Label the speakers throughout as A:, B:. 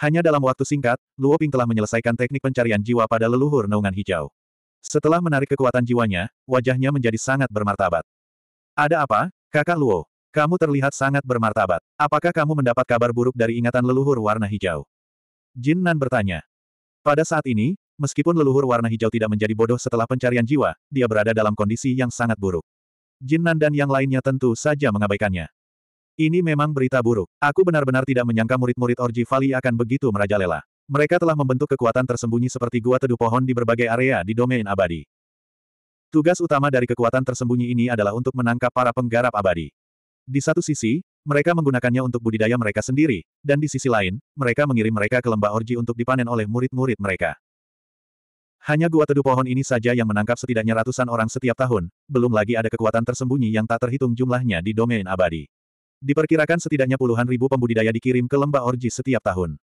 A: Hanya dalam waktu singkat, Luo Ping telah menyelesaikan teknik pencarian jiwa pada leluhur naungan hijau. Setelah menarik kekuatan jiwanya, wajahnya menjadi sangat bermartabat. Ada apa, kakak Luo? Kamu terlihat sangat bermartabat. Apakah kamu mendapat kabar buruk dari ingatan leluhur warna hijau? Jin Nan bertanya. Pada saat ini, meskipun leluhur warna hijau tidak menjadi bodoh setelah pencarian jiwa, dia berada dalam kondisi yang sangat buruk. Jin Nan dan yang lainnya tentu saja mengabaikannya. Ini memang berita buruk. Aku benar-benar tidak menyangka murid-murid Orji Vali akan begitu merajalela. Mereka telah membentuk kekuatan tersembunyi seperti gua teduh pohon di berbagai area di domain abadi. Tugas utama dari kekuatan tersembunyi ini adalah untuk menangkap para penggarap abadi. Di satu sisi, mereka menggunakannya untuk budidaya mereka sendiri, dan di sisi lain, mereka mengirim mereka ke lembah orji untuk dipanen oleh murid-murid mereka. Hanya gua teduh pohon ini saja yang menangkap setidaknya ratusan orang setiap tahun, belum lagi ada kekuatan tersembunyi yang tak terhitung jumlahnya di domain abadi. Diperkirakan setidaknya puluhan ribu pembudidaya dikirim ke lembah orji setiap tahun.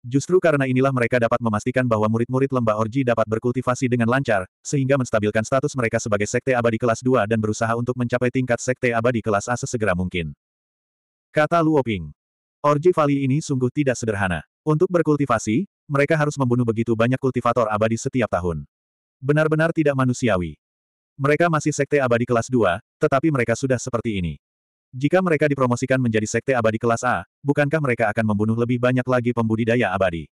A: Justru karena inilah mereka dapat memastikan bahwa murid-murid lembah orji dapat berkultivasi dengan lancar, sehingga menstabilkan status mereka sebagai sekte abadi kelas 2 dan berusaha untuk mencapai tingkat sekte abadi kelas A sesegera mungkin. Kata Luoping. Orji Valley ini sungguh tidak sederhana. Untuk berkultivasi, mereka harus membunuh begitu banyak kultivator abadi setiap tahun. Benar-benar tidak manusiawi. Mereka masih sekte abadi kelas 2, tetapi mereka sudah seperti ini. Jika mereka dipromosikan menjadi sekte abadi kelas A, bukankah mereka akan membunuh lebih banyak lagi pembudidaya abadi?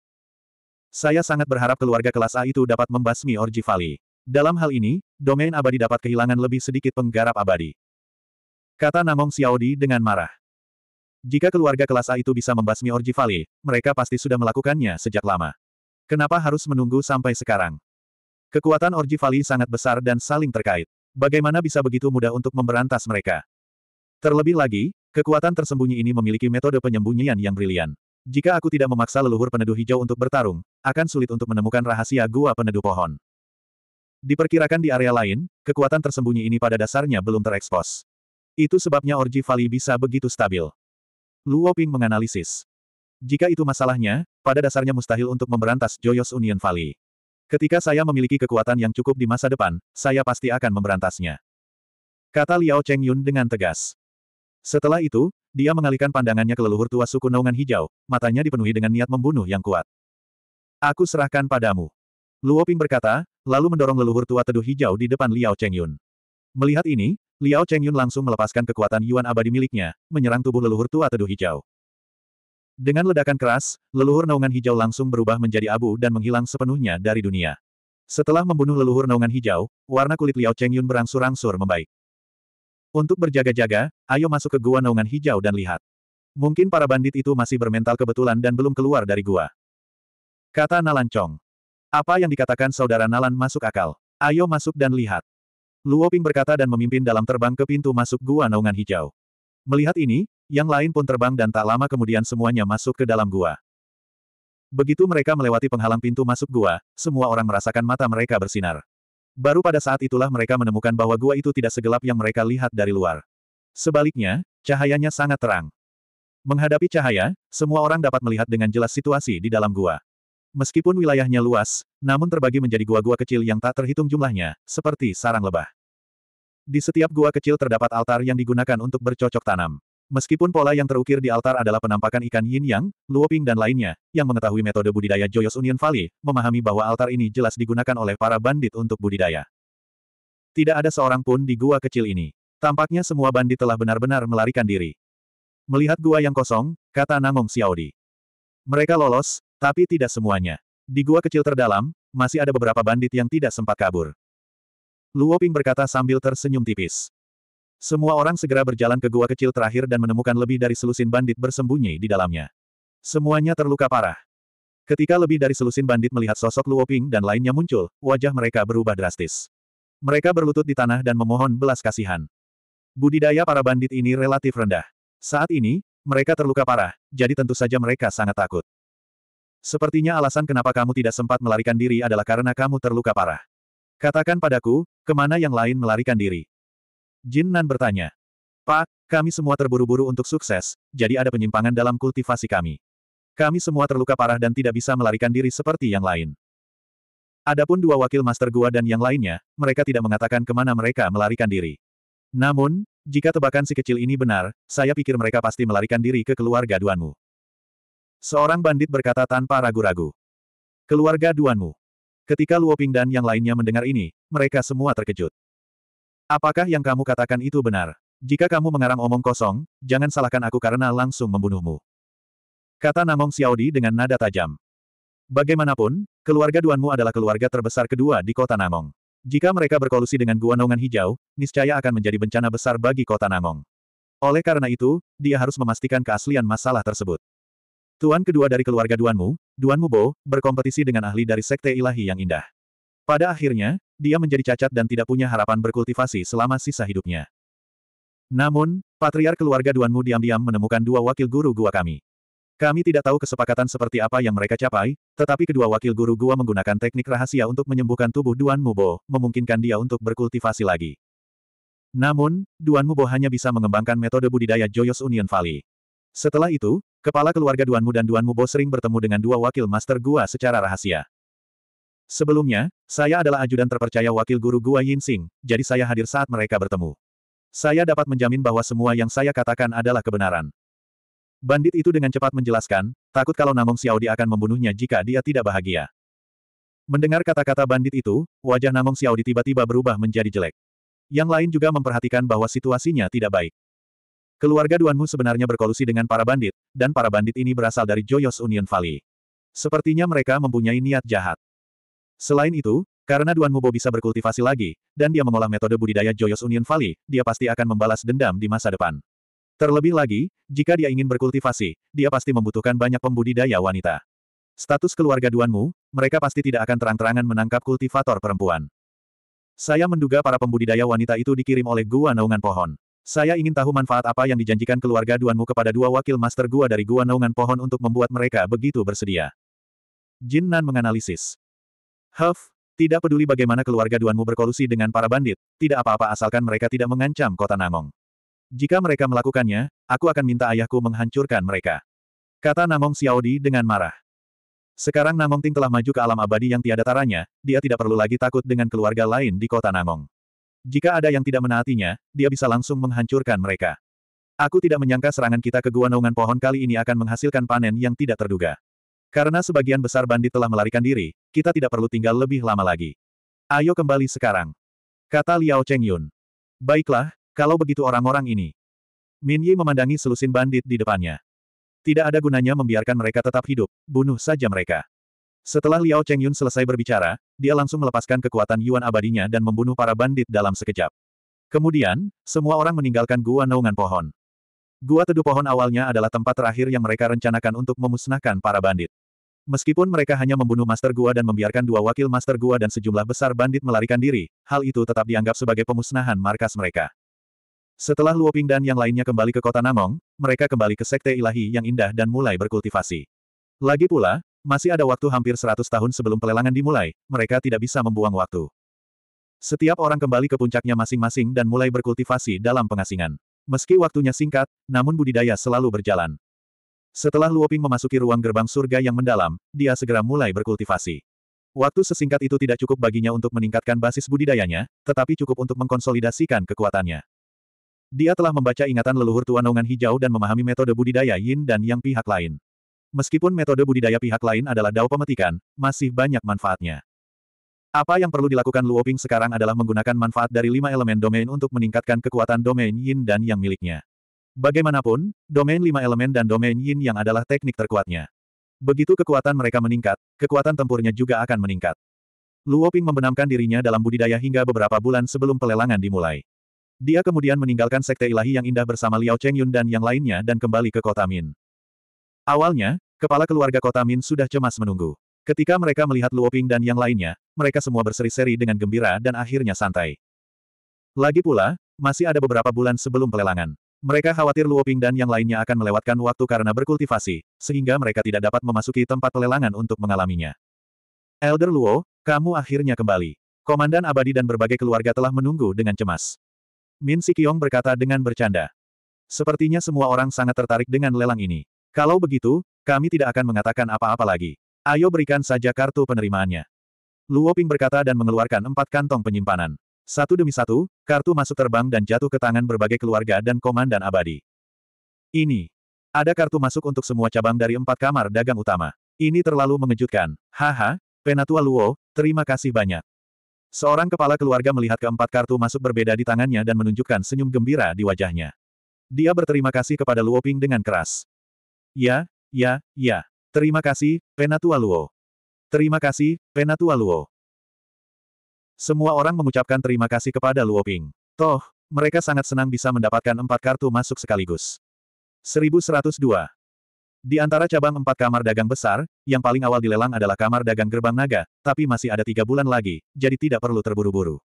A: Saya sangat berharap keluarga kelas A itu dapat membasmi Orji Valley. Dalam hal ini, domain abadi dapat kehilangan lebih sedikit penggarap abadi. Kata Namong Xiaodi dengan marah. Jika keluarga kelas A itu bisa membasmi Orji Valley, mereka pasti sudah melakukannya sejak lama. Kenapa harus menunggu sampai sekarang? Kekuatan Orji Valley sangat besar dan saling terkait. Bagaimana bisa begitu mudah untuk memberantas mereka? Terlebih lagi, kekuatan tersembunyi ini memiliki metode penyembunyian yang brilian. Jika aku tidak memaksa leluhur peneduh hijau untuk bertarung, akan sulit untuk menemukan rahasia gua peneduh pohon. Diperkirakan di area lain, kekuatan tersembunyi ini pada dasarnya belum terekspos. Itu sebabnya Orji Vali bisa begitu stabil. Luo Ping menganalisis. Jika itu masalahnya, pada dasarnya mustahil untuk memberantas Joyous Union Valley. Ketika saya memiliki kekuatan yang cukup di masa depan, saya pasti akan memberantasnya. Kata Liao Cheng Yun dengan tegas. Setelah itu, dia mengalihkan pandangannya ke leluhur tua suku naungan hijau, matanya dipenuhi dengan niat membunuh yang kuat. Aku serahkan padamu. Luo Ping berkata, lalu mendorong leluhur tua teduh hijau di depan Liao Chengyun. Melihat ini, Liao Chengyun langsung melepaskan kekuatan Yuan abadi miliknya, menyerang tubuh leluhur tua teduh hijau. Dengan ledakan keras, leluhur naungan hijau langsung berubah menjadi abu dan menghilang sepenuhnya dari dunia. Setelah membunuh leluhur naungan hijau, warna kulit Liao Chengyun berangsur-angsur membaik. Untuk berjaga-jaga, ayo masuk ke gua naungan hijau dan lihat. Mungkin para bandit itu masih bermental kebetulan dan belum keluar dari gua. Kata Nalan Chong. Apa yang dikatakan saudara Nalan masuk akal. Ayo masuk dan lihat. Luo Ping berkata dan memimpin dalam terbang ke pintu masuk gua naungan hijau. Melihat ini, yang lain pun terbang dan tak lama kemudian semuanya masuk ke dalam gua. Begitu mereka melewati penghalang pintu masuk gua, semua orang merasakan mata mereka bersinar. Baru pada saat itulah mereka menemukan bahwa gua itu tidak segelap yang mereka lihat dari luar. Sebaliknya, cahayanya sangat terang. Menghadapi cahaya, semua orang dapat melihat dengan jelas situasi di dalam gua. Meskipun wilayahnya luas, namun terbagi menjadi gua-gua kecil yang tak terhitung jumlahnya, seperti sarang lebah. Di setiap gua kecil terdapat altar yang digunakan untuk bercocok tanam. Meskipun pola yang terukir di altar adalah penampakan ikan yin yang, luoping dan lainnya, yang mengetahui metode budidaya Joyos Union Valley, memahami bahwa altar ini jelas digunakan oleh para bandit untuk budidaya. Tidak ada seorang pun di gua kecil ini. Tampaknya semua bandit telah benar-benar melarikan diri. Melihat gua yang kosong, kata Nangong Xiaodi. Mereka lolos, tapi tidak semuanya. Di gua kecil terdalam, masih ada beberapa bandit yang tidak sempat kabur. Luoping berkata sambil tersenyum tipis. Semua orang segera berjalan ke gua kecil terakhir dan menemukan lebih dari selusin bandit bersembunyi di dalamnya. Semuanya terluka parah. Ketika lebih dari selusin bandit melihat sosok Luoping dan lainnya muncul, wajah mereka berubah drastis. Mereka berlutut di tanah dan memohon belas kasihan. Budidaya para bandit ini relatif rendah. Saat ini, mereka terluka parah, jadi tentu saja mereka sangat takut. Sepertinya alasan kenapa kamu tidak sempat melarikan diri adalah karena kamu terluka parah. Katakan padaku, kemana yang lain melarikan diri. Jin Nan bertanya. Pak, kami semua terburu-buru untuk sukses, jadi ada penyimpangan dalam kultivasi kami. Kami semua terluka parah dan tidak bisa melarikan diri seperti yang lain. Adapun dua wakil Master Gua dan yang lainnya, mereka tidak mengatakan kemana mereka melarikan diri. Namun, jika tebakan si kecil ini benar, saya pikir mereka pasti melarikan diri ke keluarga Duanmu. Seorang bandit berkata tanpa ragu-ragu. Keluarga Duanmu. Ketika Luoping dan yang lainnya mendengar ini, mereka semua terkejut. Apakah yang kamu katakan itu benar? Jika kamu mengarang omong kosong, jangan salahkan aku karena langsung membunuhmu. Kata Namong Xiaodi dengan nada tajam. Bagaimanapun, keluarga Duanmu adalah keluarga terbesar kedua di kota Namong. Jika mereka berkolusi dengan Gua Nongan Hijau, niscaya akan menjadi bencana besar bagi kota Namong. Oleh karena itu, dia harus memastikan keaslian masalah tersebut. Tuan kedua dari keluarga Duanmu, Duanmu Bo, berkompetisi dengan ahli dari Sekte Ilahi yang indah. Pada akhirnya, dia menjadi cacat dan tidak punya harapan berkultivasi selama sisa hidupnya. Namun, patriar keluarga Duanmu diam-diam menemukan dua wakil guru gua kami. Kami tidak tahu kesepakatan seperti apa yang mereka capai, tetapi kedua wakil guru gua menggunakan teknik rahasia untuk menyembuhkan tubuh Duan Mubo, memungkinkan dia untuk berkultivasi lagi. Namun, Duan Mubo hanya bisa mengembangkan metode budidaya Joyous Union Valley. Setelah itu, kepala keluarga Duanmu dan Duan Mubo sering bertemu dengan dua wakil master gua secara rahasia. Sebelumnya, saya adalah ajudan terpercaya wakil guru Gua Yinsing, jadi saya hadir saat mereka bertemu. Saya dapat menjamin bahwa semua yang saya katakan adalah kebenaran. Bandit itu dengan cepat menjelaskan, takut kalau Namong Xiaodi akan membunuhnya jika dia tidak bahagia. Mendengar kata-kata bandit itu, wajah Namong Xiaodi tiba-tiba berubah menjadi jelek. Yang lain juga memperhatikan bahwa situasinya tidak baik. Keluarga Duanmu sebenarnya berkolusi dengan para bandit, dan para bandit ini berasal dari Joyos Union Valley. Sepertinya mereka mempunyai niat jahat. Selain itu, karena Duan Mubo bisa berkultivasi lagi, dan dia mengolah metode budidaya Joyous Union Valley, dia pasti akan membalas dendam di masa depan. Terlebih lagi, jika dia ingin berkultivasi, dia pasti membutuhkan banyak pembudidaya wanita. Status keluarga Duanmu, mereka pasti tidak akan terang-terangan menangkap kultivator perempuan. Saya menduga para pembudidaya wanita itu dikirim oleh Gua Naungan Pohon. Saya ingin tahu manfaat apa yang dijanjikan keluarga Duanmu kepada dua wakil master gua dari Gua Naungan Pohon untuk membuat mereka begitu bersedia. Jin Nan menganalisis. Huff, tidak peduli bagaimana keluarga Duanmu berkolusi dengan para bandit, tidak apa-apa asalkan mereka tidak mengancam kota Namong. Jika mereka melakukannya, aku akan minta ayahku menghancurkan mereka. Kata Namong Xiaodi dengan marah. Sekarang Namong Ting telah maju ke alam abadi yang tiada taranya, dia tidak perlu lagi takut dengan keluarga lain di kota Namong. Jika ada yang tidak menaatinya, dia bisa langsung menghancurkan mereka. Aku tidak menyangka serangan kita ke Gua Naungan Pohon kali ini akan menghasilkan panen yang tidak terduga. Karena sebagian besar bandit telah melarikan diri, kita tidak perlu tinggal lebih lama lagi. Ayo kembali sekarang. Kata Liao Chengyun. Baiklah, kalau begitu orang-orang ini. Min Yi memandangi selusin bandit di depannya. Tidak ada gunanya membiarkan mereka tetap hidup, bunuh saja mereka. Setelah Liao Chengyun selesai berbicara, dia langsung melepaskan kekuatan Yuan abadinya dan membunuh para bandit dalam sekejap. Kemudian, semua orang meninggalkan gua naungan pohon. Gua Teduh Pohon awalnya adalah tempat terakhir yang mereka rencanakan untuk memusnahkan para bandit. Meskipun mereka hanya membunuh Master Gua dan membiarkan dua wakil Master Gua dan sejumlah besar bandit melarikan diri, hal itu tetap dianggap sebagai pemusnahan markas mereka. Setelah Luoping dan yang lainnya kembali ke kota Namong, mereka kembali ke Sekte Ilahi yang indah dan mulai berkultivasi. Lagi pula, masih ada waktu hampir 100 tahun sebelum pelelangan dimulai, mereka tidak bisa membuang waktu. Setiap orang kembali ke puncaknya masing-masing dan mulai berkultivasi dalam pengasingan. Meski waktunya singkat, namun budidaya selalu berjalan. Setelah Luoping memasuki ruang gerbang surga yang mendalam, dia segera mulai berkultivasi. Waktu sesingkat itu tidak cukup baginya untuk meningkatkan basis budidayanya, tetapi cukup untuk mengkonsolidasikan kekuatannya. Dia telah membaca ingatan leluhur Tuanongan Hijau dan memahami metode budidaya Yin dan Yang pihak lain. Meskipun metode budidaya pihak lain adalah dao pemetikan, masih banyak manfaatnya. Apa yang perlu dilakukan Luo Ping sekarang adalah menggunakan manfaat dari lima elemen domain untuk meningkatkan kekuatan domain yin dan yang miliknya. Bagaimanapun, domain lima elemen dan domain yin yang adalah teknik terkuatnya. Begitu kekuatan mereka meningkat, kekuatan tempurnya juga akan meningkat. Luo Ping membenamkan dirinya dalam budidaya hingga beberapa bulan sebelum pelelangan dimulai. Dia kemudian meninggalkan sekte ilahi yang indah bersama Liao Chengyun dan yang lainnya dan kembali ke kota Min. Awalnya, kepala keluarga kota Min sudah cemas menunggu. Ketika mereka melihat Luoping dan yang lainnya, mereka semua berseri-seri dengan gembira dan akhirnya santai. Lagi pula, masih ada beberapa bulan sebelum pelelangan. Mereka khawatir Luoping dan yang lainnya akan melewatkan waktu karena berkultivasi, sehingga mereka tidak dapat memasuki tempat pelelangan untuk mengalaminya. Elder Luo, kamu akhirnya kembali. Komandan abadi dan berbagai keluarga telah menunggu dengan cemas. Min Sikyong berkata dengan bercanda. Sepertinya semua orang sangat tertarik dengan lelang ini. Kalau begitu, kami tidak akan mengatakan apa-apa lagi. Ayo berikan saja kartu penerimaannya. Luo Ping berkata dan mengeluarkan empat kantong penyimpanan. Satu demi satu, kartu masuk terbang dan jatuh ke tangan berbagai keluarga dan komandan abadi. Ini. Ada kartu masuk untuk semua cabang dari empat kamar dagang utama. Ini terlalu mengejutkan. Haha, Penatua Luo, terima kasih banyak. Seorang kepala keluarga melihat keempat kartu masuk berbeda di tangannya dan menunjukkan senyum gembira di wajahnya. Dia berterima kasih kepada Luo Ping dengan keras. Ya, ya, ya. Terima kasih, Penatua Luo. Terima kasih, Penatua Luo. Semua orang mengucapkan terima kasih kepada Luo Ping. Toh, mereka sangat senang bisa mendapatkan empat kartu masuk sekaligus. 1102. Di antara cabang empat kamar dagang besar, yang paling awal dilelang adalah kamar dagang gerbang naga, tapi masih ada tiga bulan lagi, jadi tidak perlu terburu-buru.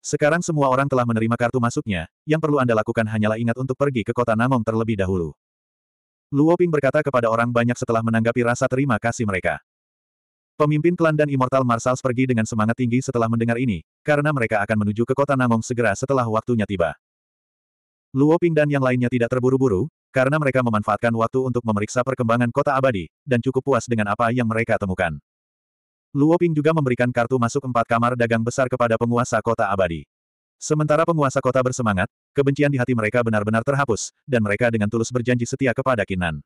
A: Sekarang semua orang telah menerima kartu masuknya, yang perlu Anda lakukan hanyalah ingat untuk pergi ke kota Namong terlebih dahulu. Luo Ping berkata kepada orang banyak setelah menanggapi rasa terima kasih mereka. Pemimpin klan dan Immortal Marsals pergi dengan semangat tinggi setelah mendengar ini, karena mereka akan menuju ke kota Namong segera setelah waktunya tiba. Luo Ping dan yang lainnya tidak terburu-buru, karena mereka memanfaatkan waktu untuk memeriksa perkembangan kota abadi, dan cukup puas dengan apa yang mereka temukan. Luo Ping juga memberikan kartu masuk empat kamar dagang besar kepada penguasa kota abadi. Sementara penguasa kota bersemangat, kebencian di hati mereka benar-benar terhapus, dan mereka dengan tulus berjanji setia kepada Kinan.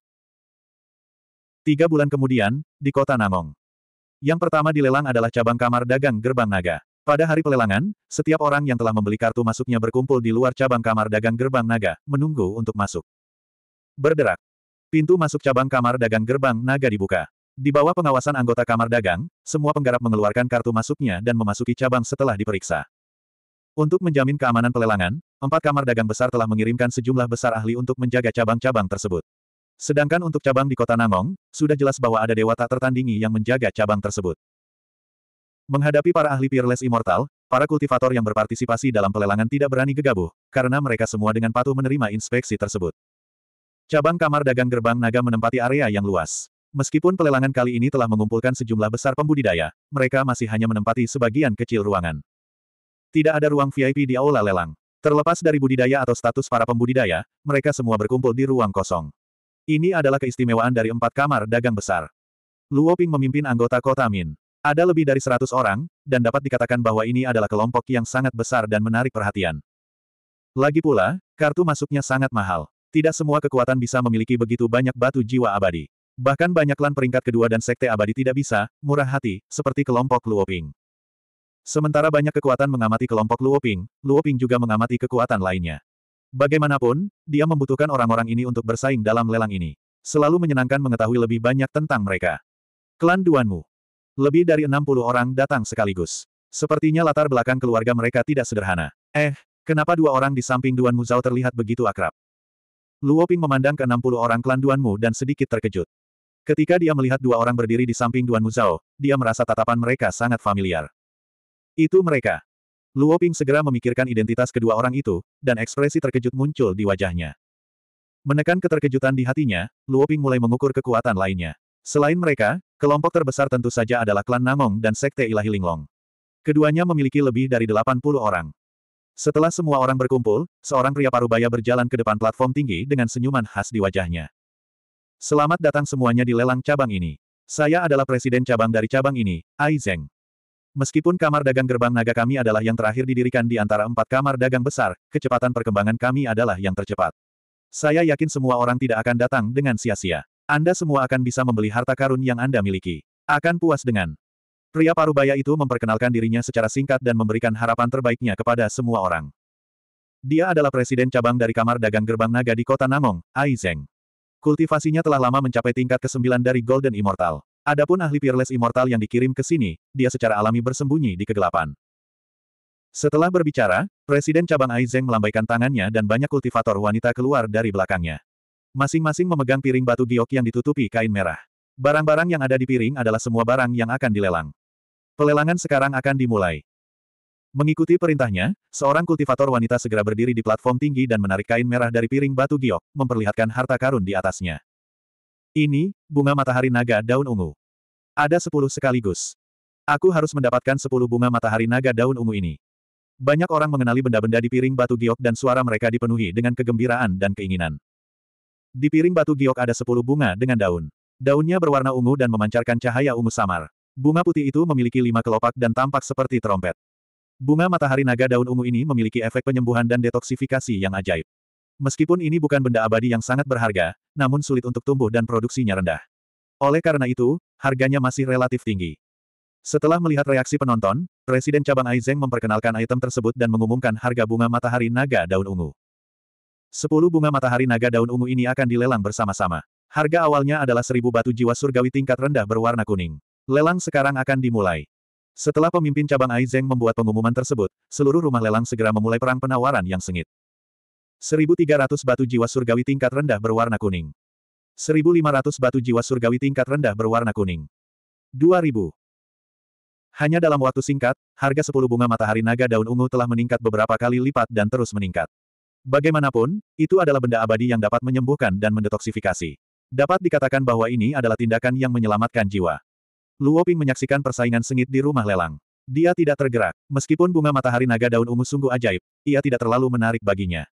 A: Tiga bulan kemudian, di kota Namong. Yang pertama dilelang adalah cabang kamar dagang Gerbang Naga. Pada hari pelelangan, setiap orang yang telah membeli kartu masuknya berkumpul di luar cabang kamar dagang Gerbang Naga, menunggu untuk masuk. Berderak. Pintu masuk cabang kamar dagang Gerbang Naga dibuka. Di bawah pengawasan anggota kamar dagang, semua penggarap mengeluarkan kartu masuknya dan memasuki cabang setelah diperiksa. Untuk menjamin keamanan pelelangan, empat kamar dagang besar telah mengirimkan sejumlah besar ahli untuk menjaga cabang-cabang tersebut. Sedangkan untuk cabang di kota Nangong, sudah jelas bahwa ada dewa tak tertandingi yang menjaga cabang tersebut. Menghadapi para ahli Peerless Immortal, para kultivator yang berpartisipasi dalam pelelangan tidak berani gegabah, karena mereka semua dengan patuh menerima inspeksi tersebut. Cabang kamar dagang gerbang naga menempati area yang luas. Meskipun pelelangan kali ini telah mengumpulkan sejumlah besar pembudidaya, mereka masih hanya menempati sebagian kecil ruangan. Tidak ada ruang VIP di aula lelang. Terlepas dari budidaya atau status para pembudidaya, mereka semua berkumpul di ruang kosong. Ini adalah keistimewaan dari empat kamar dagang besar. Luo Ping memimpin anggota kota Min. Ada lebih dari seratus orang, dan dapat dikatakan bahwa ini adalah kelompok yang sangat besar dan menarik perhatian. Lagi pula, kartu masuknya sangat mahal. Tidak semua kekuatan bisa memiliki begitu banyak batu jiwa abadi. Bahkan banyak lan peringkat kedua dan sekte abadi tidak bisa, murah hati, seperti kelompok Luoping. Sementara banyak kekuatan mengamati kelompok Luoping, Luoping juga mengamati kekuatan lainnya. Bagaimanapun, dia membutuhkan orang-orang ini untuk bersaing dalam lelang ini. Selalu menyenangkan mengetahui lebih banyak tentang mereka. Klan Duanmu. Lebih dari 60 orang datang sekaligus. Sepertinya latar belakang keluarga mereka tidak sederhana. Eh, kenapa dua orang di samping Duanmu Zhao terlihat begitu akrab? Luoping memandang ke 60 orang klan Duanmu dan sedikit terkejut. Ketika dia melihat dua orang berdiri di samping Duanmu Zhao, dia merasa tatapan mereka sangat familiar. Itu mereka. Luo Ping segera memikirkan identitas kedua orang itu, dan ekspresi terkejut muncul di wajahnya. Menekan keterkejutan di hatinya, Luo Ping mulai mengukur kekuatan lainnya. Selain mereka, kelompok terbesar tentu saja adalah klan Namong dan Sekte Ilahi Linglong. Keduanya memiliki lebih dari 80 orang. Setelah semua orang berkumpul, seorang pria parubaya berjalan ke depan platform tinggi dengan senyuman khas di wajahnya. Selamat datang semuanya di lelang cabang ini. Saya adalah presiden cabang dari cabang ini, Ai Zeng. Meskipun kamar dagang gerbang naga kami adalah yang terakhir didirikan di antara empat kamar dagang besar, kecepatan perkembangan kami adalah yang tercepat. Saya yakin semua orang tidak akan datang dengan sia-sia. Anda semua akan bisa membeli harta karun yang Anda miliki. Akan puas dengan. Pria parubaya itu memperkenalkan dirinya secara singkat dan memberikan harapan terbaiknya kepada semua orang. Dia adalah presiden cabang dari kamar dagang gerbang naga di kota Namong, Aizeng. Kultivasinya telah lama mencapai tingkat ke-9 dari Golden Immortal. Adapun ahli Peerless Immortal yang dikirim ke sini, dia secara alami bersembunyi di kegelapan. Setelah berbicara, Presiden Cabang Aizeng melambaikan tangannya dan banyak kultivator wanita keluar dari belakangnya. Masing-masing memegang piring batu giok yang ditutupi kain merah. Barang-barang yang ada di piring adalah semua barang yang akan dilelang. Pelelangan sekarang akan dimulai. Mengikuti perintahnya, seorang kultivator wanita segera berdiri di platform tinggi dan menarik kain merah dari piring batu giok, memperlihatkan harta karun di atasnya. Ini, bunga matahari naga daun ungu. Ada sepuluh sekaligus. Aku harus mendapatkan sepuluh bunga matahari naga daun ungu ini. Banyak orang mengenali benda-benda di piring batu giok dan suara mereka dipenuhi dengan kegembiraan dan keinginan. Di piring batu giok ada sepuluh bunga dengan daun. Daunnya berwarna ungu dan memancarkan cahaya ungu samar. Bunga putih itu memiliki lima kelopak dan tampak seperti trompet. Bunga matahari naga daun ungu ini memiliki efek penyembuhan dan detoksifikasi yang ajaib. Meskipun ini bukan benda abadi yang sangat berharga, namun sulit untuk tumbuh dan produksinya rendah. Oleh karena itu, harganya masih relatif tinggi. Setelah melihat reaksi penonton, Presiden Cabang Aizeng memperkenalkan item tersebut dan mengumumkan harga bunga matahari naga daun ungu. Sepuluh bunga matahari naga daun ungu ini akan dilelang bersama-sama. Harga awalnya adalah seribu batu jiwa surgawi tingkat rendah berwarna kuning. Lelang sekarang akan dimulai. Setelah pemimpin cabang Aizeng membuat pengumuman tersebut, seluruh rumah lelang segera memulai perang penawaran yang sengit. 1300 batu jiwa surgawi tingkat rendah berwarna kuning. 1500 batu jiwa surgawi tingkat rendah berwarna kuning. 2000. Hanya dalam waktu singkat, harga 10 bunga matahari naga daun ungu telah meningkat beberapa kali lipat dan terus meningkat. Bagaimanapun, itu adalah benda abadi yang dapat menyembuhkan dan mendetoksifikasi. Dapat dikatakan bahwa ini adalah tindakan yang menyelamatkan jiwa. Luo Ping menyaksikan persaingan sengit di rumah lelang. Dia tidak tergerak. Meskipun bunga matahari naga daun ungu sungguh ajaib, ia tidak terlalu menarik baginya.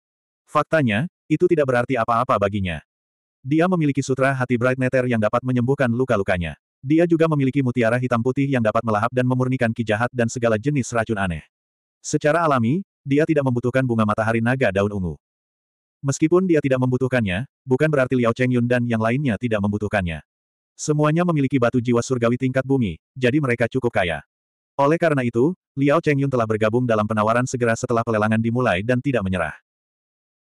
A: Faktanya, itu tidak berarti apa-apa baginya. Dia memiliki sutra hati Bright Nether yang dapat menyembuhkan luka-lukanya. Dia juga memiliki mutiara hitam putih yang dapat melahap dan memurnikan ki jahat dan segala jenis racun aneh. Secara alami, dia tidak membutuhkan bunga matahari naga daun ungu. Meskipun dia tidak membutuhkannya, bukan berarti Liao Chengyun dan yang lainnya tidak membutuhkannya. Semuanya memiliki batu jiwa surgawi tingkat bumi, jadi mereka cukup kaya. Oleh karena itu, Liao Chengyun telah bergabung dalam penawaran segera setelah pelelangan dimulai dan tidak menyerah.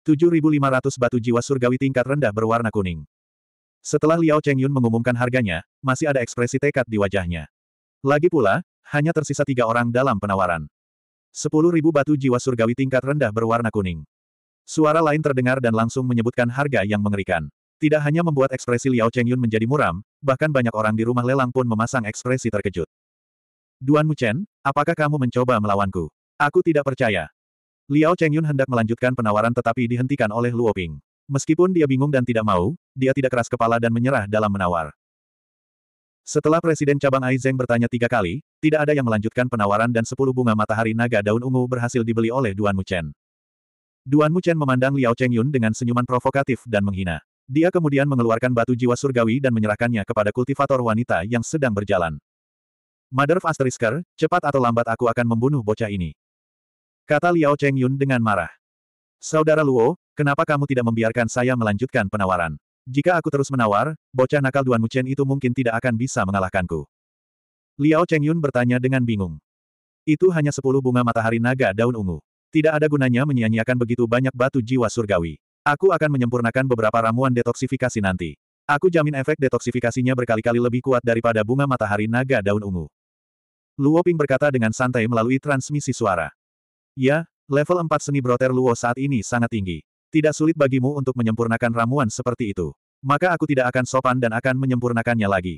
A: 7.500 batu jiwa surgawi tingkat rendah berwarna kuning. Setelah Liao Chengyun mengumumkan harganya, masih ada ekspresi tekad di wajahnya. Lagi pula, hanya tersisa tiga orang dalam penawaran. 10.000 batu jiwa surgawi tingkat rendah berwarna kuning. Suara lain terdengar dan langsung menyebutkan harga yang mengerikan. Tidak hanya membuat ekspresi Liao Chengyun menjadi muram, bahkan banyak orang di rumah lelang pun memasang ekspresi terkejut. Duan Muchen, apakah kamu mencoba melawanku? Aku tidak percaya. Liao Chengyun hendak melanjutkan penawaran tetapi dihentikan oleh Luo Ping. Meskipun dia bingung dan tidak mau, dia tidak keras kepala dan menyerah dalam menawar. Setelah Presiden Cabang Aizeng bertanya tiga kali, tidak ada yang melanjutkan penawaran dan sepuluh bunga matahari naga daun ungu berhasil dibeli oleh Duan Muchen. Duan Muchen memandang Liao Chengyun dengan senyuman provokatif dan menghina. Dia kemudian mengeluarkan batu jiwa surgawi dan menyerahkannya kepada kultivator wanita yang sedang berjalan. Mother of Asterisker, cepat atau lambat aku akan membunuh bocah ini. Kata Liao Cheng Yun dengan marah. Saudara Luo, kenapa kamu tidak membiarkan saya melanjutkan penawaran? Jika aku terus menawar, bocah nakal Duan Muchen itu mungkin tidak akan bisa mengalahkanku. Liao Cheng Yun bertanya dengan bingung. Itu hanya sepuluh bunga matahari naga daun ungu. Tidak ada gunanya menyia-nyiakan begitu banyak batu jiwa surgawi. Aku akan menyempurnakan beberapa ramuan detoksifikasi nanti. Aku jamin efek detoksifikasinya berkali-kali lebih kuat daripada bunga matahari naga daun ungu. Luo Ping berkata dengan santai melalui transmisi suara. Ya, level 4 seni broter Luo saat ini sangat tinggi. Tidak sulit bagimu untuk menyempurnakan ramuan seperti itu. Maka aku tidak akan sopan dan akan menyempurnakannya lagi.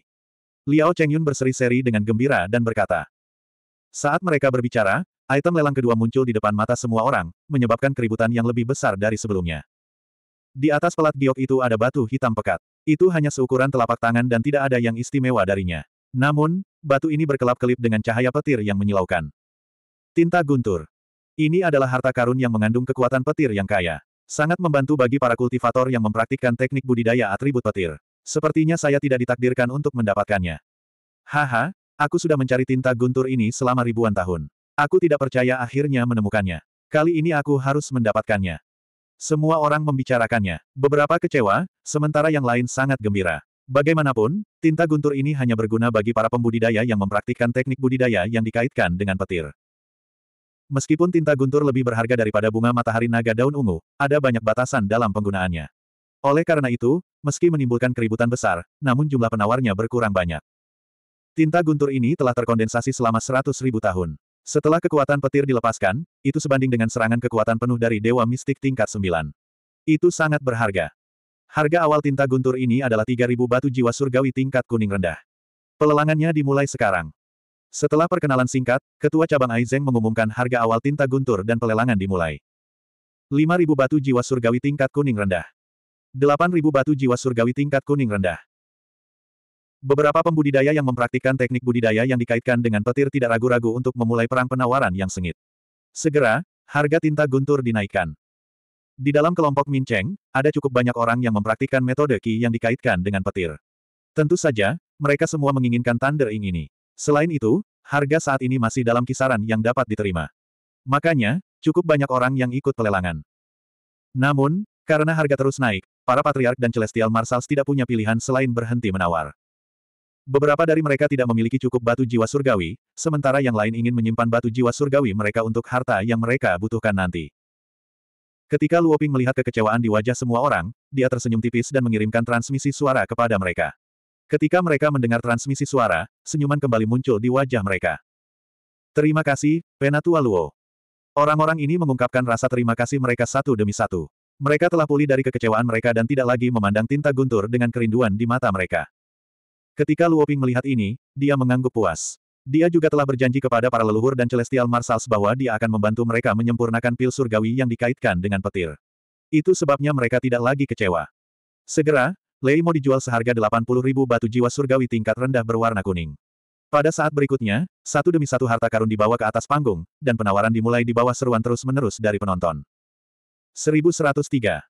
A: Liao Chengyun berseri-seri dengan gembira dan berkata. Saat mereka berbicara, item lelang kedua muncul di depan mata semua orang, menyebabkan keributan yang lebih besar dari sebelumnya. Di atas pelat giok itu ada batu hitam pekat. Itu hanya seukuran telapak tangan dan tidak ada yang istimewa darinya. Namun, batu ini berkelap-kelip dengan cahaya petir yang menyilaukan. Tinta guntur. Ini adalah harta karun yang mengandung kekuatan petir yang kaya. Sangat membantu bagi para kultivator yang mempraktikkan teknik budidaya atribut petir. Sepertinya saya tidak ditakdirkan untuk mendapatkannya. Haha, aku sudah mencari tinta guntur ini selama ribuan tahun. Aku tidak percaya akhirnya menemukannya. Kali ini aku harus mendapatkannya. Semua orang membicarakannya. Beberapa kecewa, sementara yang lain sangat gembira. Bagaimanapun, tinta guntur ini hanya berguna bagi para pembudidaya yang mempraktikkan teknik budidaya yang dikaitkan dengan petir. Meskipun tinta guntur lebih berharga daripada bunga matahari naga daun ungu, ada banyak batasan dalam penggunaannya. Oleh karena itu, meski menimbulkan keributan besar, namun jumlah penawarnya berkurang banyak. Tinta guntur ini telah terkondensasi selama seratus ribu tahun. Setelah kekuatan petir dilepaskan, itu sebanding dengan serangan kekuatan penuh dari Dewa Mistik tingkat 9. Itu sangat berharga. Harga awal tinta guntur ini adalah 3.000 batu jiwa surgawi tingkat kuning rendah. Pelelangannya dimulai sekarang. Setelah perkenalan singkat, Ketua Cabang Aizeng mengumumkan harga awal tinta guntur dan pelelangan dimulai. 5.000 batu jiwa surgawi tingkat kuning rendah. 8.000 batu jiwa surgawi tingkat kuning rendah. Beberapa pembudidaya yang mempraktikkan teknik budidaya yang dikaitkan dengan petir tidak ragu-ragu untuk memulai perang penawaran yang sengit. Segera, harga tinta guntur dinaikkan. Di dalam kelompok Mincheng, ada cukup banyak orang yang mempraktikkan metode ki yang dikaitkan dengan petir. Tentu saja, mereka semua menginginkan Thunder Ing ini. Selain itu, harga saat ini masih dalam kisaran yang dapat diterima. Makanya, cukup banyak orang yang ikut pelelangan. Namun, karena harga terus naik, para patriark dan celestial marsals tidak punya pilihan selain berhenti menawar. Beberapa dari mereka tidak memiliki cukup batu jiwa surgawi, sementara yang lain ingin menyimpan batu jiwa surgawi mereka untuk harta yang mereka butuhkan nanti. Ketika Luoping melihat kekecewaan di wajah semua orang, dia tersenyum tipis dan mengirimkan transmisi suara kepada mereka. Ketika mereka mendengar transmisi suara, senyuman kembali muncul di wajah mereka. Terima kasih, Penatua Luo. Orang-orang ini mengungkapkan rasa terima kasih mereka satu demi satu. Mereka telah pulih dari kekecewaan mereka dan tidak lagi memandang tinta guntur dengan kerinduan di mata mereka. Ketika Luo Ping melihat ini, dia mengangguk puas. Dia juga telah berjanji kepada para leluhur dan Celestial Marsals bahwa dia akan membantu mereka menyempurnakan pil surgawi yang dikaitkan dengan petir. Itu sebabnya mereka tidak lagi kecewa. Segera, Lei dijual seharga ribu batu jiwa surgawi tingkat rendah berwarna kuning. Pada saat berikutnya, satu demi satu harta karun dibawa ke atas panggung, dan penawaran dimulai di bawah seruan terus-menerus dari penonton. 1103.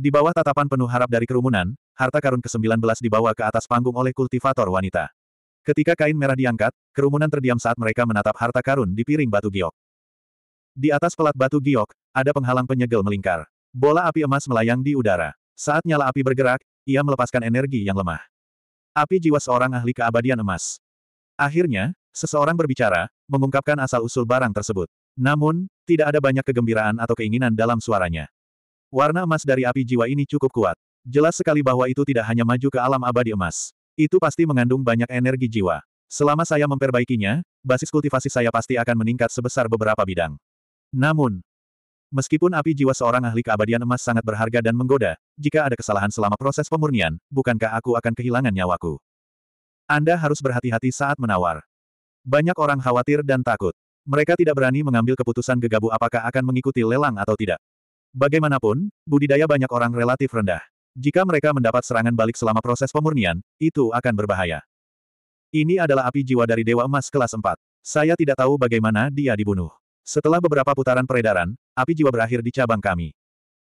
A: Di bawah tatapan penuh harap dari kerumunan, harta karun ke-19 dibawa ke atas panggung oleh kultivator wanita. Ketika kain merah diangkat, kerumunan terdiam saat mereka menatap harta karun di piring batu giok. Di atas pelat batu giok, ada penghalang penyegel melingkar. Bola api emas melayang di udara. Saat nyala api bergerak, ia melepaskan energi yang lemah. Api jiwa seorang ahli keabadian emas. Akhirnya, seseorang berbicara, mengungkapkan asal-usul barang tersebut. Namun, tidak ada banyak kegembiraan atau keinginan dalam suaranya. Warna emas dari api jiwa ini cukup kuat. Jelas sekali bahwa itu tidak hanya maju ke alam abadi emas. Itu pasti mengandung banyak energi jiwa. Selama saya memperbaikinya, basis kultivasi saya pasti akan meningkat sebesar beberapa bidang. Namun, Meskipun api jiwa seorang ahli keabadian emas sangat berharga dan menggoda, jika ada kesalahan selama proses pemurnian, bukankah aku akan kehilangan nyawaku? Anda harus berhati-hati saat menawar. Banyak orang khawatir dan takut. Mereka tidak berani mengambil keputusan gegabah apakah akan mengikuti lelang atau tidak. Bagaimanapun, budidaya banyak orang relatif rendah. Jika mereka mendapat serangan balik selama proses pemurnian, itu akan berbahaya. Ini adalah api jiwa dari Dewa Emas kelas 4. Saya tidak tahu bagaimana dia dibunuh. Setelah beberapa putaran peredaran, api jiwa berakhir di cabang kami.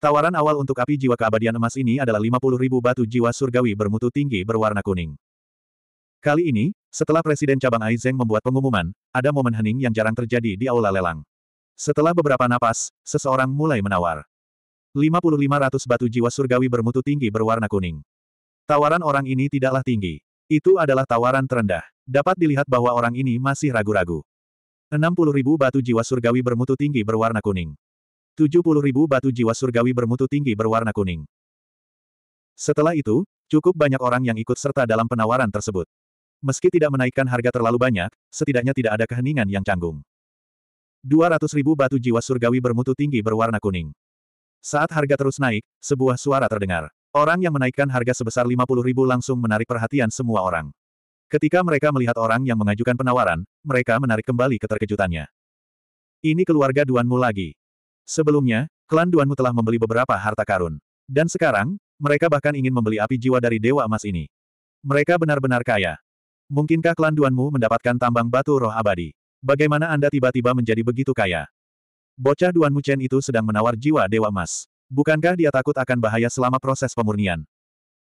A: Tawaran awal untuk api jiwa keabadian emas ini adalah 50.000 batu jiwa surgawi bermutu tinggi berwarna kuning. Kali ini, setelah Presiden Cabang Aizeng membuat pengumuman, ada momen hening yang jarang terjadi di aula lelang. Setelah beberapa napas, seseorang mulai menawar. 5.500 batu jiwa surgawi bermutu tinggi berwarna kuning. Tawaran orang ini tidaklah tinggi. Itu adalah tawaran terendah. Dapat dilihat bahwa orang ini masih ragu-ragu. 60.000 batu jiwa surgawi bermutu tinggi berwarna kuning. 70.000 batu jiwa surgawi bermutu tinggi berwarna kuning. Setelah itu, cukup banyak orang yang ikut serta dalam penawaran tersebut. Meski tidak menaikkan harga terlalu banyak, setidaknya tidak ada keheningan yang canggung. 200.000 batu jiwa surgawi bermutu tinggi berwarna kuning. Saat harga terus naik, sebuah suara terdengar. Orang yang menaikkan harga sebesar 50.000 langsung menarik perhatian semua orang. Ketika mereka melihat orang yang mengajukan penawaran, mereka menarik kembali keterkejutannya. Ini keluarga Duanmu lagi. Sebelumnya, klan Duanmu telah membeli beberapa harta karun. Dan sekarang, mereka bahkan ingin membeli api jiwa dari Dewa Emas ini. Mereka benar-benar kaya. Mungkinkah klan Duanmu mendapatkan tambang batu roh abadi? Bagaimana Anda tiba-tiba menjadi begitu kaya? Bocah Duanmu Chen itu sedang menawar jiwa Dewa Emas. Bukankah dia takut akan bahaya selama proses pemurnian?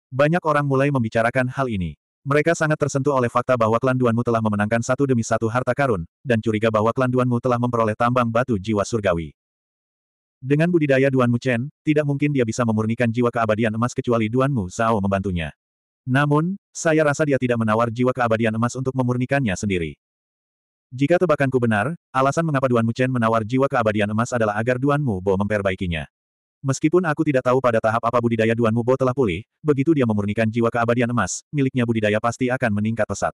A: Banyak orang mulai membicarakan hal ini. Mereka sangat tersentuh oleh fakta bahwa klan Duanmu telah memenangkan satu demi satu harta karun, dan curiga bahwa klan Duanmu telah memperoleh tambang batu jiwa surgawi. Dengan budidaya Duanmu Chen, tidak mungkin dia bisa memurnikan jiwa keabadian emas kecuali Duanmu Zhao membantunya. Namun, saya rasa dia tidak menawar jiwa keabadian emas untuk memurnikannya sendiri. Jika tebakanku benar, alasan mengapa Duanmu Chen menawar jiwa keabadian emas adalah agar Duanmu Bo memperbaikinya. Meskipun aku tidak tahu pada tahap apa budidaya Duan Mubo telah pulih, begitu dia memurnikan jiwa keabadian emas, miliknya budidaya pasti akan meningkat pesat.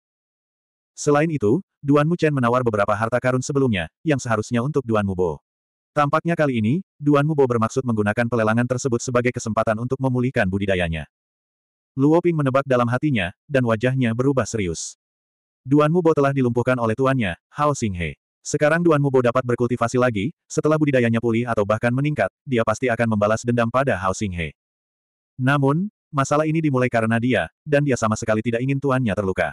A: Selain itu, Duan Mu Chen menawar beberapa harta karun sebelumnya, yang seharusnya untuk Duan Mubo. Tampaknya kali ini, Duan Mubo bermaksud menggunakan pelelangan tersebut sebagai kesempatan untuk memulihkan budidayanya. Luo Ping menebak dalam hatinya, dan wajahnya berubah serius. Duan Mubo telah dilumpuhkan oleh tuannya, Hao Xinghe. Sekarang Duan Mubo dapat berkultivasi lagi, setelah budidayanya pulih atau bahkan meningkat, dia pasti akan membalas dendam pada Hao Xinghe. Namun, masalah ini dimulai karena dia, dan dia sama sekali tidak ingin tuannya terluka.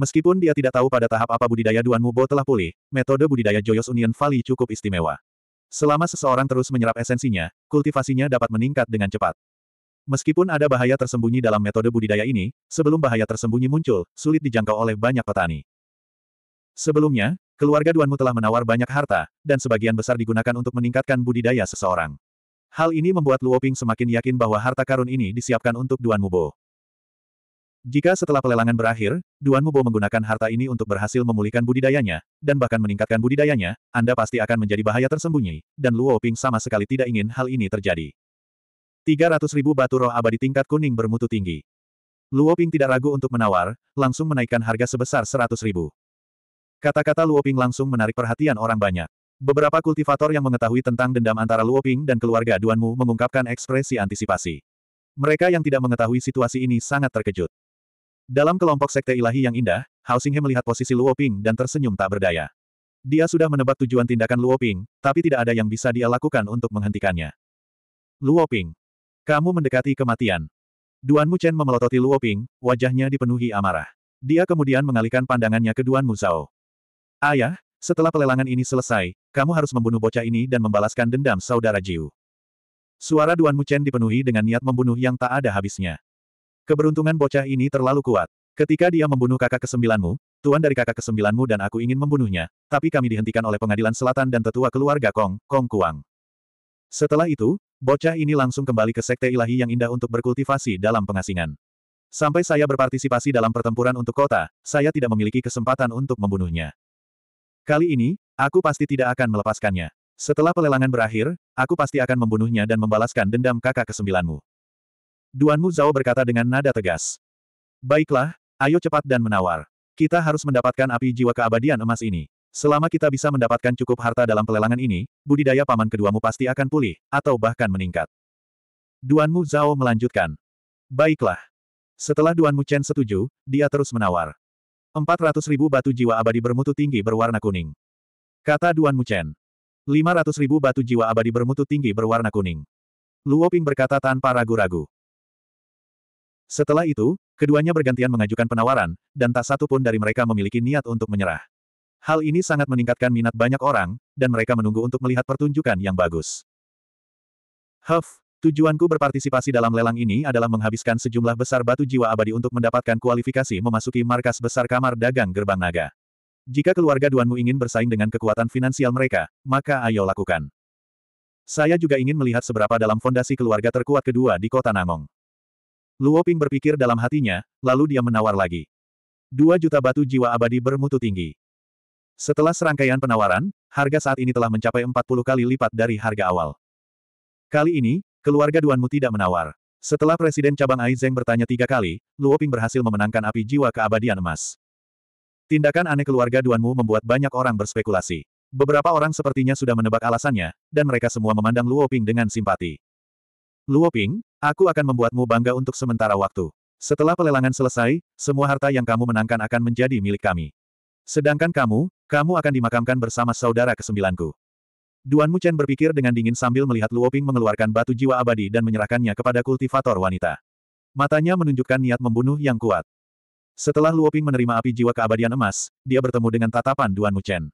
A: Meskipun dia tidak tahu pada tahap apa budidaya Duan Mubo telah pulih, metode budidaya Joyous Union Valley cukup istimewa. Selama seseorang terus menyerap esensinya, kultivasinya dapat meningkat dengan cepat. Meskipun ada bahaya tersembunyi dalam metode budidaya ini, sebelum bahaya tersembunyi muncul, sulit dijangkau oleh banyak petani. Sebelumnya, Keluarga Duanmu telah menawar banyak harta, dan sebagian besar digunakan untuk meningkatkan budidaya seseorang. Hal ini membuat Luo Ping semakin yakin bahwa harta karun ini disiapkan untuk Duan Mubo. Jika setelah pelelangan berakhir, Duan Mubo menggunakan harta ini untuk berhasil memulihkan budidayanya, dan bahkan meningkatkan budidayanya, Anda pasti akan menjadi bahaya tersembunyi, dan Luo Ping sama sekali tidak ingin hal ini terjadi. 300 ribu batu roh abadi tingkat kuning bermutu tinggi. Luo Ping tidak ragu untuk menawar, langsung menaikkan harga sebesar 100 ribu. Kata-kata Luoping langsung menarik perhatian orang banyak. Beberapa kultivator yang mengetahui tentang dendam antara Luoping dan keluarga Duanmu mengungkapkan ekspresi antisipasi. Mereka yang tidak mengetahui situasi ini sangat terkejut. Dalam kelompok sekte ilahi yang indah, Housinghe melihat posisi Luoping dan tersenyum tak berdaya. Dia sudah menebak tujuan tindakan Luoping, tapi tidak ada yang bisa dia lakukan untuk menghentikannya. Luoping, kamu mendekati kematian. Duan Mu Chen memelototi Luoping, wajahnya dipenuhi amarah. Dia kemudian mengalihkan pandangannya ke Duan Mu Zhao. Ayah, ya, setelah pelelangan ini selesai, kamu harus membunuh bocah ini dan membalaskan dendam saudara Jiu. Suara Duan Muchen dipenuhi dengan niat membunuh yang tak ada habisnya. Keberuntungan bocah ini terlalu kuat. Ketika dia membunuh kakak kesembilanmu, tuan dari kakak kesembilanmu dan aku ingin membunuhnya, tapi kami dihentikan oleh pengadilan selatan dan tetua keluarga Kong, Kong Kuang. Setelah itu, bocah ini langsung kembali ke sekte ilahi yang indah untuk berkultivasi dalam pengasingan. Sampai saya berpartisipasi dalam pertempuran untuk kota, saya tidak memiliki kesempatan untuk membunuhnya. Kali ini, aku pasti tidak akan melepaskannya. Setelah pelelangan berakhir, aku pasti akan membunuhnya dan membalaskan dendam kakak kesembilanmu. Duanmu Zhao berkata dengan nada tegas. Baiklah, ayo cepat dan menawar. Kita harus mendapatkan api jiwa keabadian emas ini. Selama kita bisa mendapatkan cukup harta dalam pelelangan ini, budidaya paman keduamu pasti akan pulih, atau bahkan meningkat. Duanmu Zhao melanjutkan. Baiklah. Setelah Duanmu Chen setuju, dia terus menawar. 400 ribu batu jiwa abadi bermutu tinggi berwarna kuning. Kata Duan Muchen. 500 ribu batu jiwa abadi bermutu tinggi berwarna kuning. Luo Ping berkata tanpa ragu-ragu. Setelah itu, keduanya bergantian mengajukan penawaran, dan tak satu pun dari mereka memiliki niat untuk menyerah. Hal ini sangat meningkatkan minat banyak orang, dan mereka menunggu untuk melihat pertunjukan yang bagus. Huff, Tujuanku berpartisipasi dalam lelang ini adalah menghabiskan sejumlah besar batu jiwa abadi untuk mendapatkan kualifikasi memasuki markas besar kamar dagang gerbang naga. Jika keluarga Duanmu ingin bersaing dengan kekuatan finansial mereka, maka ayo lakukan. Saya juga ingin melihat seberapa dalam fondasi keluarga terkuat kedua di kota Namong. Luo Ping berpikir dalam hatinya, lalu dia menawar lagi. Dua juta batu jiwa abadi bermutu tinggi. Setelah serangkaian penawaran, harga saat ini telah mencapai 40 kali lipat dari harga awal. Kali ini, Keluarga Duanmu tidak menawar. Setelah Presiden Cabang Aizeng bertanya tiga kali, Luo Ping berhasil memenangkan api jiwa keabadian emas. Tindakan aneh keluarga Duanmu membuat banyak orang berspekulasi. Beberapa orang sepertinya sudah menebak alasannya, dan mereka semua memandang Luo Ping dengan simpati. Luo Ping, aku akan membuatmu bangga untuk sementara waktu. Setelah pelelangan selesai, semua harta yang kamu menangkan akan menjadi milik kami. Sedangkan kamu, kamu akan dimakamkan bersama saudara kesembilanku. Duan Muchen berpikir dengan dingin sambil melihat Luoping mengeluarkan batu jiwa abadi dan menyerahkannya kepada kultivator wanita. Matanya menunjukkan niat membunuh yang kuat. Setelah Luoping menerima api jiwa keabadian emas, dia bertemu dengan tatapan Duan Muchen.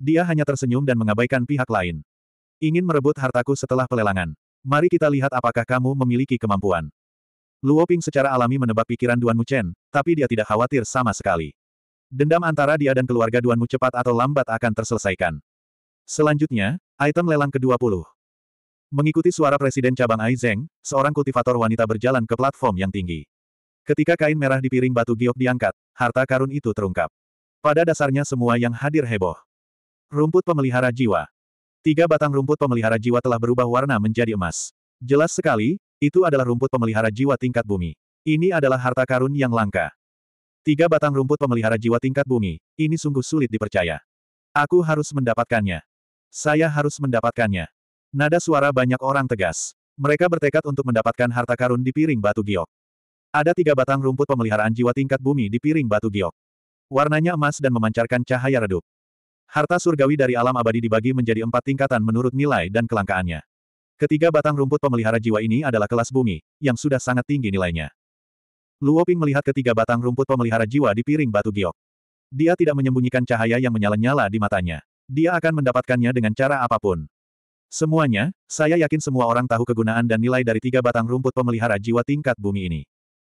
A: Dia hanya tersenyum dan mengabaikan pihak lain. Ingin merebut hartaku setelah pelelangan. Mari kita lihat apakah kamu memiliki kemampuan. Luoping secara alami menebak pikiran Duan Muchen, tapi dia tidak khawatir sama sekali. Dendam antara dia dan keluarga Duan Mu cepat atau lambat akan terselesaikan. Selanjutnya, item lelang ke-20. Mengikuti suara Presiden Cabang Aizeng, seorang kultivator wanita berjalan ke platform yang tinggi. Ketika kain merah di piring batu giok diangkat, harta karun itu terungkap. Pada dasarnya semua yang hadir heboh. Rumput pemelihara jiwa. Tiga batang rumput pemelihara jiwa telah berubah warna menjadi emas. Jelas sekali, itu adalah rumput pemelihara jiwa tingkat bumi. Ini adalah harta karun yang langka. Tiga batang rumput pemelihara jiwa tingkat bumi, ini sungguh sulit dipercaya. Aku harus mendapatkannya. Saya harus mendapatkannya. Nada suara banyak orang tegas. Mereka bertekad untuk mendapatkan harta karun di piring batu giok. Ada tiga batang rumput pemeliharaan jiwa tingkat bumi di piring batu giok. Warnanya emas dan memancarkan cahaya redup. Harta surgawi dari alam abadi dibagi menjadi empat tingkatan menurut nilai dan kelangkaannya. Ketiga batang rumput pemelihara jiwa ini adalah kelas bumi, yang sudah sangat tinggi nilainya. Luoping melihat ketiga batang rumput pemelihara jiwa di piring batu giok. Dia tidak menyembunyikan cahaya yang menyala-nyala di matanya. Dia akan mendapatkannya dengan cara apapun. Semuanya, saya yakin semua orang tahu kegunaan dan nilai dari tiga batang rumput pemelihara jiwa tingkat bumi ini.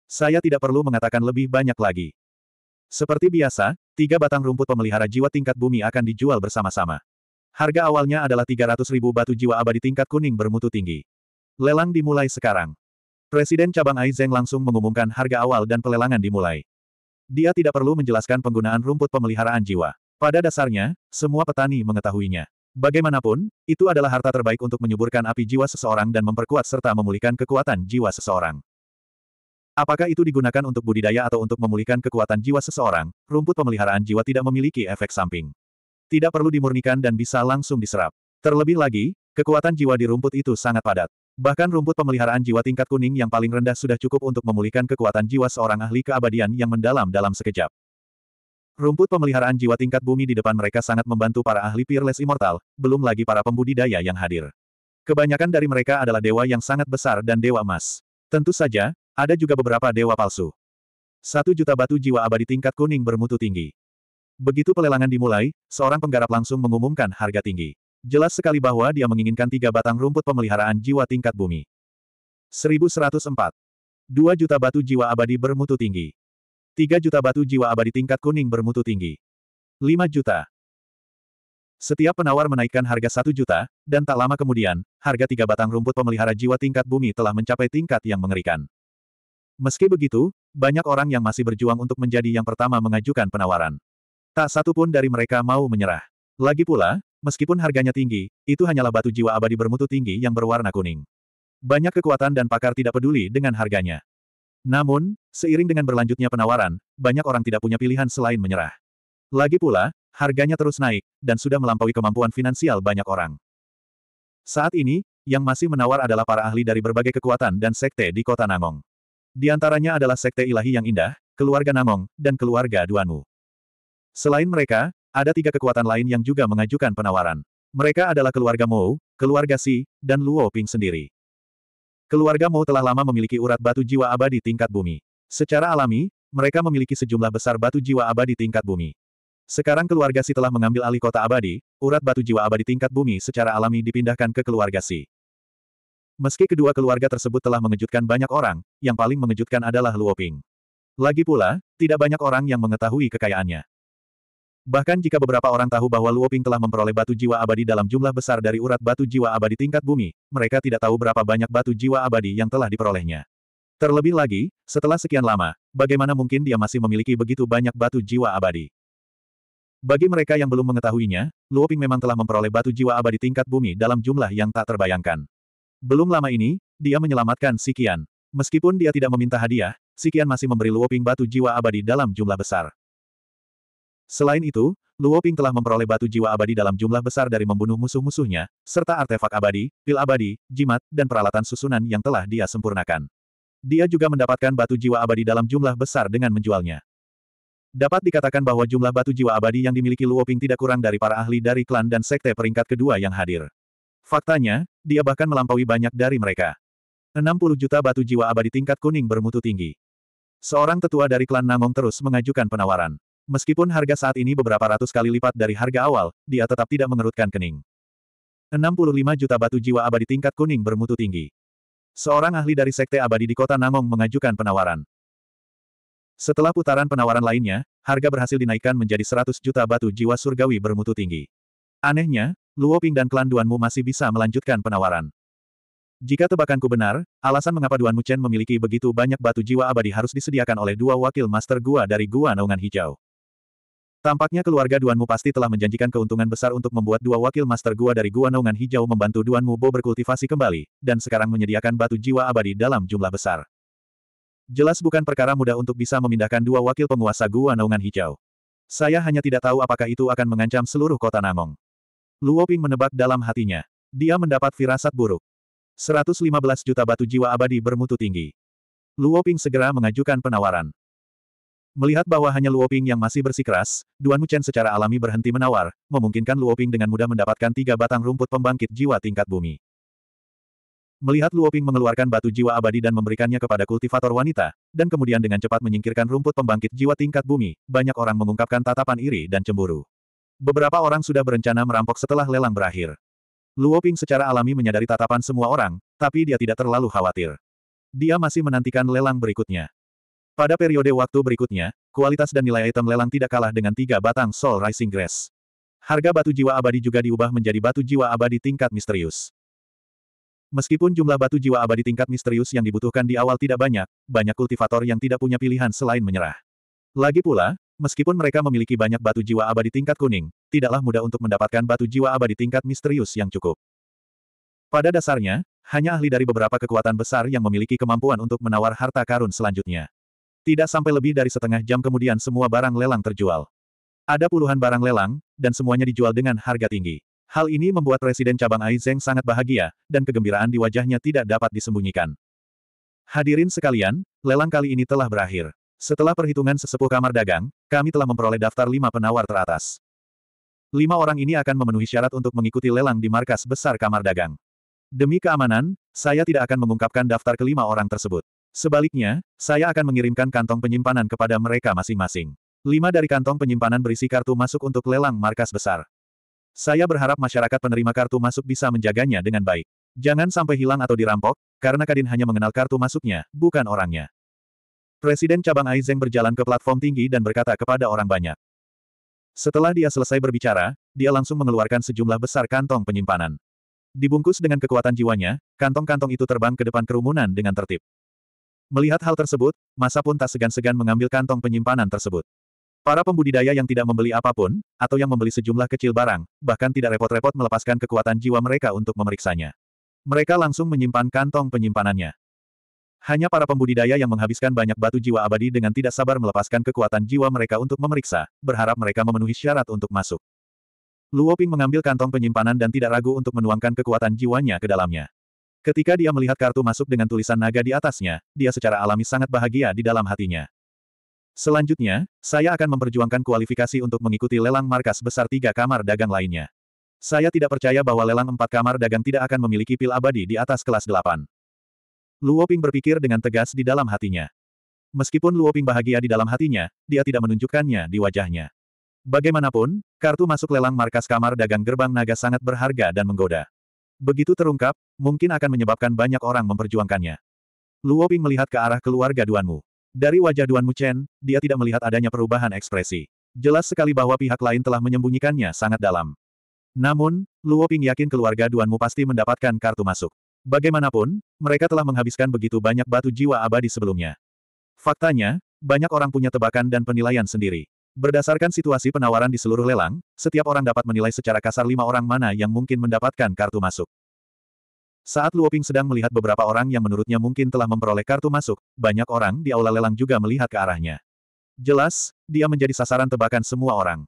A: Saya tidak perlu mengatakan lebih banyak lagi. Seperti biasa, tiga batang rumput pemelihara jiwa tingkat bumi akan dijual bersama-sama. Harga awalnya adalah 300 ribu batu jiwa abadi tingkat kuning bermutu tinggi. Lelang dimulai sekarang. Presiden cabang Aizeng langsung mengumumkan harga awal dan pelelangan dimulai. Dia tidak perlu menjelaskan penggunaan rumput pemeliharaan jiwa. Pada dasarnya, semua petani mengetahuinya. Bagaimanapun, itu adalah harta terbaik untuk menyuburkan api jiwa seseorang dan memperkuat serta memulihkan kekuatan jiwa seseorang. Apakah itu digunakan untuk budidaya atau untuk memulihkan kekuatan jiwa seseorang, rumput pemeliharaan jiwa tidak memiliki efek samping. Tidak perlu dimurnikan dan bisa langsung diserap. Terlebih lagi, kekuatan jiwa di rumput itu sangat padat. Bahkan rumput pemeliharaan jiwa tingkat kuning yang paling rendah sudah cukup untuk memulihkan kekuatan jiwa seorang ahli keabadian yang mendalam dalam sekejap. Rumput pemeliharaan jiwa tingkat bumi di depan mereka sangat membantu para ahli Peerless Immortal, belum lagi para pembudidaya yang hadir. Kebanyakan dari mereka adalah dewa yang sangat besar dan dewa emas. Tentu saja, ada juga beberapa dewa palsu. Satu juta batu jiwa abadi tingkat kuning bermutu tinggi. Begitu pelelangan dimulai, seorang penggarap langsung mengumumkan harga tinggi. Jelas sekali bahwa dia menginginkan tiga batang rumput pemeliharaan jiwa tingkat bumi. 1104. Dua juta batu jiwa abadi bermutu tinggi. 3 juta batu jiwa abadi tingkat kuning bermutu tinggi. Lima juta. Setiap penawar menaikkan harga satu juta, dan tak lama kemudian, harga tiga batang rumput pemelihara jiwa tingkat bumi telah mencapai tingkat yang mengerikan. Meski begitu, banyak orang yang masih berjuang untuk menjadi yang pertama mengajukan penawaran. Tak satu pun dari mereka mau menyerah. Lagi pula, meskipun harganya tinggi, itu hanyalah batu jiwa abadi bermutu tinggi yang berwarna kuning. Banyak kekuatan dan pakar tidak peduli dengan harganya. Namun, seiring dengan berlanjutnya penawaran, banyak orang tidak punya pilihan selain menyerah. Lagi pula, harganya terus naik, dan sudah melampaui kemampuan finansial banyak orang. Saat ini, yang masih menawar adalah para ahli dari berbagai kekuatan dan sekte di kota Namong. Di antaranya adalah sekte ilahi yang indah, keluarga Namong, dan keluarga Duanu. Selain mereka, ada tiga kekuatan lain yang juga mengajukan penawaran. Mereka adalah keluarga Mou, keluarga Si, dan Luo Ping sendiri. Keluarga Mo telah lama memiliki urat batu jiwa abadi tingkat bumi. Secara alami, mereka memiliki sejumlah besar batu jiwa abadi tingkat bumi. Sekarang keluarga Si telah mengambil alih kota abadi, urat batu jiwa abadi tingkat bumi secara alami dipindahkan ke keluarga Si. Meski kedua keluarga tersebut telah mengejutkan banyak orang, yang paling mengejutkan adalah Luoping. Lagi pula, tidak banyak orang yang mengetahui kekayaannya. Bahkan jika beberapa orang tahu bahwa Luoping telah memperoleh batu jiwa abadi dalam jumlah besar dari urat batu jiwa abadi tingkat bumi, mereka tidak tahu berapa banyak batu jiwa abadi yang telah diperolehnya. Terlebih lagi, setelah sekian lama, bagaimana mungkin dia masih memiliki begitu banyak batu jiwa abadi? Bagi mereka yang belum mengetahuinya, Luoping memang telah memperoleh batu jiwa abadi tingkat bumi dalam jumlah yang tak terbayangkan. Belum lama ini, dia menyelamatkan Sikian. Meskipun dia tidak meminta hadiah, Sikian masih memberi Luoping batu jiwa abadi dalam jumlah besar. Selain itu, Luo Ping telah memperoleh batu jiwa abadi dalam jumlah besar dari membunuh musuh-musuhnya, serta artefak abadi, pil abadi, jimat, dan peralatan susunan yang telah dia sempurnakan. Dia juga mendapatkan batu jiwa abadi dalam jumlah besar dengan menjualnya. Dapat dikatakan bahwa jumlah batu jiwa abadi yang dimiliki Luo Ping tidak kurang dari para ahli dari klan dan sekte peringkat kedua yang hadir. Faktanya, dia bahkan melampaui banyak dari mereka. 60 juta batu jiwa abadi tingkat kuning bermutu tinggi. Seorang tetua dari klan Namong terus mengajukan penawaran. Meskipun harga saat ini beberapa ratus kali lipat dari harga awal, dia tetap tidak mengerutkan kening. 65 juta batu jiwa abadi tingkat kuning bermutu tinggi. Seorang ahli dari Sekte Abadi di kota Nangong mengajukan penawaran. Setelah putaran penawaran lainnya, harga berhasil dinaikkan menjadi 100 juta batu jiwa surgawi bermutu tinggi. Anehnya, Luo Ping dan klan Duanmu masih bisa melanjutkan penawaran. Jika tebakanku benar, alasan mengapa Duan Chen memiliki begitu banyak batu jiwa abadi harus disediakan oleh dua wakil master gua dari gua naungan hijau. Tampaknya keluarga Duanmu pasti telah menjanjikan keuntungan besar untuk membuat dua wakil master gua dari Gua Naungan Hijau membantu Duanmu Bo berkultivasi kembali, dan sekarang menyediakan batu jiwa abadi dalam jumlah besar. Jelas bukan perkara mudah untuk bisa memindahkan dua wakil penguasa Gua Naungan Hijau. Saya hanya tidak tahu apakah itu akan mengancam seluruh kota Namong. Luo Ping menebak dalam hatinya. Dia mendapat firasat buruk. 115 juta batu jiwa abadi bermutu tinggi. Luo Ping segera mengajukan penawaran. Melihat bahwa hanya Luoping yang masih bersikeras, Duan Mucen secara alami berhenti menawar, memungkinkan Luoping dengan mudah mendapatkan tiga batang rumput pembangkit jiwa tingkat bumi. Melihat Luoping mengeluarkan batu jiwa abadi dan memberikannya kepada kultivator wanita, dan kemudian dengan cepat menyingkirkan rumput pembangkit jiwa tingkat bumi, banyak orang mengungkapkan tatapan iri dan cemburu. Beberapa orang sudah berencana merampok setelah lelang berakhir. Luoping secara alami menyadari tatapan semua orang, tapi dia tidak terlalu khawatir. Dia masih menantikan lelang berikutnya. Pada periode waktu berikutnya, kualitas dan nilai item lelang tidak kalah dengan tiga batang Soul Rising Grass. Harga batu jiwa abadi juga diubah menjadi batu jiwa abadi tingkat misterius. Meskipun jumlah batu jiwa abadi tingkat misterius yang dibutuhkan di awal tidak banyak, banyak kultivator yang tidak punya pilihan selain menyerah. Lagi pula, meskipun mereka memiliki banyak batu jiwa abadi tingkat kuning, tidaklah mudah untuk mendapatkan batu jiwa abadi tingkat misterius yang cukup. Pada dasarnya, hanya ahli dari beberapa kekuatan besar yang memiliki kemampuan untuk menawar harta karun selanjutnya. Tidak sampai lebih dari setengah jam kemudian semua barang lelang terjual. Ada puluhan barang lelang, dan semuanya dijual dengan harga tinggi. Hal ini membuat Presiden Cabang Aizeng sangat bahagia, dan kegembiraan di wajahnya tidak dapat disembunyikan. Hadirin sekalian, lelang kali ini telah berakhir. Setelah perhitungan sesepuh kamar dagang, kami telah memperoleh daftar lima penawar teratas. Lima orang ini akan memenuhi syarat untuk mengikuti lelang di markas besar kamar dagang. Demi keamanan, saya tidak akan mengungkapkan daftar kelima orang tersebut. Sebaliknya, saya akan mengirimkan kantong penyimpanan kepada mereka masing-masing. Lima dari kantong penyimpanan berisi kartu masuk untuk lelang markas besar. Saya berharap masyarakat penerima kartu masuk bisa menjaganya dengan baik. Jangan sampai hilang atau dirampok, karena Kadin hanya mengenal kartu masuknya, bukan orangnya. Presiden cabang Aizeng berjalan ke platform tinggi dan berkata kepada orang banyak. Setelah dia selesai berbicara, dia langsung mengeluarkan sejumlah besar kantong penyimpanan. Dibungkus dengan kekuatan jiwanya, kantong-kantong itu terbang ke depan kerumunan dengan tertib. Melihat hal tersebut, masa pun tak segan-segan mengambil kantong penyimpanan tersebut. Para pembudidaya yang tidak membeli apapun, atau yang membeli sejumlah kecil barang, bahkan tidak repot-repot melepaskan kekuatan jiwa mereka untuk memeriksanya. Mereka langsung menyimpan kantong penyimpanannya. Hanya para pembudidaya yang menghabiskan banyak batu jiwa abadi dengan tidak sabar melepaskan kekuatan jiwa mereka untuk memeriksa, berharap mereka memenuhi syarat untuk masuk. Luoping mengambil kantong penyimpanan dan tidak ragu untuk menuangkan kekuatan jiwanya ke dalamnya. Ketika dia melihat kartu masuk dengan tulisan naga di atasnya, dia secara alami sangat bahagia di dalam hatinya. Selanjutnya, saya akan memperjuangkan kualifikasi untuk mengikuti lelang markas besar tiga kamar dagang lainnya. Saya tidak percaya bahwa lelang empat kamar dagang tidak akan memiliki pil abadi di atas kelas delapan. Luoping berpikir dengan tegas di dalam hatinya. Meskipun Luoping bahagia di dalam hatinya, dia tidak menunjukkannya di wajahnya. Bagaimanapun, kartu masuk lelang markas kamar dagang gerbang naga sangat berharga dan menggoda. Begitu terungkap, mungkin akan menyebabkan banyak orang memperjuangkannya. Luo Ping melihat ke arah keluarga Duanmu. Dari wajah Duanmu Chen, dia tidak melihat adanya perubahan ekspresi. Jelas sekali bahwa pihak lain telah menyembunyikannya sangat dalam. Namun, Luo Ping yakin keluarga Duanmu pasti mendapatkan kartu masuk. Bagaimanapun, mereka telah menghabiskan begitu banyak batu jiwa abadi sebelumnya. Faktanya, banyak orang punya tebakan dan penilaian sendiri. Berdasarkan situasi penawaran di seluruh lelang, setiap orang dapat menilai secara kasar lima orang mana yang mungkin mendapatkan kartu masuk. Saat Luoping sedang melihat beberapa orang yang menurutnya mungkin telah memperoleh kartu masuk, banyak orang di aula lelang juga melihat ke arahnya. Jelas, dia menjadi sasaran tebakan semua orang.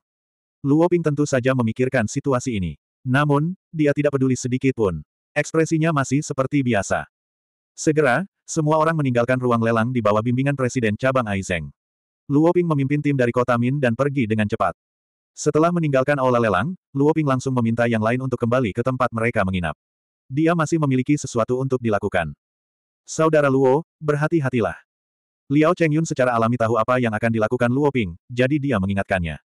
A: Luoping tentu saja memikirkan situasi ini. Namun, dia tidak peduli sedikit pun. Ekspresinya masih seperti biasa. Segera, semua orang meninggalkan ruang lelang di bawah bimbingan Presiden Cabang Aizeng. Luo Ping memimpin tim dari kota Min dan pergi dengan cepat. Setelah meninggalkan aula lelang, Luo Ping langsung meminta yang lain untuk kembali ke tempat mereka menginap. Dia masih memiliki sesuatu untuk dilakukan. Saudara Luo, berhati-hatilah. Liao Chengyun secara alami tahu apa yang akan dilakukan Luo Ping, jadi dia mengingatkannya.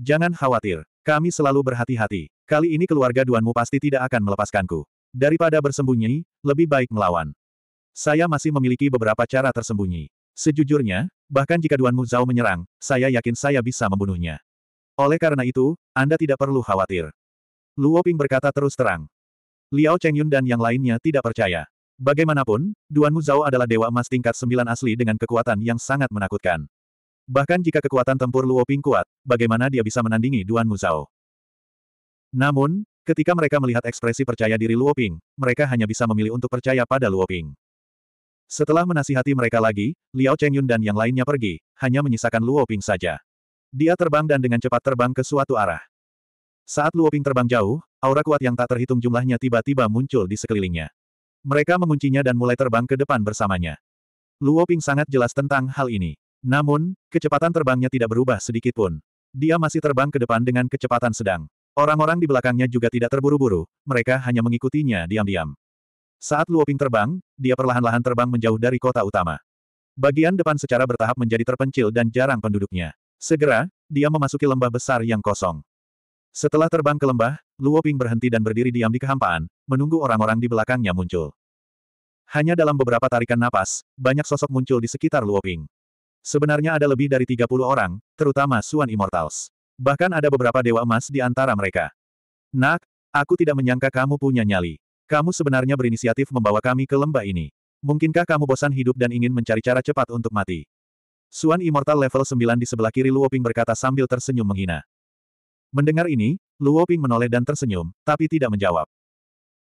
A: Jangan khawatir, kami selalu berhati-hati. Kali ini keluarga Duanmu pasti tidak akan melepaskanku. Daripada bersembunyi, lebih baik melawan. Saya masih memiliki beberapa cara tersembunyi. Sejujurnya, Bahkan jika Duan Mu Zhao menyerang, saya yakin saya bisa membunuhnya. Oleh karena itu, Anda tidak perlu khawatir. Luo Ping berkata terus terang. Liao Chengyun dan yang lainnya tidak percaya. Bagaimanapun, Duan Mu Zhao adalah dewa emas tingkat sembilan asli dengan kekuatan yang sangat menakutkan. Bahkan jika kekuatan tempur Luo Ping kuat, bagaimana dia bisa menandingi Duan Mu Zhao? Namun, ketika mereka melihat ekspresi percaya diri Luo Ping, mereka hanya bisa memilih untuk percaya pada Luo Ping. Setelah menasihati mereka lagi, Liao Chengyun dan yang lainnya pergi, hanya menyisakan Luo Ping saja. Dia terbang dan dengan cepat terbang ke suatu arah. Saat Luo Ping terbang jauh, aura kuat yang tak terhitung jumlahnya tiba-tiba muncul di sekelilingnya. Mereka menguncinya dan mulai terbang ke depan bersamanya. Luo Ping sangat jelas tentang hal ini. Namun, kecepatan terbangnya tidak berubah sedikit pun. Dia masih terbang ke depan dengan kecepatan sedang. Orang-orang di belakangnya juga tidak terburu-buru, mereka hanya mengikutinya diam-diam. Saat Luoping terbang, dia perlahan-lahan terbang menjauh dari kota utama. Bagian depan secara bertahap menjadi terpencil dan jarang penduduknya. Segera, dia memasuki lembah besar yang kosong. Setelah terbang ke lembah, Luoping berhenti dan berdiri diam di kehampaan, menunggu orang-orang di belakangnya muncul. Hanya dalam beberapa tarikan napas, banyak sosok muncul di sekitar Luoping. Sebenarnya ada lebih dari 30 orang, terutama Suan Immortals. Bahkan ada beberapa dewa emas di antara mereka. Nak, aku tidak menyangka kamu punya nyali. Kamu sebenarnya berinisiatif membawa kami ke lembah ini. Mungkinkah kamu bosan hidup dan ingin mencari cara cepat untuk mati? Suan Immortal level 9 di sebelah kiri Luoping berkata sambil tersenyum menghina. Mendengar ini, Luoping menoleh dan tersenyum, tapi tidak menjawab.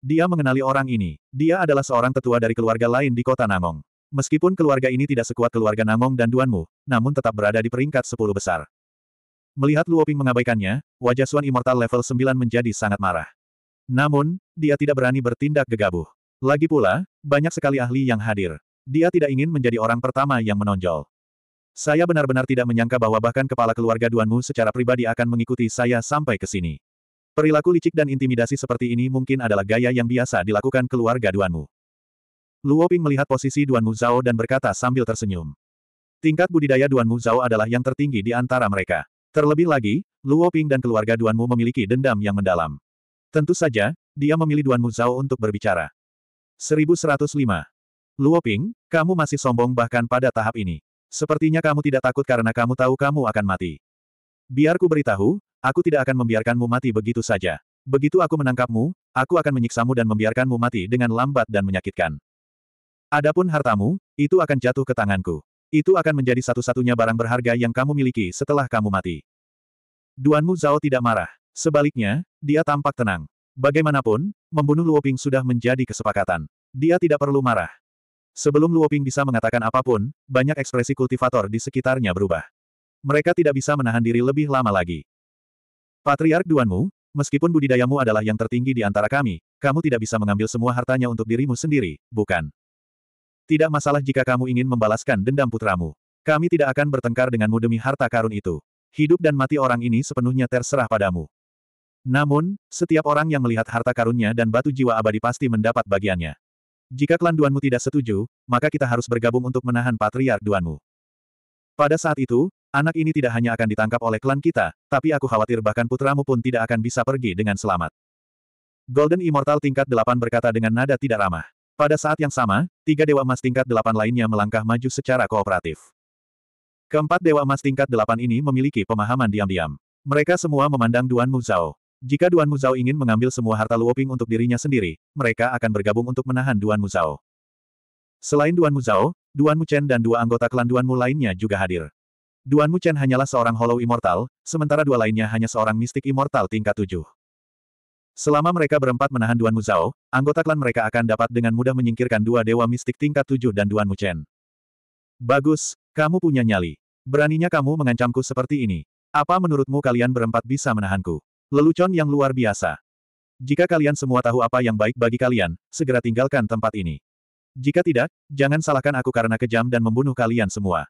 A: Dia mengenali orang ini. Dia adalah seorang tetua dari keluarga lain di kota Nangong. Meskipun keluarga ini tidak sekuat keluarga Nangong dan Duanmu, namun tetap berada di peringkat 10 besar. Melihat Luoping mengabaikannya, wajah Suan Immortal level 9 menjadi sangat marah. Namun, dia tidak berani bertindak gegabah. Lagi pula, banyak sekali ahli yang hadir. Dia tidak ingin menjadi orang pertama yang menonjol. Saya benar-benar tidak menyangka bahwa bahkan kepala keluarga Duanmu secara pribadi akan mengikuti saya sampai ke sini. Perilaku licik dan intimidasi seperti ini mungkin adalah gaya yang biasa dilakukan keluarga Duanmu. Luoping melihat posisi Duanmu Zhao dan berkata sambil tersenyum. Tingkat budidaya Duanmu Zhao adalah yang tertinggi di antara mereka. Terlebih lagi, Luoping dan keluarga Duanmu memiliki dendam yang mendalam. Tentu saja, dia memilih Duan Muzao untuk berbicara. 1105. Luo Ping, kamu masih sombong bahkan pada tahap ini. Sepertinya kamu tidak takut karena kamu tahu kamu akan mati. Biarku beritahu, aku tidak akan membiarkanmu mati begitu saja. Begitu aku menangkapmu, aku akan menyiksamu dan membiarkanmu mati dengan lambat dan menyakitkan. Adapun hartamu, itu akan jatuh ke tanganku. Itu akan menjadi satu-satunya barang berharga yang kamu miliki setelah kamu mati. Duanmu Zhao tidak marah. Sebaliknya, dia tampak tenang. Bagaimanapun, membunuh Luoping sudah menjadi kesepakatan. Dia tidak perlu marah. Sebelum Luoping bisa mengatakan apapun, banyak ekspresi kultivator di sekitarnya berubah. Mereka tidak bisa menahan diri lebih lama lagi. Patriark Duanmu, meskipun budidayamu adalah yang tertinggi di antara kami, kamu tidak bisa mengambil semua hartanya untuk dirimu sendiri, bukan? Tidak masalah jika kamu ingin membalaskan dendam putramu. Kami tidak akan bertengkar denganmu demi harta karun itu. Hidup dan mati orang ini sepenuhnya terserah padamu. Namun, setiap orang yang melihat harta karunnya dan batu jiwa abadi pasti mendapat bagiannya. Jika klan Duanmu tidak setuju, maka kita harus bergabung untuk menahan patriark Duanmu. Pada saat itu, anak ini tidak hanya akan ditangkap oleh klan kita, tapi aku khawatir bahkan putramu pun tidak akan bisa pergi dengan selamat. Golden Immortal tingkat 8 berkata dengan nada tidak ramah. Pada saat yang sama, tiga Dewa Emas tingkat delapan lainnya melangkah maju secara kooperatif. Keempat Dewa Emas tingkat delapan ini memiliki pemahaman diam-diam. Mereka semua memandang Duan Muzao. Jika Duan Muzao ingin mengambil semua harta Luoping untuk dirinya sendiri, mereka akan bergabung untuk menahan Duan Muzao. Selain Duan Muzao, Duan Muchen dan dua anggota klan Duan Mu lainnya juga hadir. Duan Muchen hanyalah seorang Hollow Immortal, sementara dua lainnya hanya seorang Mistik Immortal tingkat tujuh. Selama mereka berempat menahan Duan Muzao, anggota klan mereka akan dapat dengan mudah menyingkirkan dua dewa mistik tingkat tujuh dan Duan Muchen. Bagus, kamu punya nyali. Beraninya kamu mengancamku seperti ini. Apa menurutmu kalian berempat bisa menahanku? Lelucon yang luar biasa. Jika kalian semua tahu apa yang baik bagi kalian, segera tinggalkan tempat ini. Jika tidak, jangan salahkan aku karena kejam dan membunuh kalian semua.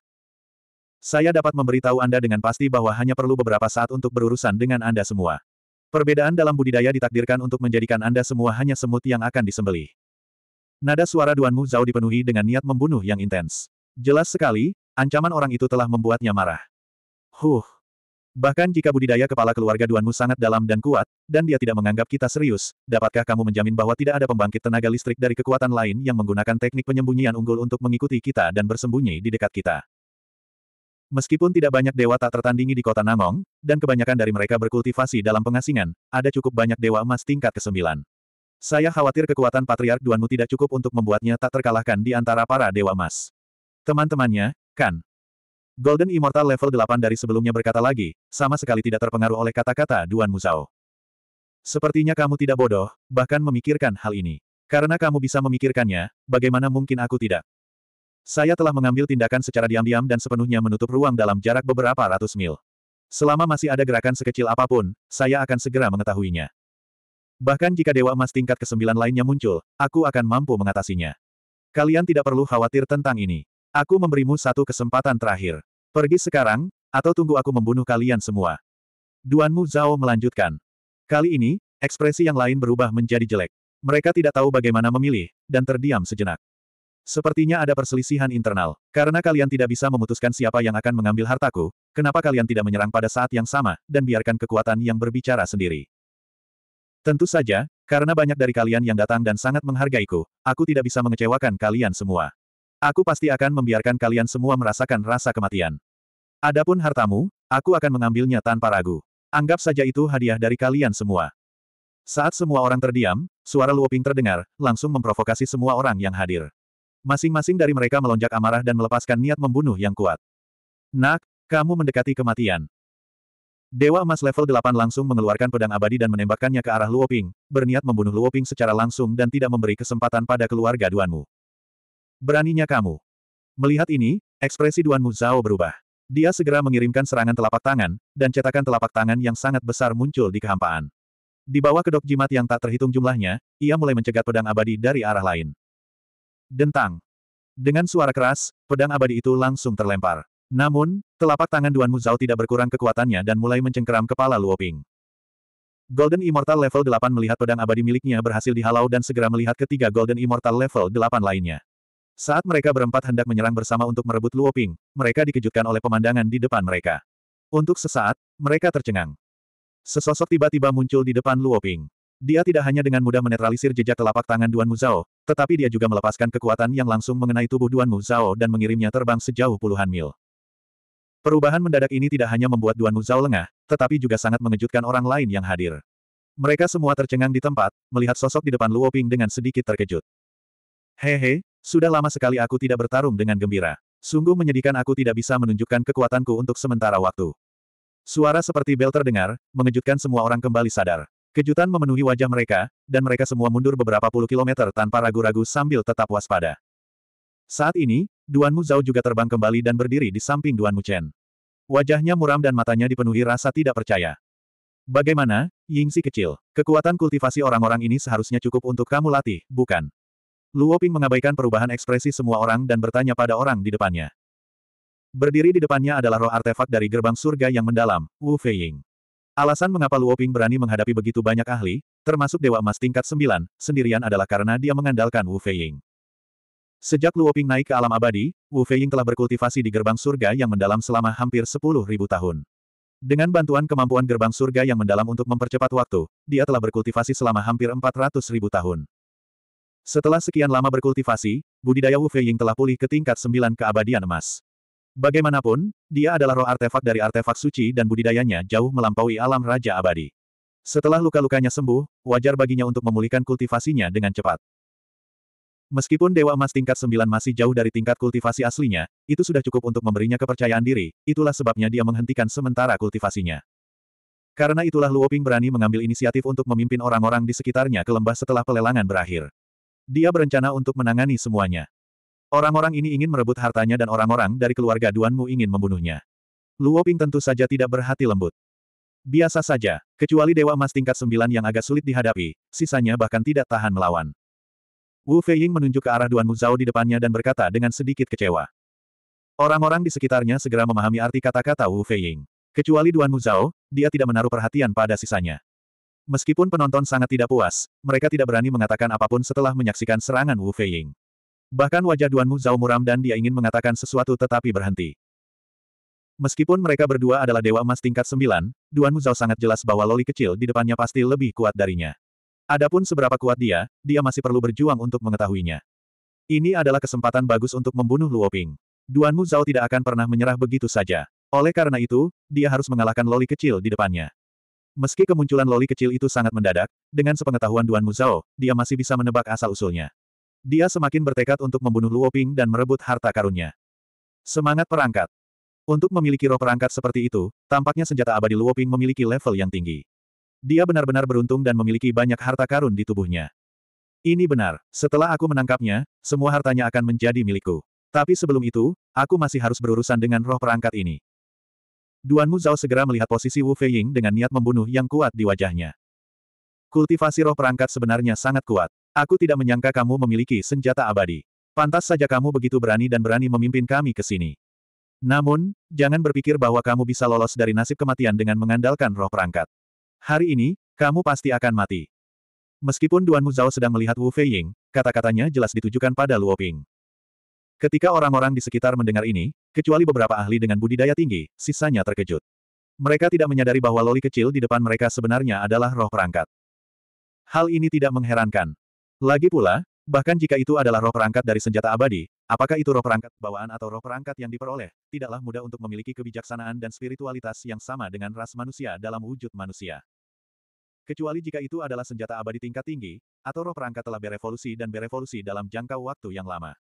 A: Saya dapat memberitahu Anda dengan pasti bahwa hanya perlu beberapa saat untuk berurusan dengan Anda semua. Perbedaan dalam budidaya ditakdirkan untuk menjadikan Anda semua hanya semut yang akan disembeli. Nada suara Duanmu Zhao dipenuhi dengan niat membunuh yang intens. Jelas sekali, ancaman orang itu telah membuatnya marah. Huh, Bahkan jika budidaya kepala keluarga Duanmu sangat dalam dan kuat, dan dia tidak menganggap kita serius, dapatkah kamu menjamin bahwa tidak ada pembangkit tenaga listrik dari kekuatan lain yang menggunakan teknik penyembunyian unggul untuk mengikuti kita dan bersembunyi di dekat kita? Meskipun tidak banyak dewa tak tertandingi di kota Namong, dan kebanyakan dari mereka berkultivasi dalam pengasingan, ada cukup banyak dewa emas tingkat ke-9. Saya khawatir kekuatan Patriark Duanmu tidak cukup untuk membuatnya tak terkalahkan di antara para dewa emas. Teman-temannya, kan? Golden Immortal level 8 dari sebelumnya berkata lagi, sama sekali tidak terpengaruh oleh kata-kata Duan Muzao. Sepertinya kamu tidak bodoh, bahkan memikirkan hal ini. Karena kamu bisa memikirkannya, bagaimana mungkin aku tidak? Saya telah mengambil tindakan secara diam-diam dan sepenuhnya menutup ruang dalam jarak beberapa ratus mil. Selama masih ada gerakan sekecil apapun, saya akan segera mengetahuinya. Bahkan jika Dewa Emas tingkat ke-9 lainnya muncul, aku akan mampu mengatasinya. Kalian tidak perlu khawatir tentang ini. Aku memberimu satu kesempatan terakhir. Pergi sekarang, atau tunggu aku membunuh kalian semua. Duanmu Zhao melanjutkan. Kali ini, ekspresi yang lain berubah menjadi jelek. Mereka tidak tahu bagaimana memilih, dan terdiam sejenak. Sepertinya ada perselisihan internal. Karena kalian tidak bisa memutuskan siapa yang akan mengambil hartaku, kenapa kalian tidak menyerang pada saat yang sama, dan biarkan kekuatan yang berbicara sendiri. Tentu saja, karena banyak dari kalian yang datang dan sangat menghargaiku, aku tidak bisa mengecewakan kalian semua. Aku pasti akan membiarkan kalian semua merasakan rasa kematian. Adapun hartamu, aku akan mengambilnya tanpa ragu. Anggap saja itu hadiah dari kalian semua. Saat semua orang terdiam, suara Luoping terdengar, langsung memprovokasi semua orang yang hadir. Masing-masing dari mereka melonjak amarah dan melepaskan niat membunuh yang kuat. Nak, kamu mendekati kematian. Dewa Emas level 8 langsung mengeluarkan pedang abadi dan menembakkannya ke arah Luoping, berniat membunuh Luoping secara langsung dan tidak memberi kesempatan pada keluarga Duanmu. Beraninya kamu. Melihat ini, ekspresi Duan Muzao berubah. Dia segera mengirimkan serangan telapak tangan, dan cetakan telapak tangan yang sangat besar muncul di kehampaan. Di bawah kedok jimat yang tak terhitung jumlahnya, ia mulai mencegat pedang abadi dari arah lain. Dentang. Dengan suara keras, pedang abadi itu langsung terlempar. Namun, telapak tangan Duan Muzao tidak berkurang kekuatannya dan mulai mencengkeram kepala Luoping. Golden Immortal level 8 melihat pedang abadi miliknya berhasil dihalau dan segera melihat ketiga Golden Immortal level 8 lainnya. Saat mereka berempat hendak menyerang bersama untuk merebut Luoping, mereka dikejutkan oleh pemandangan di depan mereka. Untuk sesaat, mereka tercengang. Sesosok tiba-tiba muncul di depan Luoping. Dia tidak hanya dengan mudah menetralisir jejak telapak tangan Duan Muzao, tetapi dia juga melepaskan kekuatan yang langsung mengenai tubuh Duan Muzao dan mengirimnya terbang sejauh puluhan mil. Perubahan mendadak ini tidak hanya membuat Duan Muzao lengah, tetapi juga sangat mengejutkan orang lain yang hadir. Mereka semua tercengang di tempat, melihat sosok di depan Luoping dengan sedikit terkejut. Hehe, sudah lama sekali aku tidak bertarung dengan gembira. Sungguh menyedihkan aku tidak bisa menunjukkan kekuatanku untuk sementara waktu. Suara seperti bel terdengar, mengejutkan semua orang kembali sadar. Kejutan memenuhi wajah mereka, dan mereka semua mundur beberapa puluh kilometer tanpa ragu-ragu sambil tetap waspada. Saat ini, Duan Mu Zhao juga terbang kembali dan berdiri di samping Duan Mu Chen. Wajahnya muram dan matanya dipenuhi rasa tidak percaya. Bagaimana, Ying Yingxi kecil, kekuatan kultivasi orang-orang ini seharusnya cukup untuk kamu latih, bukan? Luo Ping mengabaikan perubahan ekspresi semua orang dan bertanya pada orang di depannya. Berdiri di depannya adalah roh artefak dari gerbang surga yang mendalam, Wu Feiying. Alasan mengapa Luo Ping berani menghadapi begitu banyak ahli, termasuk Dewa Emas tingkat 9, sendirian adalah karena dia mengandalkan Wu Feiying. Sejak Luo Ping naik ke alam abadi, Wu Feiying telah berkultivasi di gerbang surga yang mendalam selama hampir 10.000 tahun. Dengan bantuan kemampuan gerbang surga yang mendalam untuk mempercepat waktu, dia telah berkultivasi selama hampir ratus ribu tahun. Setelah sekian lama berkultivasi, budidaya Wu Feiying telah pulih ke tingkat sembilan keabadian emas. Bagaimanapun, dia adalah roh artefak dari artefak suci dan budidayanya jauh melampaui alam Raja Abadi. Setelah luka-lukanya sembuh, wajar baginya untuk memulihkan kultivasinya dengan cepat. Meskipun Dewa Emas tingkat sembilan masih jauh dari tingkat kultivasi aslinya, itu sudah cukup untuk memberinya kepercayaan diri, itulah sebabnya dia menghentikan sementara kultivasinya. Karena itulah Luoping berani mengambil inisiatif untuk memimpin orang-orang di sekitarnya ke lembah setelah pelelangan berakhir. Dia berencana untuk menangani semuanya. Orang-orang ini ingin merebut hartanya dan orang-orang dari keluarga Duanmu ingin membunuhnya. Luo Ping tentu saja tidak berhati lembut. Biasa saja, kecuali Dewa Emas tingkat Sembilan yang agak sulit dihadapi, sisanya bahkan tidak tahan melawan. Wu Feiying menunjuk ke arah Duan Mu Zhao di depannya dan berkata dengan sedikit kecewa. Orang-orang di sekitarnya segera memahami arti kata-kata Wu Feiying. Kecuali Duan Mu Zhao, dia tidak menaruh perhatian pada sisanya. Meskipun penonton sangat tidak puas, mereka tidak berani mengatakan apapun setelah menyaksikan serangan Wu Feiying. Bahkan wajah Duanmu Zhao muram dan dia ingin mengatakan sesuatu tetapi berhenti. Meskipun mereka berdua adalah dewa emas tingkat 9, Duanmu Zhao sangat jelas bahwa loli kecil di depannya pasti lebih kuat darinya. Adapun seberapa kuat dia, dia masih perlu berjuang untuk mengetahuinya. Ini adalah kesempatan bagus untuk membunuh Luo Luoping. Duanmu Zhao tidak akan pernah menyerah begitu saja. Oleh karena itu, dia harus mengalahkan loli kecil di depannya. Meski kemunculan loli kecil itu sangat mendadak, dengan sepengetahuan Duan Muzao, dia masih bisa menebak asal-usulnya. Dia semakin bertekad untuk membunuh Luoping dan merebut harta karunnya. Semangat perangkat. Untuk memiliki roh perangkat seperti itu, tampaknya senjata abadi Luoping memiliki level yang tinggi. Dia benar-benar beruntung dan memiliki banyak harta karun di tubuhnya. Ini benar, setelah aku menangkapnya, semua hartanya akan menjadi milikku. Tapi sebelum itu, aku masih harus berurusan dengan roh perangkat ini. Duan Mu Zhao segera melihat posisi Wu Feiying dengan niat membunuh yang kuat di wajahnya. Kultivasi roh perangkat sebenarnya sangat kuat. Aku tidak menyangka kamu memiliki senjata abadi. Pantas saja kamu begitu berani dan berani memimpin kami ke sini. Namun, jangan berpikir bahwa kamu bisa lolos dari nasib kematian dengan mengandalkan roh perangkat. Hari ini, kamu pasti akan mati. Meskipun Duan Zhao sedang melihat Wu Feiying, kata-katanya jelas ditujukan pada Luo Ping. Ketika orang-orang di sekitar mendengar ini, kecuali beberapa ahli dengan budidaya tinggi, sisanya terkejut. Mereka tidak menyadari bahwa loli kecil di depan mereka sebenarnya adalah roh perangkat. Hal ini tidak mengherankan. Lagi pula, bahkan jika itu adalah roh perangkat dari senjata abadi, apakah itu roh perangkat bawaan atau roh perangkat yang diperoleh, tidaklah mudah untuk memiliki kebijaksanaan dan spiritualitas yang sama dengan ras manusia dalam wujud manusia. Kecuali jika itu adalah senjata abadi tingkat tinggi, atau roh perangkat telah berevolusi dan berevolusi dalam jangka waktu yang lama.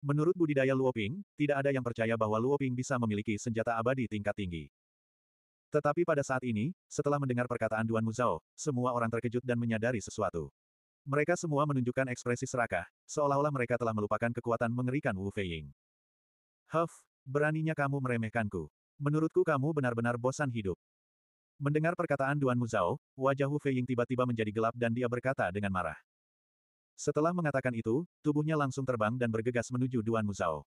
A: Menurut budidaya Luoping, tidak ada yang percaya bahwa Luoping bisa memiliki senjata abadi tingkat tinggi. Tetapi pada saat ini, setelah mendengar perkataan Duan Muzao, semua orang terkejut dan menyadari sesuatu. Mereka semua menunjukkan ekspresi serakah, seolah-olah mereka telah melupakan kekuatan mengerikan Wu Feiying. Huff, beraninya kamu meremehkanku. Menurutku kamu benar-benar bosan hidup. Mendengar perkataan Duan Muzao, wajah Wu Feiying tiba-tiba menjadi gelap dan dia berkata dengan marah. Setelah mengatakan itu, tubuhnya langsung terbang dan bergegas menuju Duan Muzao.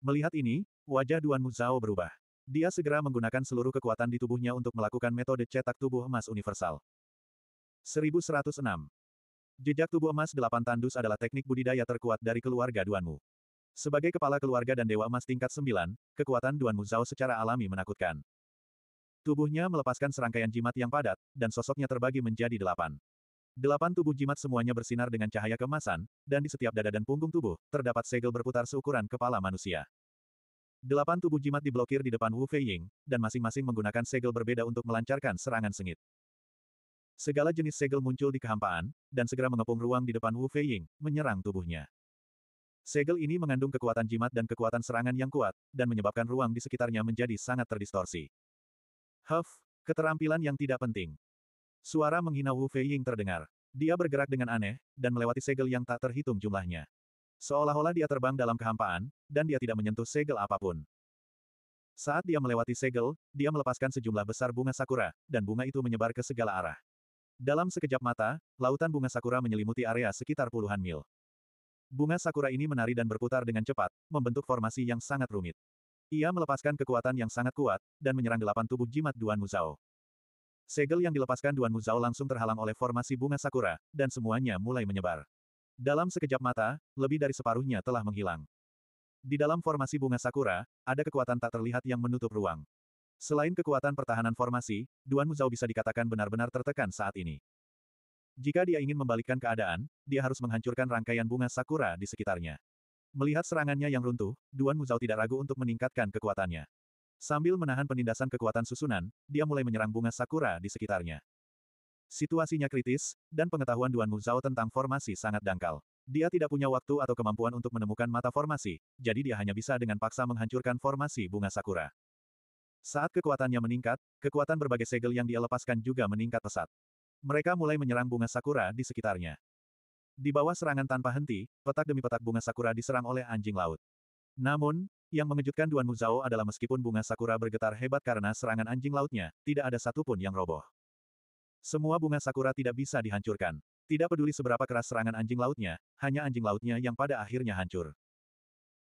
A: Melihat ini, wajah Duan Muzao berubah. Dia segera menggunakan seluruh kekuatan di tubuhnya untuk melakukan metode cetak tubuh emas universal. 1106. Jejak tubuh emas delapan tandus adalah teknik budidaya terkuat dari keluarga Duan Mu. Sebagai kepala keluarga dan dewa emas tingkat sembilan, kekuatan Mu Zhao secara alami menakutkan. Tubuhnya melepaskan serangkaian jimat yang padat, dan sosoknya terbagi menjadi delapan. Delapan tubuh jimat semuanya bersinar dengan cahaya kemasan, dan di setiap dada dan punggung tubuh, terdapat segel berputar seukuran kepala manusia. Delapan tubuh jimat diblokir di depan Wu Feiying, dan masing-masing menggunakan segel berbeda untuk melancarkan serangan sengit. Segala jenis segel muncul di kehampaan, dan segera mengepung ruang di depan Wu Feiying, menyerang tubuhnya. Segel ini mengandung kekuatan jimat dan kekuatan serangan yang kuat, dan menyebabkan ruang di sekitarnya menjadi sangat terdistorsi. Huff, keterampilan yang tidak penting. Suara menghina Wu Feiying terdengar. Dia bergerak dengan aneh, dan melewati segel yang tak terhitung jumlahnya. Seolah-olah dia terbang dalam kehampaan, dan dia tidak menyentuh segel apapun. Saat dia melewati segel, dia melepaskan sejumlah besar bunga sakura, dan bunga itu menyebar ke segala arah. Dalam sekejap mata, lautan bunga sakura menyelimuti area sekitar puluhan mil. Bunga sakura ini menari dan berputar dengan cepat, membentuk formasi yang sangat rumit. Ia melepaskan kekuatan yang sangat kuat, dan menyerang delapan tubuh jimat Duan Muzao. Segel yang dilepaskan Duan Muzao langsung terhalang oleh formasi bunga sakura, dan semuanya mulai menyebar. Dalam sekejap mata, lebih dari separuhnya telah menghilang. Di dalam formasi bunga sakura, ada kekuatan tak terlihat yang menutup ruang. Selain kekuatan pertahanan formasi, Duan Muzao bisa dikatakan benar-benar tertekan saat ini. Jika dia ingin membalikkan keadaan, dia harus menghancurkan rangkaian bunga sakura di sekitarnya. Melihat serangannya yang runtuh, Duan Muzao tidak ragu untuk meningkatkan kekuatannya. Sambil menahan penindasan kekuatan susunan, dia mulai menyerang bunga sakura di sekitarnya. Situasinya kritis, dan pengetahuan Duan Muzao tentang formasi sangat dangkal. Dia tidak punya waktu atau kemampuan untuk menemukan mata formasi, jadi dia hanya bisa dengan paksa menghancurkan formasi bunga sakura. Saat kekuatannya meningkat, kekuatan berbagai segel yang dia lepaskan juga meningkat pesat. Mereka mulai menyerang bunga sakura di sekitarnya. Di bawah serangan tanpa henti, petak demi petak bunga sakura diserang oleh anjing laut. Namun, yang mengejutkan Duan Muzao adalah meskipun bunga sakura bergetar hebat karena serangan anjing lautnya, tidak ada satupun yang roboh. Semua bunga sakura tidak bisa dihancurkan. Tidak peduli seberapa keras serangan anjing lautnya, hanya anjing lautnya yang pada akhirnya hancur.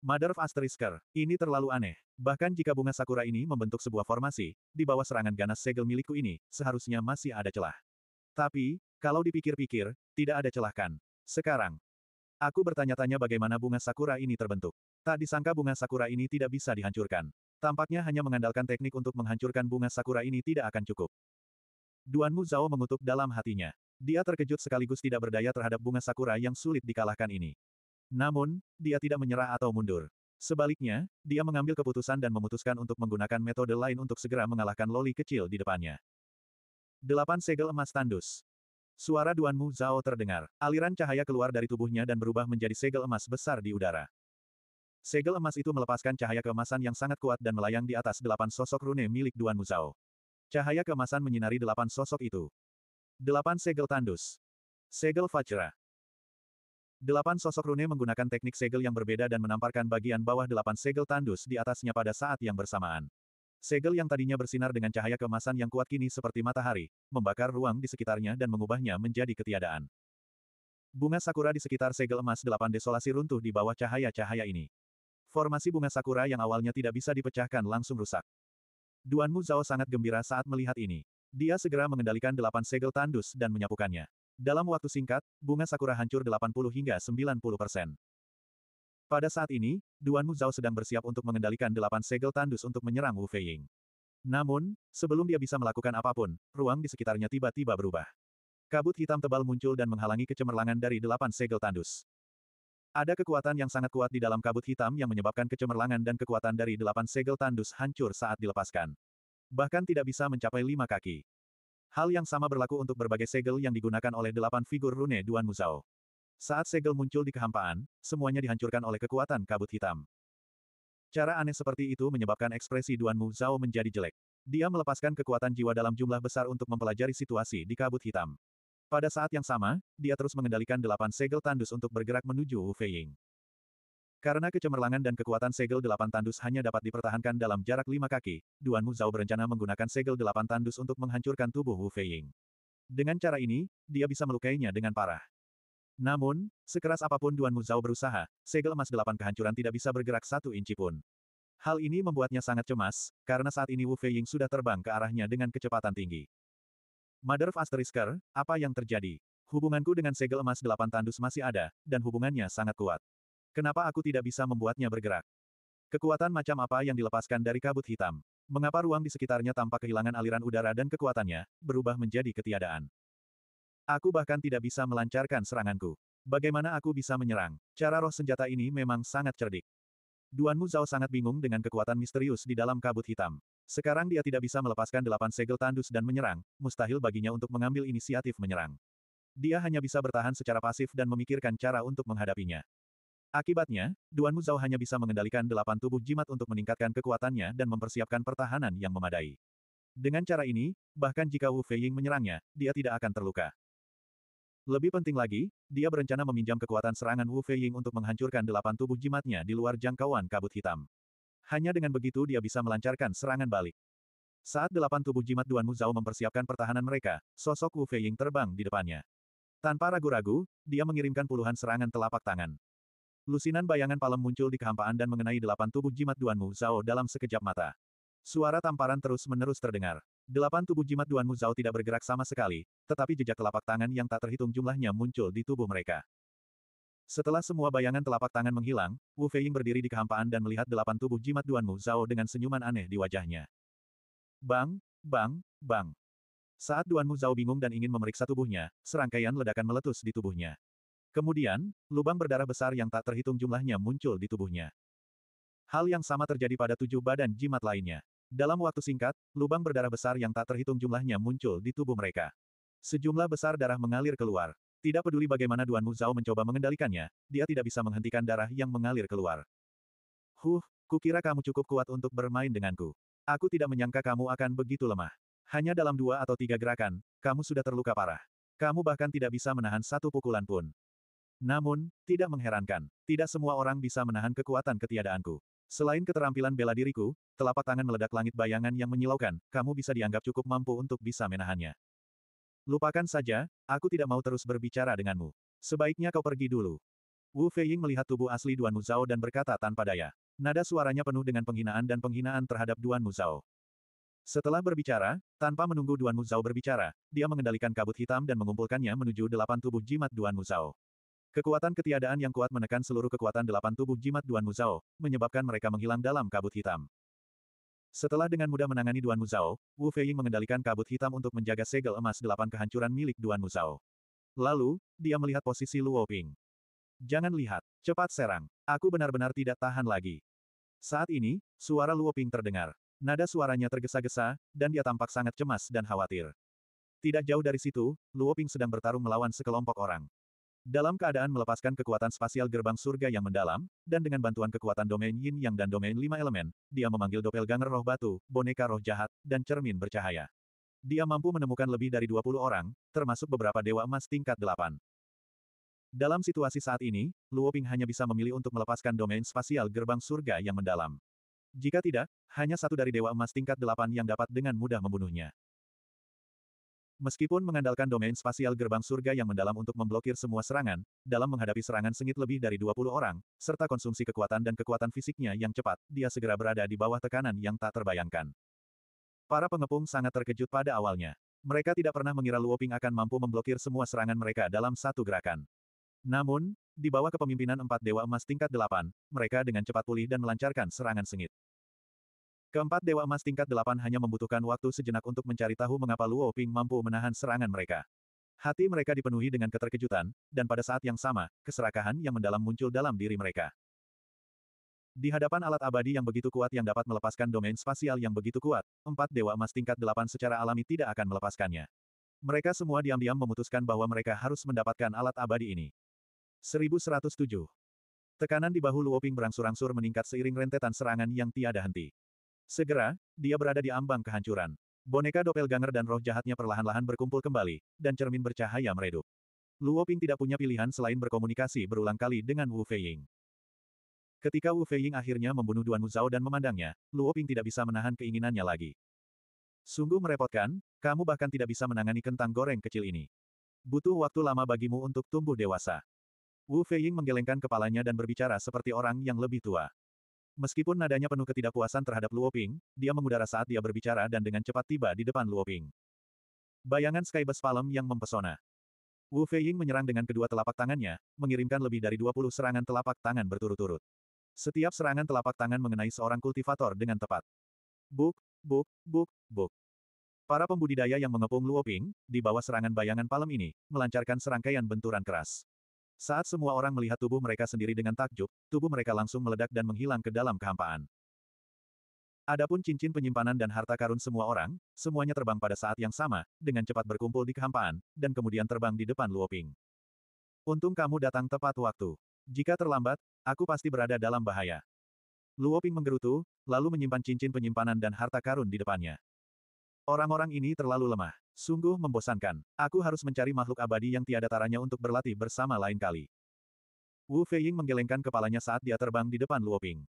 A: Mother of Asterisker, ini terlalu aneh. Bahkan jika bunga sakura ini membentuk sebuah formasi, di bawah serangan ganas segel milikku ini, seharusnya masih ada celah. Tapi, kalau dipikir-pikir, tidak ada celah kan. Sekarang, aku bertanya-tanya bagaimana bunga sakura ini terbentuk. Tak disangka bunga sakura ini tidak bisa dihancurkan. Tampaknya hanya mengandalkan teknik untuk menghancurkan bunga sakura ini tidak akan cukup. Duan Mu Zhao mengutuk dalam hatinya. Dia terkejut sekaligus tidak berdaya terhadap bunga sakura yang sulit dikalahkan ini. Namun, dia tidak menyerah atau mundur. Sebaliknya, dia mengambil keputusan dan memutuskan untuk menggunakan metode lain untuk segera mengalahkan loli kecil di depannya. Delapan segel emas tandus. Suara Duan Mu Zhao terdengar. Aliran cahaya keluar dari tubuhnya dan berubah menjadi segel emas besar di udara. Segel emas itu melepaskan cahaya keemasan yang sangat kuat dan melayang di atas delapan sosok rune milik Duan Muzao. Cahaya keemasan menyinari delapan sosok itu. Delapan segel tandus. Segel Fajra. Delapan sosok rune menggunakan teknik segel yang berbeda dan menamparkan bagian bawah delapan segel tandus di atasnya pada saat yang bersamaan. Segel yang tadinya bersinar dengan cahaya kemasan yang kuat kini seperti matahari, membakar ruang di sekitarnya dan mengubahnya menjadi ketiadaan. Bunga sakura di sekitar segel emas delapan desolasi runtuh di bawah cahaya-cahaya ini. Formasi bunga sakura yang awalnya tidak bisa dipecahkan langsung rusak. Duan Mu Zhao sangat gembira saat melihat ini. Dia segera mengendalikan delapan segel tandus dan menyapukannya. Dalam waktu singkat, bunga sakura hancur 80 hingga 90 persen. Pada saat ini, Duan Mu Zhao sedang bersiap untuk mengendalikan delapan segel tandus untuk menyerang Wu Feiying. Namun, sebelum dia bisa melakukan apapun, ruang di sekitarnya tiba-tiba berubah. Kabut hitam tebal muncul dan menghalangi kecemerlangan dari delapan segel tandus. Ada kekuatan yang sangat kuat di dalam kabut hitam yang menyebabkan kecemerlangan dan kekuatan dari delapan segel tandus hancur saat dilepaskan. Bahkan tidak bisa mencapai lima kaki. Hal yang sama berlaku untuk berbagai segel yang digunakan oleh delapan figur rune Duan Muzao. Saat segel muncul di kehampaan, semuanya dihancurkan oleh kekuatan kabut hitam. Cara aneh seperti itu menyebabkan ekspresi Duan Muzao menjadi jelek. Dia melepaskan kekuatan jiwa dalam jumlah besar untuk mempelajari situasi di kabut hitam. Pada saat yang sama, dia terus mengendalikan delapan segel tandus untuk bergerak menuju Wu Feiying. Karena kecemerlangan dan kekuatan segel delapan tandus hanya dapat dipertahankan dalam jarak lima kaki, Duan Mu Zhao berencana menggunakan segel delapan tandus untuk menghancurkan tubuh Wu Feiying. Dengan cara ini, dia bisa melukainya dengan parah. Namun, sekeras apapun Duan Mu Zhao berusaha, segel emas delapan kehancuran tidak bisa bergerak satu inci pun. Hal ini membuatnya sangat cemas, karena saat ini Wu Feiying sudah terbang ke arahnya dengan kecepatan tinggi. Mother of Asterisker, apa yang terjadi? Hubunganku dengan segel emas delapan tandus masih ada, dan hubungannya sangat kuat. Kenapa aku tidak bisa membuatnya bergerak? Kekuatan macam apa yang dilepaskan dari kabut hitam? Mengapa ruang di sekitarnya tampak kehilangan aliran udara dan kekuatannya, berubah menjadi ketiadaan? Aku bahkan tidak bisa melancarkan seranganku. Bagaimana aku bisa menyerang? Cara roh senjata ini memang sangat cerdik. Duanmu Zhao sangat bingung dengan kekuatan misterius di dalam kabut hitam. Sekarang dia tidak bisa melepaskan delapan segel tandus dan menyerang, mustahil baginya untuk mengambil inisiatif menyerang. Dia hanya bisa bertahan secara pasif dan memikirkan cara untuk menghadapinya. Akibatnya, Duan Muzao hanya bisa mengendalikan delapan tubuh jimat untuk meningkatkan kekuatannya dan mempersiapkan pertahanan yang memadai. Dengan cara ini, bahkan jika Wu Feiying menyerangnya, dia tidak akan terluka. Lebih penting lagi, dia berencana meminjam kekuatan serangan Wu Feiying untuk menghancurkan delapan tubuh jimatnya di luar jangkauan kabut hitam. Hanya dengan begitu dia bisa melancarkan serangan balik. Saat delapan tubuh jimat Duan Mu Muzao mempersiapkan pertahanan mereka, sosok Wu Feiying terbang di depannya. Tanpa ragu-ragu, dia mengirimkan puluhan serangan telapak tangan. Lusinan bayangan palem muncul di kehampaan dan mengenai delapan tubuh jimat Duan Mu Muzao dalam sekejap mata. Suara tamparan terus-menerus terdengar. Delapan tubuh jimat Duan Muzao tidak bergerak sama sekali, tetapi jejak telapak tangan yang tak terhitung jumlahnya muncul di tubuh mereka. Setelah semua bayangan telapak tangan menghilang, Wu Feiying berdiri di kehampaan dan melihat delapan tubuh jimat Duan Muzao dengan senyuman aneh di wajahnya. Bang, bang, bang. Saat Duan Muzao bingung dan ingin memeriksa tubuhnya, serangkaian ledakan meletus di tubuhnya. Kemudian, lubang berdarah besar yang tak terhitung jumlahnya muncul di tubuhnya. Hal yang sama terjadi pada tujuh badan jimat lainnya. Dalam waktu singkat, lubang berdarah besar yang tak terhitung jumlahnya muncul di tubuh mereka. Sejumlah besar darah mengalir keluar. Tidak peduli bagaimana Duan Muzao mencoba mengendalikannya, dia tidak bisa menghentikan darah yang mengalir keluar. Huh, kukira kamu cukup kuat untuk bermain denganku. Aku tidak menyangka kamu akan begitu lemah. Hanya dalam dua atau tiga gerakan, kamu sudah terluka parah. Kamu bahkan tidak bisa menahan satu pukulan pun. Namun, tidak mengherankan, tidak semua orang bisa menahan kekuatan ketiadaanku. Selain keterampilan bela diriku, telapak tangan meledak langit bayangan yang menyilaukan, kamu bisa dianggap cukup mampu untuk bisa menahannya. Lupakan saja, aku tidak mau terus berbicara denganmu. Sebaiknya kau pergi dulu. Wu Feiying melihat tubuh asli Duan Muzao dan berkata tanpa daya. Nada suaranya penuh dengan penghinaan dan penghinaan terhadap Duan Muzao. Setelah berbicara, tanpa menunggu Duan Muzao berbicara, dia mengendalikan kabut hitam dan mengumpulkannya menuju delapan tubuh jimat Duan Muzao. Kekuatan ketiadaan yang kuat menekan seluruh kekuatan delapan tubuh jimat Duan Muzao, menyebabkan mereka menghilang dalam kabut hitam. Setelah dengan mudah menangani Duan Muzao, Wu Feiying mengendalikan kabut hitam untuk menjaga segel emas delapan kehancuran milik Duan Muzao. Lalu, dia melihat posisi Luo Ping. Jangan lihat, cepat serang, aku benar-benar tidak tahan lagi. Saat ini, suara Luo Ping terdengar. Nada suaranya tergesa-gesa, dan dia tampak sangat cemas dan khawatir. Tidak jauh dari situ, Luo Ping sedang bertarung melawan sekelompok orang. Dalam keadaan melepaskan kekuatan spasial gerbang surga yang mendalam, dan dengan bantuan kekuatan domain yin yang dan domain lima elemen, dia memanggil doppelganger roh batu, boneka roh jahat, dan cermin bercahaya. Dia mampu menemukan lebih dari 20 orang, termasuk beberapa dewa emas tingkat 8. Dalam situasi saat ini, Luo Ping hanya bisa memilih untuk melepaskan domain spasial gerbang surga yang mendalam. Jika tidak, hanya satu dari dewa emas tingkat delapan yang dapat dengan mudah membunuhnya. Meskipun mengandalkan domain spasial gerbang surga yang mendalam untuk memblokir semua serangan, dalam menghadapi serangan sengit lebih dari 20 orang, serta konsumsi kekuatan dan kekuatan fisiknya yang cepat, dia segera berada di bawah tekanan yang tak terbayangkan. Para pengepung sangat terkejut pada awalnya. Mereka tidak pernah mengira Luoping akan mampu memblokir semua serangan mereka dalam satu gerakan. Namun, di bawah kepemimpinan empat Dewa Emas tingkat delapan, mereka dengan cepat pulih dan melancarkan serangan sengit. Keempat Dewa Emas tingkat delapan hanya membutuhkan waktu sejenak untuk mencari tahu mengapa Luo Ping mampu menahan serangan mereka. Hati mereka dipenuhi dengan keterkejutan, dan pada saat yang sama, keserakahan yang mendalam muncul dalam diri mereka. Di hadapan alat abadi yang begitu kuat yang dapat melepaskan domain spasial yang begitu kuat, empat Dewa Emas tingkat delapan secara alami tidak akan melepaskannya. Mereka semua diam-diam memutuskan bahwa mereka harus mendapatkan alat abadi ini. 1107 Tekanan di bahu Luoping berangsur-angsur meningkat seiring rentetan serangan yang tiada henti. Segera, dia berada di ambang kehancuran. Boneka doppelganger dan roh jahatnya perlahan-lahan berkumpul kembali, dan cermin bercahaya meredup. Luo Ping tidak punya pilihan selain berkomunikasi berulang kali dengan Wu Feiying. Ketika Wu Feiying akhirnya membunuh Duan Zhao dan memandangnya, Luo Ping tidak bisa menahan keinginannya lagi. Sungguh merepotkan, kamu bahkan tidak bisa menangani kentang goreng kecil ini. Butuh waktu lama bagimu untuk tumbuh dewasa. Wu Feiying menggelengkan kepalanya dan berbicara seperti orang yang lebih tua. Meskipun nadanya penuh ketidakpuasan terhadap Luoping, dia mengudara saat dia berbicara dan dengan cepat tiba di depan Luoping. Bayangan Skybus Palem yang mempesona. Wu Feiying menyerang dengan kedua telapak tangannya, mengirimkan lebih dari 20 serangan telapak tangan berturut-turut. Setiap serangan telapak tangan mengenai seorang kultivator dengan tepat. Buk, buk, buk, buk. Para pembudidaya yang mengepung Luoping, di bawah serangan bayangan palem ini, melancarkan serangkaian benturan keras. Saat semua orang melihat tubuh mereka sendiri dengan takjub, tubuh mereka langsung meledak dan menghilang ke dalam kehampaan. Adapun cincin penyimpanan dan harta karun semua orang, semuanya terbang pada saat yang sama, dengan cepat berkumpul di kehampaan, dan kemudian terbang di depan Luoping. Untung kamu datang tepat waktu. Jika terlambat, aku pasti berada dalam bahaya. Luoping menggerutu, lalu menyimpan cincin penyimpanan dan harta karun di depannya. Orang-orang ini terlalu lemah. Sungguh membosankan. Aku harus mencari makhluk abadi yang tiada taranya untuk berlatih bersama lain kali. Wu Feiying menggelengkan kepalanya saat dia terbang di depan Luo Ping.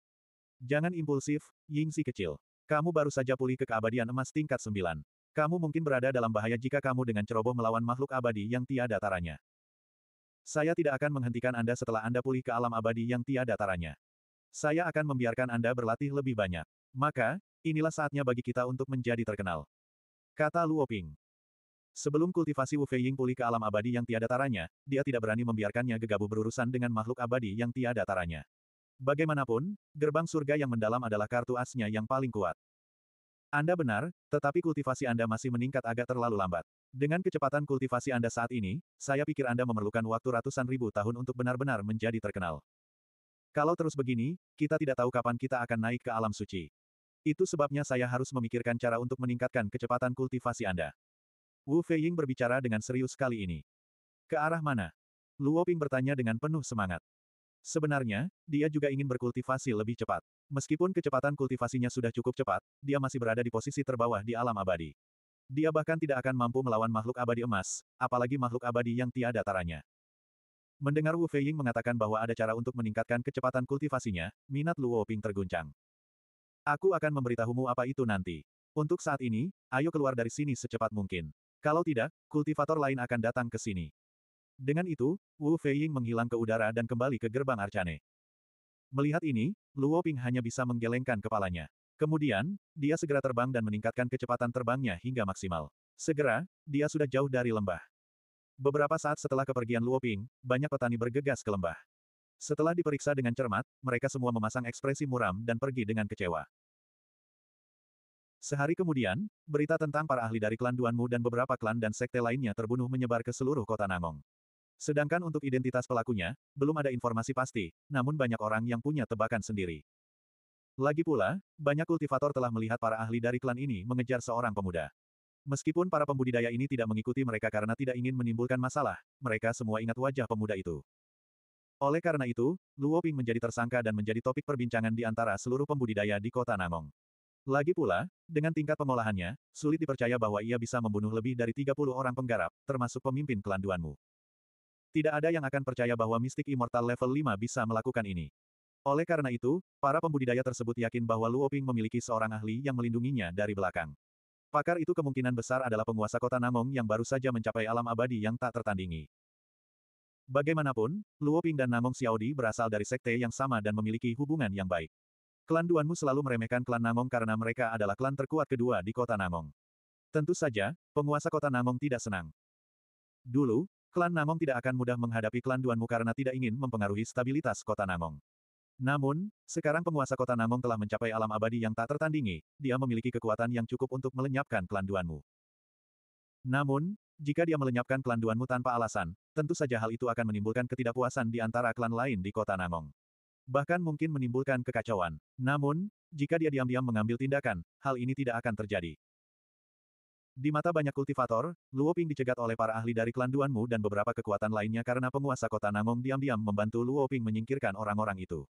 A: Jangan impulsif, Ying si kecil. Kamu baru saja pulih ke keabadian emas tingkat sembilan. Kamu mungkin berada dalam bahaya jika kamu dengan ceroboh melawan makhluk abadi yang tiada taranya. Saya tidak akan menghentikan Anda setelah Anda pulih ke alam abadi yang tiada taranya. Saya akan membiarkan Anda berlatih lebih banyak. Maka, inilah saatnya bagi kita untuk menjadi terkenal. Kata Luo Ping. Sebelum kultivasi Wu Feiying pulih ke alam abadi yang tiada taranya, dia tidak berani membiarkannya gegabah berurusan dengan makhluk abadi yang tiada taranya. Bagaimanapun, gerbang surga yang mendalam adalah kartu asnya yang paling kuat. Anda benar, tetapi kultivasi Anda masih meningkat agak terlalu lambat. Dengan kecepatan kultivasi Anda saat ini, saya pikir Anda memerlukan waktu ratusan ribu tahun untuk benar-benar menjadi terkenal. Kalau terus begini, kita tidak tahu kapan kita akan naik ke alam suci. Itu sebabnya saya harus memikirkan cara untuk meningkatkan kecepatan kultivasi Anda. Wu Feiying berbicara dengan serius kali ini. Ke arah mana? Luo Ping bertanya dengan penuh semangat. Sebenarnya, dia juga ingin berkultivasi lebih cepat. Meskipun kecepatan kultivasinya sudah cukup cepat, dia masih berada di posisi terbawah di alam abadi. Dia bahkan tidak akan mampu melawan makhluk abadi emas, apalagi makhluk abadi yang tiada taranya. Mendengar Wu Feiying mengatakan bahwa ada cara untuk meningkatkan kecepatan kultivasinya, minat Luo Ping terguncang. Aku akan memberitahumu apa itu nanti. Untuk saat ini, ayo keluar dari sini secepat mungkin. Kalau tidak, kultivator lain akan datang ke sini. Dengan itu, Wu Feiying menghilang ke udara dan kembali ke gerbang Arcane. Melihat ini, Luo Ping hanya bisa menggelengkan kepalanya. Kemudian, dia segera terbang dan meningkatkan kecepatan terbangnya hingga maksimal. Segera, dia sudah jauh dari lembah. Beberapa saat setelah kepergian Luo Ping, banyak petani bergegas ke lembah. Setelah diperiksa dengan cermat, mereka semua memasang ekspresi muram dan pergi dengan kecewa. Sehari kemudian, berita tentang para ahli dari klan Duanmu dan beberapa klan dan sekte lainnya terbunuh menyebar ke seluruh kota Nangong. Sedangkan untuk identitas pelakunya, belum ada informasi pasti, namun banyak orang yang punya tebakan sendiri. Lagi pula, banyak kultivator telah melihat para ahli dari klan ini mengejar seorang pemuda. Meskipun para pembudidaya ini tidak mengikuti mereka karena tidak ingin menimbulkan masalah, mereka semua ingat wajah pemuda itu. Oleh karena itu, Luo Ping menjadi tersangka dan menjadi topik perbincangan di antara seluruh pembudidaya di kota Namong. Lagi pula, dengan tingkat pengolahannya, sulit dipercaya bahwa ia bisa membunuh lebih dari 30 orang penggarap, termasuk pemimpin klan Duanmu. Tidak ada yang akan percaya bahwa mistik immortal level 5 bisa melakukan ini. Oleh karena itu, para pembudidaya tersebut yakin bahwa Luo Ping memiliki seorang ahli yang melindunginya dari belakang. Pakar itu kemungkinan besar adalah penguasa kota Namong yang baru saja mencapai alam abadi yang tak tertandingi. Bagaimanapun, Luo Ping dan Namong Xiaodi berasal dari sekte yang sama dan memiliki hubungan yang baik. Klan Duanmu selalu meremehkan klan Namong karena mereka adalah klan terkuat kedua di kota Namong. Tentu saja, penguasa kota Namong tidak senang. Dulu, klan Namong tidak akan mudah menghadapi klan Duanmu karena tidak ingin mempengaruhi stabilitas kota Namong. Namun, sekarang penguasa kota Namong telah mencapai alam abadi yang tak tertandingi, dia memiliki kekuatan yang cukup untuk melenyapkan klan Duanmu. Namun, jika dia melenyapkan klan Duanmu tanpa alasan, tentu saja hal itu akan menimbulkan ketidakpuasan di antara klan lain di kota Namong. Bahkan mungkin menimbulkan kekacauan. Namun, jika dia diam-diam mengambil tindakan, hal ini tidak akan terjadi. Di mata banyak kultivator, Luo Ping dicegat oleh para ahli dari klan Duanmu dan beberapa kekuatan lainnya karena penguasa kota Namong diam-diam membantu Luo Ping menyingkirkan orang-orang itu.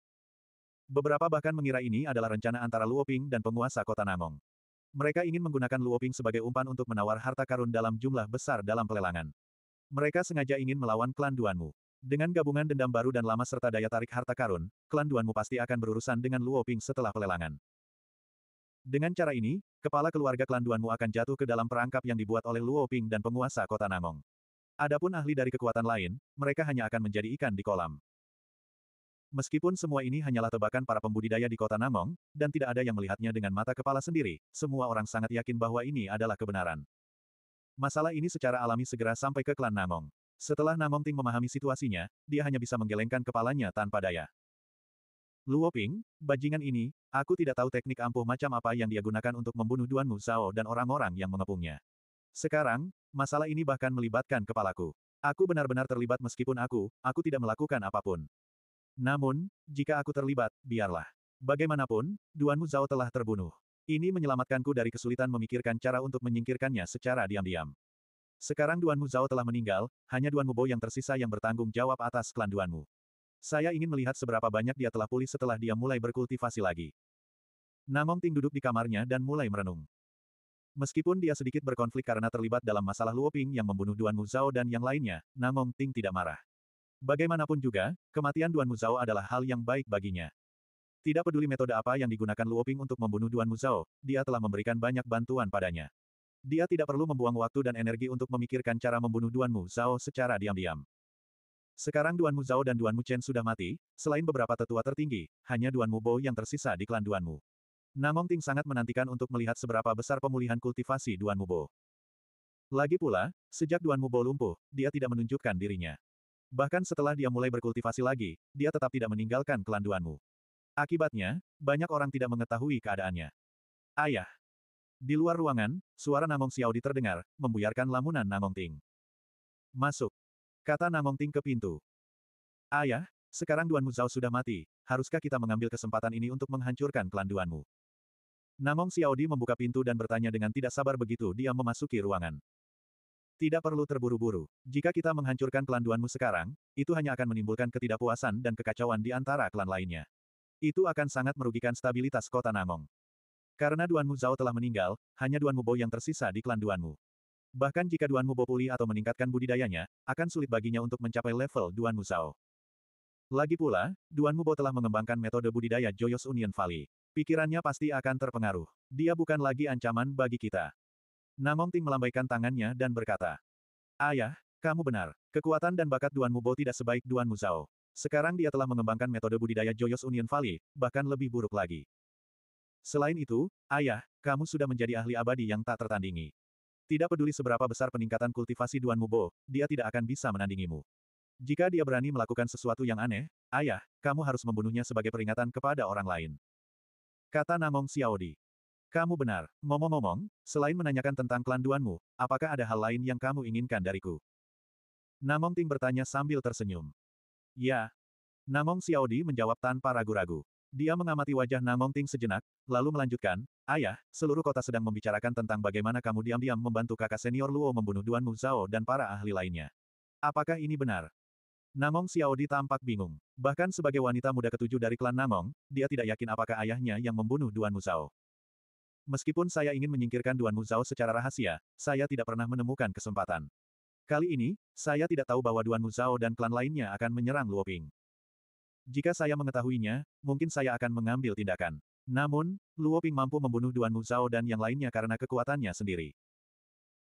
A: Beberapa bahkan mengira ini adalah rencana antara Luo Ping dan penguasa kota Namong. Mereka ingin menggunakan Luoping sebagai umpan untuk menawar harta karun dalam jumlah besar dalam pelelangan. Mereka sengaja ingin melawan klan Duanmu. Dengan gabungan dendam baru dan lama serta daya tarik harta karun, klan Duanmu pasti akan berurusan dengan Luoping setelah pelelangan. Dengan cara ini, kepala keluarga klan Duanmu akan jatuh ke dalam perangkap yang dibuat oleh Luoping dan penguasa kota Nangong. Adapun ahli dari kekuatan lain, mereka hanya akan menjadi ikan di kolam. Meskipun semua ini hanyalah tebakan para pembudidaya di kota Namong, dan tidak ada yang melihatnya dengan mata kepala sendiri, semua orang sangat yakin bahwa ini adalah kebenaran. Masalah ini secara alami segera sampai ke klan Namong. Setelah Namong Ting memahami situasinya, dia hanya bisa menggelengkan kepalanya tanpa daya. Luo Ping, bajingan ini, aku tidak tahu teknik ampuh macam apa yang dia gunakan untuk membunuh Duan Mu Zhao dan orang-orang yang mengepungnya. Sekarang, masalah ini bahkan melibatkan kepalaku. Aku benar-benar terlibat meskipun aku, aku tidak melakukan apapun. Namun, jika aku terlibat, biarlah. Bagaimanapun, Duanmu Zhao telah terbunuh. Ini menyelamatkanku dari kesulitan memikirkan cara untuk menyingkirkannya secara diam-diam. Sekarang Duanmu Zhao telah meninggal, hanya Duanmu Bo yang tersisa yang bertanggung jawab atas klan Duanmu. Saya ingin melihat seberapa banyak dia telah pulih setelah dia mulai berkultivasi lagi. Namong Ting duduk di kamarnya dan mulai merenung. Meskipun dia sedikit berkonflik karena terlibat dalam masalah Luoping yang membunuh Duan Muzao dan yang lainnya, Namong Ting tidak marah. Bagaimanapun juga, kematian Duan Muzao adalah hal yang baik baginya. Tidak peduli metode apa yang digunakan Luoping untuk membunuh Duan Muzao, dia telah memberikan banyak bantuan padanya. Dia tidak perlu membuang waktu dan energi untuk memikirkan cara membunuh Duan Muzao secara diam-diam. Sekarang Duan Muzao dan Duan Muchen sudah mati, selain beberapa tetua tertinggi, hanya Duan Mubo yang tersisa di klan Duan Mu. Namong Ting sangat menantikan untuk melihat seberapa besar pemulihan kultivasi Duan Mubo. Lagi pula, sejak Duan Mubo lumpuh, dia tidak menunjukkan dirinya. Bahkan setelah dia mulai berkultivasi lagi, dia tetap tidak meninggalkan kelanduanmu. Akibatnya, banyak orang tidak mengetahui keadaannya. Ayah. Di luar ruangan, suara Nangong Xiaodi terdengar, membuyarkan lamunan Nangong Ting. Masuk. Kata Nangong Ting ke pintu. Ayah, sekarang Duan Muzao sudah mati, haruskah kita mengambil kesempatan ini untuk menghancurkan kelanduanmu? Nangong Xiaodi membuka pintu dan bertanya dengan tidak sabar begitu dia memasuki ruangan. Tidak perlu terburu-buru. Jika kita menghancurkan kelanduanmu sekarang, itu hanya akan menimbulkan ketidakpuasan dan kekacauan di antara klan lainnya. Itu akan sangat merugikan stabilitas kota Namong. Karena Duanmu Zhao telah meninggal, hanya Duanmu Bo yang tersisa di klan Duanmu. Bahkan jika Duanmu Bo pulih atau meningkatkan budidayanya, akan sulit baginya untuk mencapai level Duanmu Zhao. Lagi pula, Duanmu Bo telah mengembangkan metode budidaya Joyos Union Valley. Pikirannya pasti akan terpengaruh. Dia bukan lagi ancaman bagi kita. Namong Ting melambaikan tangannya dan berkata, Ayah, kamu benar. Kekuatan dan bakat Duan Mubo tidak sebaik Duan Muzao. Sekarang dia telah mengembangkan metode budidaya Joyos Union Valley, bahkan lebih buruk lagi. Selain itu, ayah, kamu sudah menjadi ahli abadi yang tak tertandingi. Tidak peduli seberapa besar peningkatan kultivasi Duan Mubo, dia tidak akan bisa menandingimu. Jika dia berani melakukan sesuatu yang aneh, ayah, kamu harus membunuhnya sebagai peringatan kepada orang lain. Kata Namong Xiaodi. Kamu benar. Ngomong-ngomong, selain menanyakan tentang klan Duanmu, apakah ada hal lain yang kamu inginkan dariku? Namong Ting bertanya sambil tersenyum. Ya. Namong Xiaodi menjawab tanpa ragu-ragu. Dia mengamati wajah Namong Ting sejenak, lalu melanjutkan, Ayah, seluruh kota sedang membicarakan tentang bagaimana kamu diam-diam membantu kakak senior Luo membunuh Duan Zhao dan para ahli lainnya. Apakah ini benar? Namong Xiaodi tampak bingung. Bahkan sebagai wanita muda ketujuh dari klan Namong, dia tidak yakin apakah ayahnya yang membunuh Duan Zhao. Meskipun saya ingin menyingkirkan Duan Muzao secara rahasia, saya tidak pernah menemukan kesempatan. Kali ini, saya tidak tahu bahwa Duan Muzao dan klan lainnya akan menyerang Luoping. Jika saya mengetahuinya, mungkin saya akan mengambil tindakan. Namun, Luoping mampu membunuh Duan Muzao dan yang lainnya karena kekuatannya sendiri.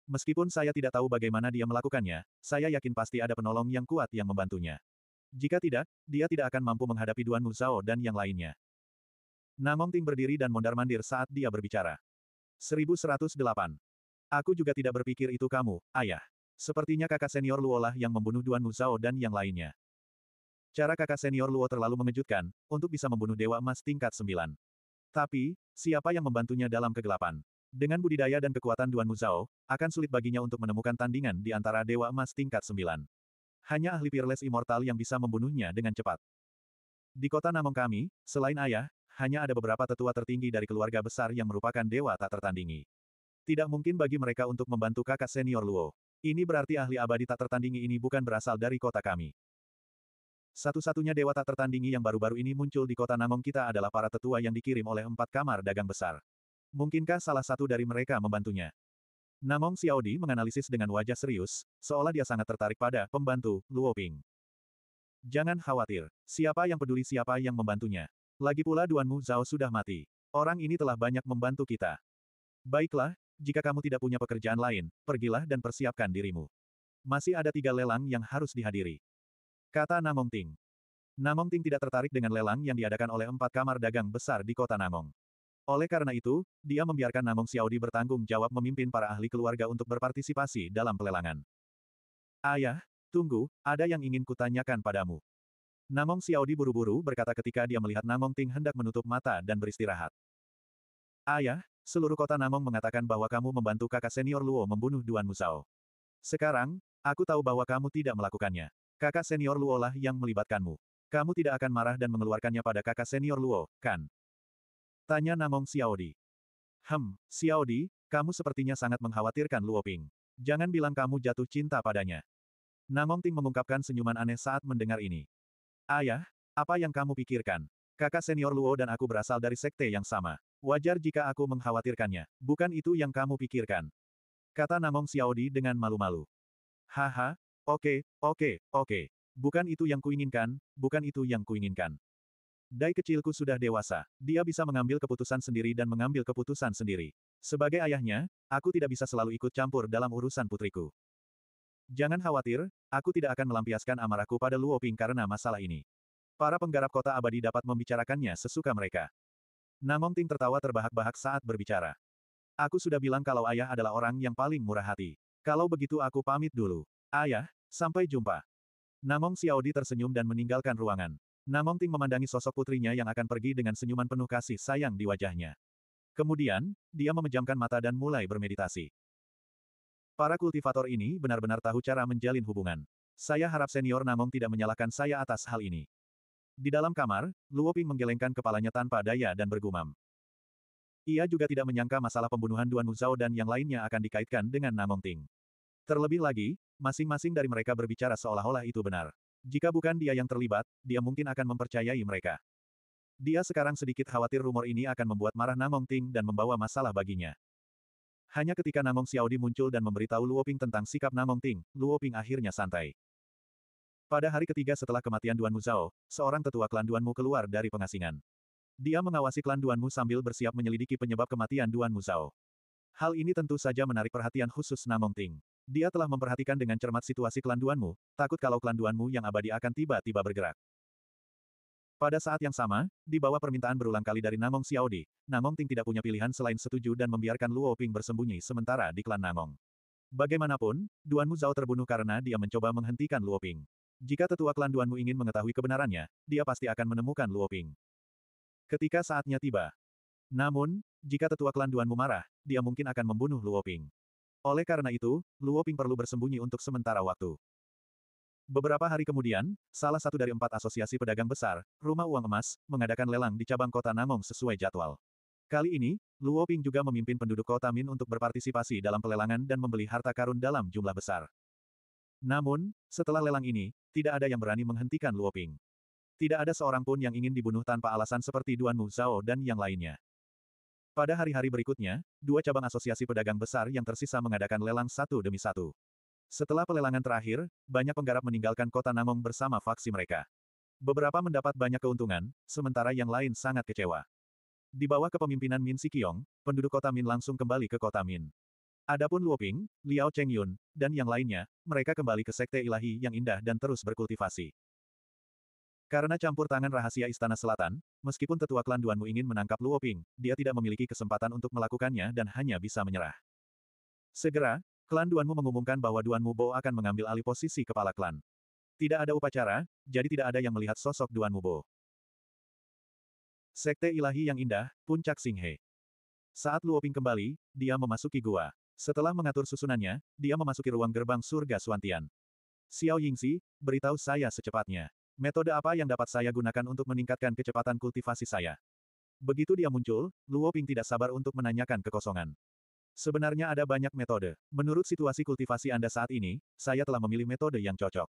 A: Meskipun saya tidak tahu bagaimana dia melakukannya, saya yakin pasti ada penolong yang kuat yang membantunya. Jika tidak, dia tidak akan mampu menghadapi Duan Muzao dan yang lainnya. Namong Ting berdiri dan mondar-mandir saat dia berbicara. 1108. Aku juga tidak berpikir itu kamu, ayah. Sepertinya kakak senior Luolah yang membunuh Duan Muzao dan yang lainnya. Cara kakak senior Luo terlalu mengejutkan, untuk bisa membunuh Dewa Emas tingkat 9. Tapi, siapa yang membantunya dalam kegelapan? Dengan budidaya dan kekuatan Duan Muzao, akan sulit baginya untuk menemukan tandingan di antara Dewa Emas tingkat 9. Hanya ahli Peerless Immortal yang bisa membunuhnya dengan cepat. Di kota Namong kami, selain ayah, hanya ada beberapa tetua tertinggi dari keluarga besar yang merupakan dewa tak tertandingi. Tidak mungkin bagi mereka untuk membantu kakak senior Luo. Ini berarti ahli abadi tak tertandingi ini bukan berasal dari kota kami. Satu-satunya dewa tak tertandingi yang baru-baru ini muncul di kota Namong kita adalah para tetua yang dikirim oleh empat kamar dagang besar. Mungkinkah salah satu dari mereka membantunya? Namong Xiaodi menganalisis dengan wajah serius, seolah dia sangat tertarik pada pembantu Luo Ping. Jangan khawatir, siapa yang peduli siapa yang membantunya. Lagi pula Duanmu Zhao sudah mati. Orang ini telah banyak membantu kita. Baiklah, jika kamu tidak punya pekerjaan lain, pergilah dan persiapkan dirimu. Masih ada tiga lelang yang harus dihadiri. Kata Namong Ting. Namong Ting tidak tertarik dengan lelang yang diadakan oleh empat kamar dagang besar di kota Namong. Oleh karena itu, dia membiarkan Namong Xiaodi bertanggung jawab memimpin para ahli keluarga untuk berpartisipasi dalam pelelangan. Ayah, tunggu, ada yang ingin kutanyakan padamu. Namong Xiaodi buru-buru berkata ketika dia melihat Namong Ting hendak menutup mata dan beristirahat. Ayah, seluruh kota Namong mengatakan bahwa kamu membantu kakak senior Luo membunuh Duan Musao. Sekarang, aku tahu bahwa kamu tidak melakukannya. Kakak senior Luo lah yang melibatkanmu. Kamu tidak akan marah dan mengeluarkannya pada kakak senior Luo, kan? Tanya Namong Xiaodi. Hem, Xiaodi, kamu sepertinya sangat mengkhawatirkan Luo Ping. Jangan bilang kamu jatuh cinta padanya. Namong Ting mengungkapkan senyuman aneh saat mendengar ini. Ayah, ya, apa yang kamu pikirkan? Kakak senior Luo dan aku berasal dari sekte yang sama. Wajar jika aku mengkhawatirkannya. Bukan itu yang kamu pikirkan. Kata Namong Xiaodi dengan malu-malu. Haha, oke, oke, oke. Bukan itu yang kuinginkan, bukan itu yang kuinginkan. Dai kecilku sudah dewasa. Dia bisa mengambil keputusan sendiri dan mengambil keputusan sendiri. Sebagai ayahnya, aku tidak bisa selalu ikut campur dalam urusan putriku. Jangan khawatir, aku tidak akan melampiaskan amarahku pada Luo Ping karena masalah ini. Para penggarap kota abadi dapat membicarakannya sesuka mereka. Namong Ting tertawa terbahak-bahak saat berbicara. Aku sudah bilang kalau ayah adalah orang yang paling murah hati. Kalau begitu aku pamit dulu. Ayah, sampai jumpa. Namong Xiaodi tersenyum dan meninggalkan ruangan. Namong Ting memandangi sosok putrinya yang akan pergi dengan senyuman penuh kasih sayang di wajahnya. Kemudian, dia memejamkan mata dan mulai bermeditasi. Para kultivator ini benar-benar tahu cara menjalin hubungan. Saya harap senior Namong tidak menyalahkan saya atas hal ini. Di dalam kamar, Luoping menggelengkan kepalanya tanpa daya dan bergumam. Ia juga tidak menyangka masalah pembunuhan Duan Muzao dan yang lainnya akan dikaitkan dengan Namong Ting. Terlebih lagi, masing-masing dari mereka berbicara seolah-olah itu benar. Jika bukan dia yang terlibat, dia mungkin akan mempercayai mereka. Dia sekarang sedikit khawatir rumor ini akan membuat marah Namong Ting dan membawa masalah baginya. Hanya ketika Namong Xiaodi muncul dan memberitahu Luoping tentang sikap Namong Ting, Luoping akhirnya santai. Pada hari ketiga setelah kematian Duan Mu Zhao, seorang tetua klan Duan Mu keluar dari pengasingan. Dia mengawasi klan Duan Mu sambil bersiap menyelidiki penyebab kematian Duan Mu Zhao. Hal ini tentu saja menarik perhatian khusus Namong Ting. Dia telah memperhatikan dengan cermat situasi klan Duanmu, takut kalau klan Duanmu yang abadi akan tiba-tiba bergerak. Pada saat yang sama, di bawah permintaan berulang kali dari Namong Xiaodi, Namong Ting tidak punya pilihan selain setuju dan membiarkan Luo Ping bersembunyi sementara di klan Namong. Bagaimanapun, Duanmu Zhao terbunuh karena dia mencoba menghentikan Luo Ping. Jika tetua klan Duanmu ingin mengetahui kebenarannya, dia pasti akan menemukan Luo Ping. Ketika saatnya tiba. Namun, jika tetua klan Duanmu marah, dia mungkin akan membunuh Luo Ping. Oleh karena itu, Luo Ping perlu bersembunyi untuk sementara waktu. Beberapa hari kemudian, salah satu dari empat asosiasi pedagang besar, Rumah Uang Emas, mengadakan lelang di cabang kota Nangong sesuai jadwal. Kali ini, Luo Ping juga memimpin penduduk kota Min untuk berpartisipasi dalam pelelangan dan membeli harta karun dalam jumlah besar. Namun, setelah lelang ini, tidak ada yang berani menghentikan Luo Ping. Tidak ada seorang pun yang ingin dibunuh tanpa alasan seperti Duan Mu Zhao dan yang lainnya. Pada hari-hari berikutnya, dua cabang asosiasi pedagang besar yang tersisa mengadakan lelang satu demi satu. Setelah pelelangan terakhir, banyak penggarap meninggalkan kota Namong bersama faksi mereka. Beberapa mendapat banyak keuntungan, sementara yang lain sangat kecewa. Di bawah kepemimpinan Min Sikyong, penduduk kota Min langsung kembali ke kota Min. Adapun Luoping, Liao Chengyun, dan yang lainnya, mereka kembali ke sekte ilahi yang indah dan terus berkultivasi. Karena campur tangan rahasia Istana Selatan, meskipun tetua klan Duanmu ingin menangkap Luoping, dia tidak memiliki kesempatan untuk melakukannya dan hanya bisa menyerah. Segera, Klan Duanmu mengumumkan bahwa Duanmu Bo akan mengambil alih posisi kepala klan. Tidak ada upacara, jadi tidak ada yang melihat sosok Duanmu Bo. Sekte Ilahi yang indah, Puncak Singhe. Saat Luoping kembali, dia memasuki gua. Setelah mengatur susunannya, dia memasuki ruang gerbang surga Suantian. Xiao Yingxi, beritahu saya secepatnya. Metode apa yang dapat saya gunakan untuk meningkatkan kecepatan kultivasi saya? Begitu dia muncul, Luoping tidak sabar untuk menanyakan kekosongan. Sebenarnya ada banyak metode. Menurut situasi kultivasi Anda saat ini, saya telah memilih metode yang cocok.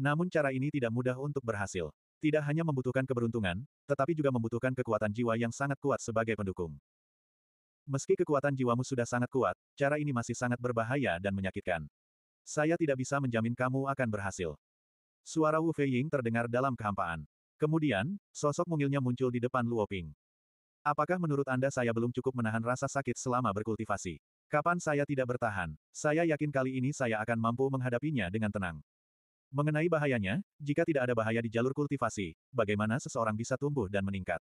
A: Namun cara ini tidak mudah untuk berhasil. Tidak hanya membutuhkan keberuntungan, tetapi juga membutuhkan kekuatan jiwa yang sangat kuat sebagai pendukung. Meski kekuatan jiwamu sudah sangat kuat, cara ini masih sangat berbahaya dan menyakitkan. Saya tidak bisa menjamin kamu akan berhasil. Suara Wu Feiying terdengar dalam kehampaan. Kemudian, sosok mungilnya muncul di depan Luo Ping. Apakah menurut Anda saya belum cukup menahan rasa sakit selama berkultivasi? Kapan saya tidak bertahan? Saya yakin kali ini saya akan mampu menghadapinya dengan tenang. Mengenai bahayanya, jika tidak ada bahaya di jalur kultivasi, bagaimana seseorang bisa tumbuh dan meningkat?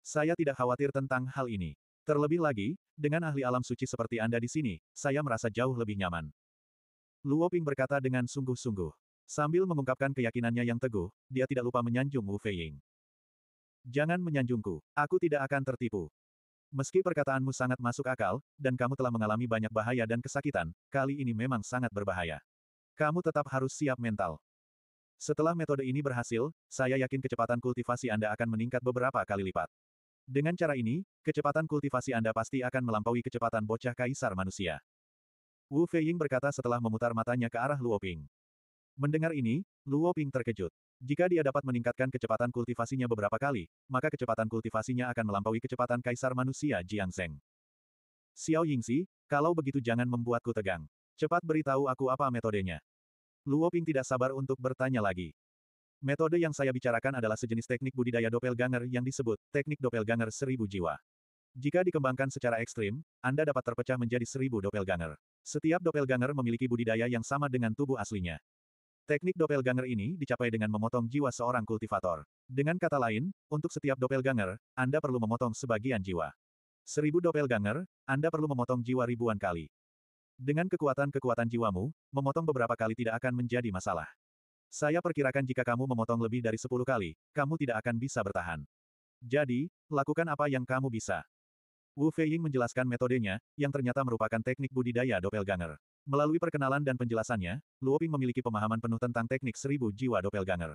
A: Saya tidak khawatir tentang hal ini. Terlebih lagi, dengan ahli alam suci seperti Anda di sini, saya merasa jauh lebih nyaman. Luo Ping berkata dengan sungguh-sungguh. Sambil mengungkapkan keyakinannya yang teguh, dia tidak lupa menyanjung Wu Feiying. Jangan menyanjungku, aku tidak akan tertipu. Meski perkataanmu sangat masuk akal, dan kamu telah mengalami banyak bahaya dan kesakitan, kali ini memang sangat berbahaya. Kamu tetap harus siap mental. Setelah metode ini berhasil, saya yakin kecepatan kultivasi Anda akan meningkat beberapa kali lipat. Dengan cara ini, kecepatan kultivasi Anda pasti akan melampaui kecepatan bocah kaisar manusia. Wu Feiying berkata setelah memutar matanya ke arah Luo Ping. Mendengar ini, Luo Ping terkejut. Jika dia dapat meningkatkan kecepatan kultivasinya beberapa kali, maka kecepatan kultivasinya akan melampaui kecepatan kaisar manusia Jiang Zeng. Xiao Yingxi, kalau begitu jangan membuatku tegang. Cepat beritahu aku apa metodenya. Luo Ping tidak sabar untuk bertanya lagi. Metode yang saya bicarakan adalah sejenis teknik budidaya doppelganger yang disebut teknik doppelganger seribu jiwa. Jika dikembangkan secara ekstrim, Anda dapat terpecah menjadi seribu doppelganger. Setiap doppelganger memiliki budidaya yang sama dengan tubuh aslinya. Teknik doppelganger ini dicapai dengan memotong jiwa seorang kultivator. Dengan kata lain, untuk setiap doppelganger, Anda perlu memotong sebagian jiwa. Seribu doppelganger, Anda perlu memotong jiwa ribuan kali. Dengan kekuatan-kekuatan jiwamu, memotong beberapa kali tidak akan menjadi masalah. Saya perkirakan jika kamu memotong lebih dari sepuluh kali, kamu tidak akan bisa bertahan. Jadi, lakukan apa yang kamu bisa. Wu Feiying menjelaskan metodenya, yang ternyata merupakan teknik budidaya doppelganger. Melalui perkenalan dan penjelasannya, Luoping memiliki pemahaman penuh tentang teknik seribu jiwa doppelganger.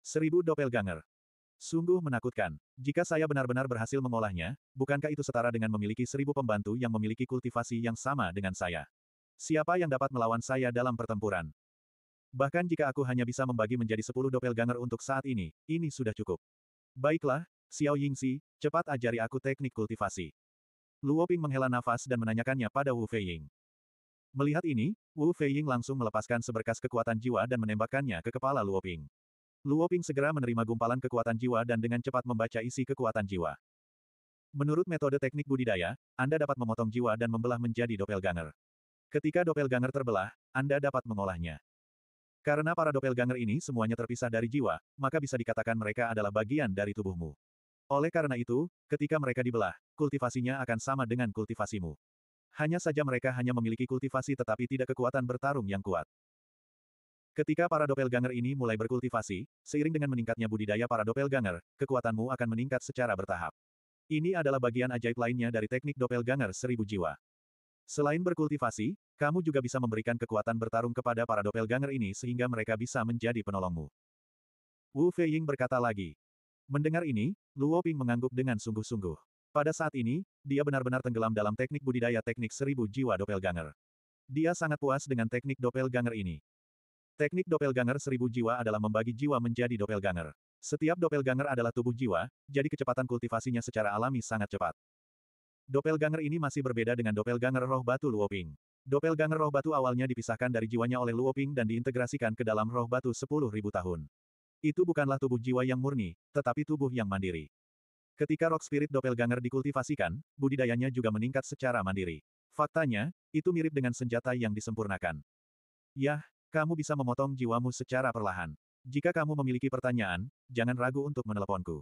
A: Seribu doppelganger. Sungguh menakutkan. Jika saya benar-benar berhasil mengolahnya, bukankah itu setara dengan memiliki seribu pembantu yang memiliki kultivasi yang sama dengan saya? Siapa yang dapat melawan saya dalam pertempuran? Bahkan jika aku hanya bisa membagi menjadi sepuluh doppelganger untuk saat ini, ini sudah cukup. Baiklah, Xiao Yingxi, cepat ajari aku teknik kultivasi. Luoping menghela nafas dan menanyakannya pada Wu Feiying. Melihat ini, Wu Feiying langsung melepaskan seberkas kekuatan jiwa dan menembakkannya ke kepala Luo Ping. Luo Ping segera menerima gumpalan kekuatan jiwa dan dengan cepat membaca isi kekuatan jiwa. Menurut metode teknik budidaya, Anda dapat memotong jiwa dan membelah menjadi doppelganger. Ketika doppelganger terbelah, Anda dapat mengolahnya. Karena para doppelganger ini semuanya terpisah dari jiwa, maka bisa dikatakan mereka adalah bagian dari tubuhmu. Oleh karena itu, ketika mereka dibelah, kultivasinya akan sama dengan kultivasimu. Hanya saja mereka hanya memiliki kultivasi tetapi tidak kekuatan bertarung yang kuat. Ketika para doppelganger ini mulai berkultivasi, seiring dengan meningkatnya budidaya para doppelganger, kekuatanmu akan meningkat secara bertahap. Ini adalah bagian ajaib lainnya dari teknik doppelganger seribu jiwa. Selain berkultivasi, kamu juga bisa memberikan kekuatan bertarung kepada para doppelganger ini sehingga mereka bisa menjadi penolongmu. Wu Feiying berkata lagi. Mendengar ini, Luo Ping mengangguk dengan sungguh-sungguh. Pada saat ini, dia benar-benar tenggelam dalam teknik budidaya teknik seribu jiwa doppelganger. Dia sangat puas dengan teknik doppelganger ini. Teknik doppelganger seribu jiwa adalah membagi jiwa menjadi doppelganger. Setiap doppelganger adalah tubuh jiwa, jadi kecepatan kultivasinya secara alami sangat cepat. Doppelganger ini masih berbeda dengan doppelganger roh batu Luoping. Doppelganger roh batu awalnya dipisahkan dari jiwanya oleh Luoping dan diintegrasikan ke dalam roh batu 10.000 tahun. Itu bukanlah tubuh jiwa yang murni, tetapi tubuh yang mandiri. Ketika rock spirit doppelganger dikultivasikan, budidayanya juga meningkat secara mandiri. Faktanya, itu mirip dengan senjata yang disempurnakan. Yah, kamu bisa memotong jiwamu secara perlahan. Jika kamu memiliki pertanyaan, jangan ragu untuk meneleponku.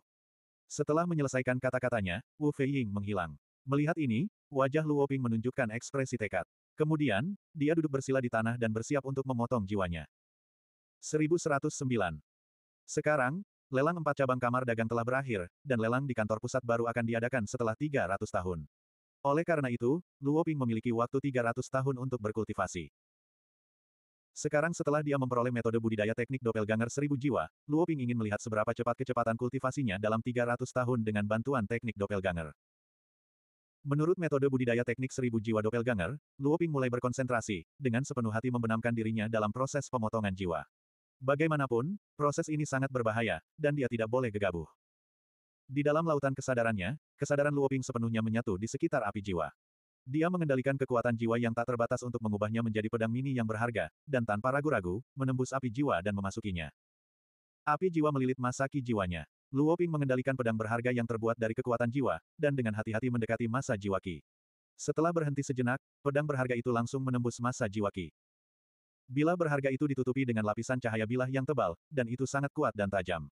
A: Setelah menyelesaikan kata-katanya, Wu Feiying menghilang. Melihat ini, wajah Luo Ping menunjukkan ekspresi tekad. Kemudian, dia duduk bersila di tanah dan bersiap untuk memotong jiwanya. 1109. Sekarang, Lelang empat cabang kamar dagang telah berakhir, dan lelang di kantor pusat baru akan diadakan setelah 300 tahun. Oleh karena itu, Luo Ping memiliki waktu 300 tahun untuk berkultivasi. Sekarang setelah dia memperoleh metode budidaya teknik doppelganger seribu jiwa, Luo Ping ingin melihat seberapa cepat kecepatan kultivasinya dalam 300 tahun dengan bantuan teknik doppelganger. Menurut metode budidaya teknik seribu jiwa doppelganger, Luo Ping mulai berkonsentrasi, dengan sepenuh hati membenamkan dirinya dalam proses pemotongan jiwa. Bagaimanapun, proses ini sangat berbahaya, dan dia tidak boleh gegabah. Di dalam lautan kesadarannya, kesadaran Luoping sepenuhnya menyatu di sekitar api jiwa. Dia mengendalikan kekuatan jiwa yang tak terbatas untuk mengubahnya menjadi pedang mini yang berharga, dan tanpa ragu-ragu, menembus api jiwa dan memasukinya. Api jiwa melilit masa ki jiwanya. Luoping mengendalikan pedang berharga yang terbuat dari kekuatan jiwa, dan dengan hati-hati mendekati masa jiwa Ki. Setelah berhenti sejenak, pedang berharga itu langsung menembus masa jiwa Ki. Bilah berharga itu ditutupi dengan lapisan cahaya bilah yang tebal, dan itu sangat kuat dan tajam.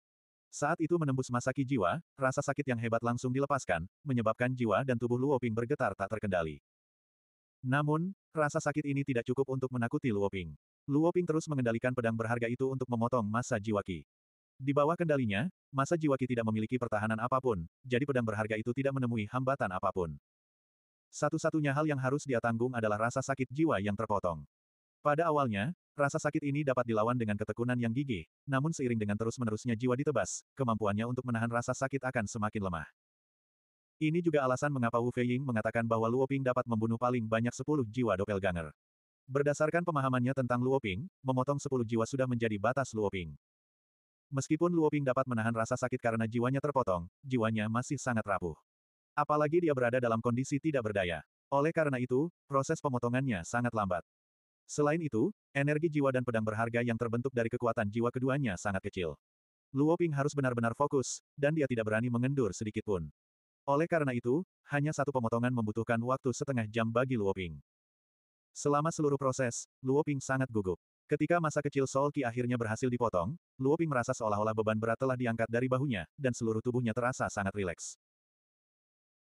A: Saat itu menembus Masaki jiwa, rasa sakit yang hebat langsung dilepaskan, menyebabkan jiwa dan tubuh Luoping bergetar tak terkendali. Namun, rasa sakit ini tidak cukup untuk menakuti Luoping. Luoping terus mengendalikan pedang berharga itu untuk memotong masa jiwa Ki. Di bawah kendalinya, masa jiwa Ki tidak memiliki pertahanan apapun, jadi pedang berharga itu tidak menemui hambatan apapun. Satu-satunya hal yang harus dia tanggung adalah rasa sakit jiwa yang terpotong. Pada awalnya, rasa sakit ini dapat dilawan dengan ketekunan yang gigih, namun seiring dengan terus-menerusnya jiwa ditebas, kemampuannya untuk menahan rasa sakit akan semakin lemah. Ini juga alasan mengapa Wu Feiying mengatakan bahwa Luoping dapat membunuh paling banyak 10 jiwa doppelganger. Berdasarkan pemahamannya tentang Luoping, memotong 10 jiwa sudah menjadi batas Luoping. Meskipun Luoping dapat menahan rasa sakit karena jiwanya terpotong, jiwanya masih sangat rapuh. Apalagi dia berada dalam kondisi tidak berdaya. Oleh karena itu, proses pemotongannya sangat lambat. Selain itu, energi jiwa dan pedang berharga yang terbentuk dari kekuatan jiwa keduanya sangat kecil. Luo Ping harus benar-benar fokus, dan dia tidak berani mengendur sedikitpun. Oleh karena itu, hanya satu pemotongan membutuhkan waktu setengah jam bagi Luo Ping. Selama seluruh proses, Luo Ping sangat gugup. Ketika masa kecil Sol Qi akhirnya berhasil dipotong, Luo Ping merasa seolah-olah beban berat telah diangkat dari bahunya, dan seluruh tubuhnya terasa sangat rileks.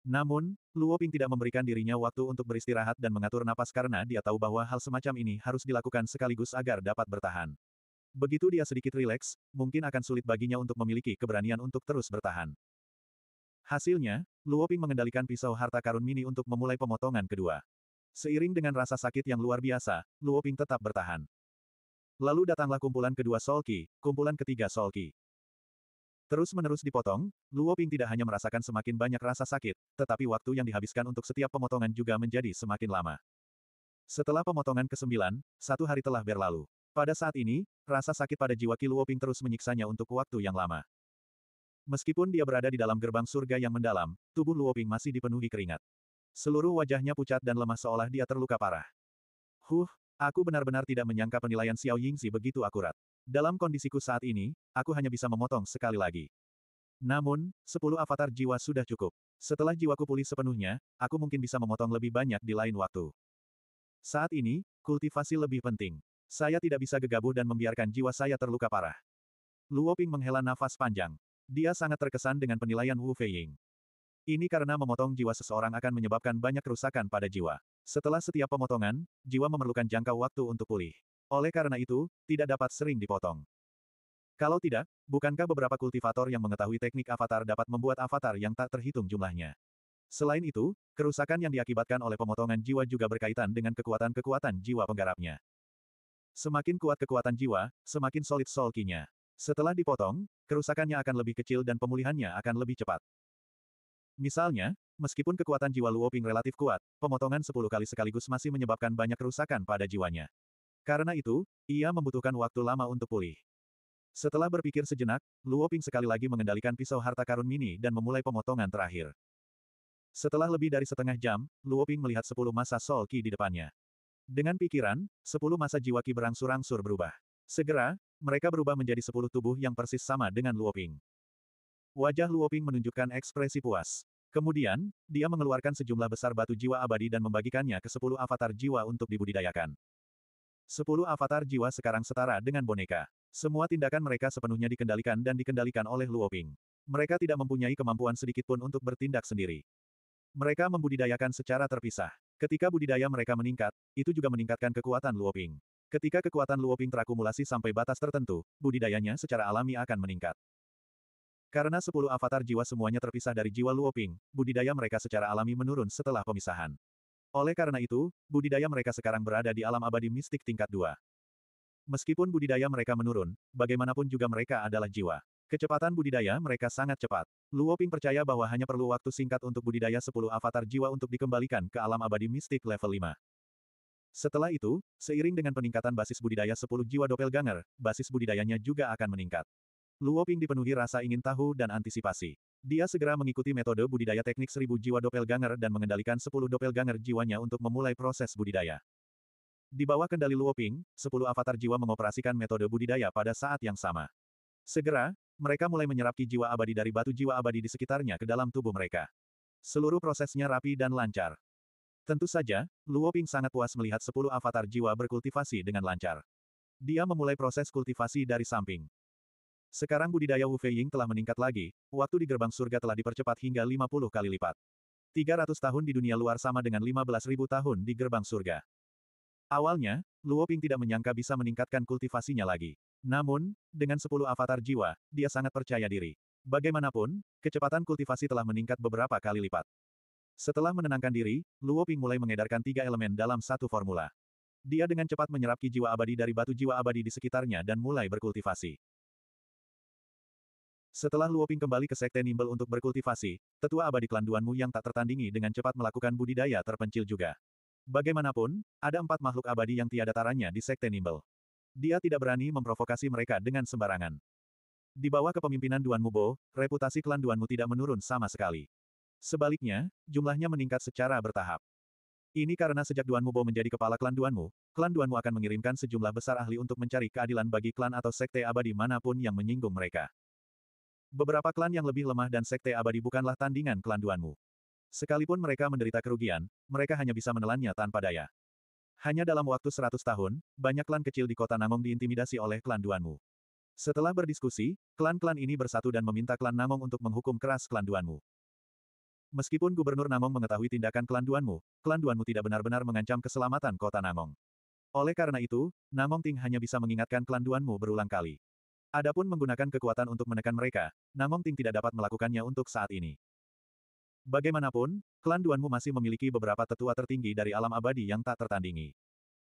A: Namun, Luo Ping tidak memberikan dirinya waktu untuk beristirahat dan mengatur napas karena dia tahu bahwa hal semacam ini harus dilakukan sekaligus agar dapat bertahan. Begitu dia sedikit rileks, mungkin akan sulit baginya untuk memiliki keberanian untuk terus bertahan. Hasilnya, Luo Ping mengendalikan pisau harta karun mini untuk memulai pemotongan kedua. Seiring dengan rasa sakit yang luar biasa, Luo Ping tetap bertahan. Lalu datanglah kumpulan kedua Solki, kumpulan ketiga Solki. Terus-menerus dipotong, Luo Ping tidak hanya merasakan semakin banyak rasa sakit, tetapi waktu yang dihabiskan untuk setiap pemotongan juga menjadi semakin lama. Setelah pemotongan ke-9, satu hari telah berlalu. Pada saat ini, rasa sakit pada jiwa Ki Luo Ping terus menyiksanya untuk waktu yang lama. Meskipun dia berada di dalam gerbang surga yang mendalam, tubuh Luo Ping masih dipenuhi keringat. Seluruh wajahnya pucat dan lemah seolah dia terluka parah. Huh, aku benar-benar tidak menyangka penilaian Xiao Yingzi begitu akurat. Dalam kondisiku saat ini, aku hanya bisa memotong sekali lagi. Namun, sepuluh avatar jiwa sudah cukup. Setelah jiwaku pulih sepenuhnya, aku mungkin bisa memotong lebih banyak di lain waktu. Saat ini, kultivasi lebih penting. Saya tidak bisa gegabah dan membiarkan jiwa saya terluka parah. Luo Ping menghela nafas panjang. Dia sangat terkesan dengan penilaian Wu Feiying. Ini karena memotong jiwa seseorang akan menyebabkan banyak kerusakan pada jiwa. Setelah setiap pemotongan, jiwa memerlukan jangka waktu untuk pulih. Oleh karena itu, tidak dapat sering dipotong. Kalau tidak, bukankah beberapa kultivator yang mengetahui teknik avatar dapat membuat avatar yang tak terhitung jumlahnya? Selain itu, kerusakan yang diakibatkan oleh pemotongan jiwa juga berkaitan dengan kekuatan-kekuatan jiwa penggarapnya. Semakin kuat kekuatan jiwa, semakin solid soul key-nya. Setelah dipotong, kerusakannya akan lebih kecil dan pemulihannya akan lebih cepat. Misalnya, meskipun kekuatan jiwa Luoping relatif kuat, pemotongan 10 kali sekaligus masih menyebabkan banyak kerusakan pada jiwanya. Karena itu, ia membutuhkan waktu lama untuk pulih. Setelah berpikir sejenak, Luo Ping sekali lagi mengendalikan pisau harta karun mini dan memulai pemotongan terakhir. Setelah lebih dari setengah jam, Luo Ping melihat sepuluh masa Sol Qi di depannya. Dengan pikiran, sepuluh masa jiwa Qi berangsur-angsur berubah. Segera, mereka berubah menjadi sepuluh tubuh yang persis sama dengan Luo Ping. Wajah Luo Ping menunjukkan ekspresi puas. Kemudian, dia mengeluarkan sejumlah besar batu jiwa abadi dan membagikannya ke sepuluh avatar jiwa untuk dibudidayakan. Sepuluh avatar jiwa sekarang setara dengan boneka. Semua tindakan mereka sepenuhnya dikendalikan dan dikendalikan oleh Luoping. Mereka tidak mempunyai kemampuan sedikitpun untuk bertindak sendiri. Mereka membudidayakan secara terpisah. Ketika budidaya mereka meningkat, itu juga meningkatkan kekuatan Luoping. Ketika kekuatan Luoping terakumulasi sampai batas tertentu, budidayanya secara alami akan meningkat. Karena sepuluh avatar jiwa semuanya terpisah dari jiwa Luoping, budidaya mereka secara alami menurun setelah pemisahan. Oleh karena itu, budidaya mereka sekarang berada di alam abadi mistik tingkat dua. Meskipun budidaya mereka menurun, bagaimanapun juga mereka adalah jiwa. Kecepatan budidaya mereka sangat cepat. Luo Ping percaya bahwa hanya perlu waktu singkat untuk budidaya 10 avatar jiwa untuk dikembalikan ke alam abadi mistik level 5. Setelah itu, seiring dengan peningkatan basis budidaya 10 jiwa doppelganger, basis budidayanya juga akan meningkat. Luo Ping dipenuhi rasa ingin tahu dan antisipasi. Dia segera mengikuti metode budidaya teknik seribu jiwa doppelganger dan mengendalikan sepuluh doppelganger jiwanya untuk memulai proses budidaya. Di bawah kendali Luoping, sepuluh avatar jiwa mengoperasikan metode budidaya pada saat yang sama. Segera, mereka mulai menyerap ki jiwa abadi dari batu jiwa abadi di sekitarnya ke dalam tubuh mereka. Seluruh prosesnya rapi dan lancar. Tentu saja, Luoping sangat puas melihat sepuluh avatar jiwa berkultivasi dengan lancar. Dia memulai proses kultivasi dari samping. Sekarang budidaya Wu Feiying telah meningkat lagi, waktu di gerbang surga telah dipercepat hingga 50 kali lipat. 300 tahun di dunia luar sama dengan 15.000 tahun di gerbang surga. Awalnya, Luo Ping tidak menyangka bisa meningkatkan kultivasinya lagi. Namun, dengan 10 avatar jiwa, dia sangat percaya diri. Bagaimanapun, kecepatan kultivasi telah meningkat beberapa kali lipat. Setelah menenangkan diri, Luo Ping mulai mengedarkan tiga elemen dalam satu formula. Dia dengan cepat menyerap ki jiwa abadi dari batu jiwa abadi di sekitarnya dan mulai berkultivasi. Setelah Luoping kembali ke Sekte Nimble untuk berkultivasi, tetua abadi klan Duanmu yang tak tertandingi dengan cepat melakukan budidaya terpencil juga. Bagaimanapun, ada empat makhluk abadi yang tiada taranya di Sekte Nimble. Dia tidak berani memprovokasi mereka dengan sembarangan. Di bawah kepemimpinan Duan Mubo, reputasi klan Duanmu tidak menurun sama sekali. Sebaliknya, jumlahnya meningkat secara bertahap. Ini karena sejak Duan Mubo menjadi kepala klan Duanmu, klan Duanmu akan mengirimkan sejumlah besar ahli untuk mencari keadilan bagi klan atau sekte abadi manapun yang menyinggung mereka. Beberapa klan yang lebih lemah dan sekte abadi bukanlah tandingan klan Duanmu. Sekalipun mereka menderita kerugian, mereka hanya bisa menelannya tanpa daya. Hanya dalam waktu 100 tahun, banyak klan kecil di kota Namong diintimidasi oleh klan Duanmu. Setelah berdiskusi, klan-klan ini bersatu dan meminta klan Namong untuk menghukum keras klan Duanmu. Meskipun Gubernur Namong mengetahui tindakan klan Duanmu, klan Duanmu tidak benar-benar mengancam keselamatan kota Namong. Oleh karena itu, Namong Ting hanya bisa mengingatkan klan Duanmu berulang kali. Adapun menggunakan kekuatan untuk menekan mereka, Namong Ting tidak dapat melakukannya untuk saat ini. Bagaimanapun, klan Duanmu masih memiliki beberapa tetua tertinggi dari alam abadi yang tak tertandingi.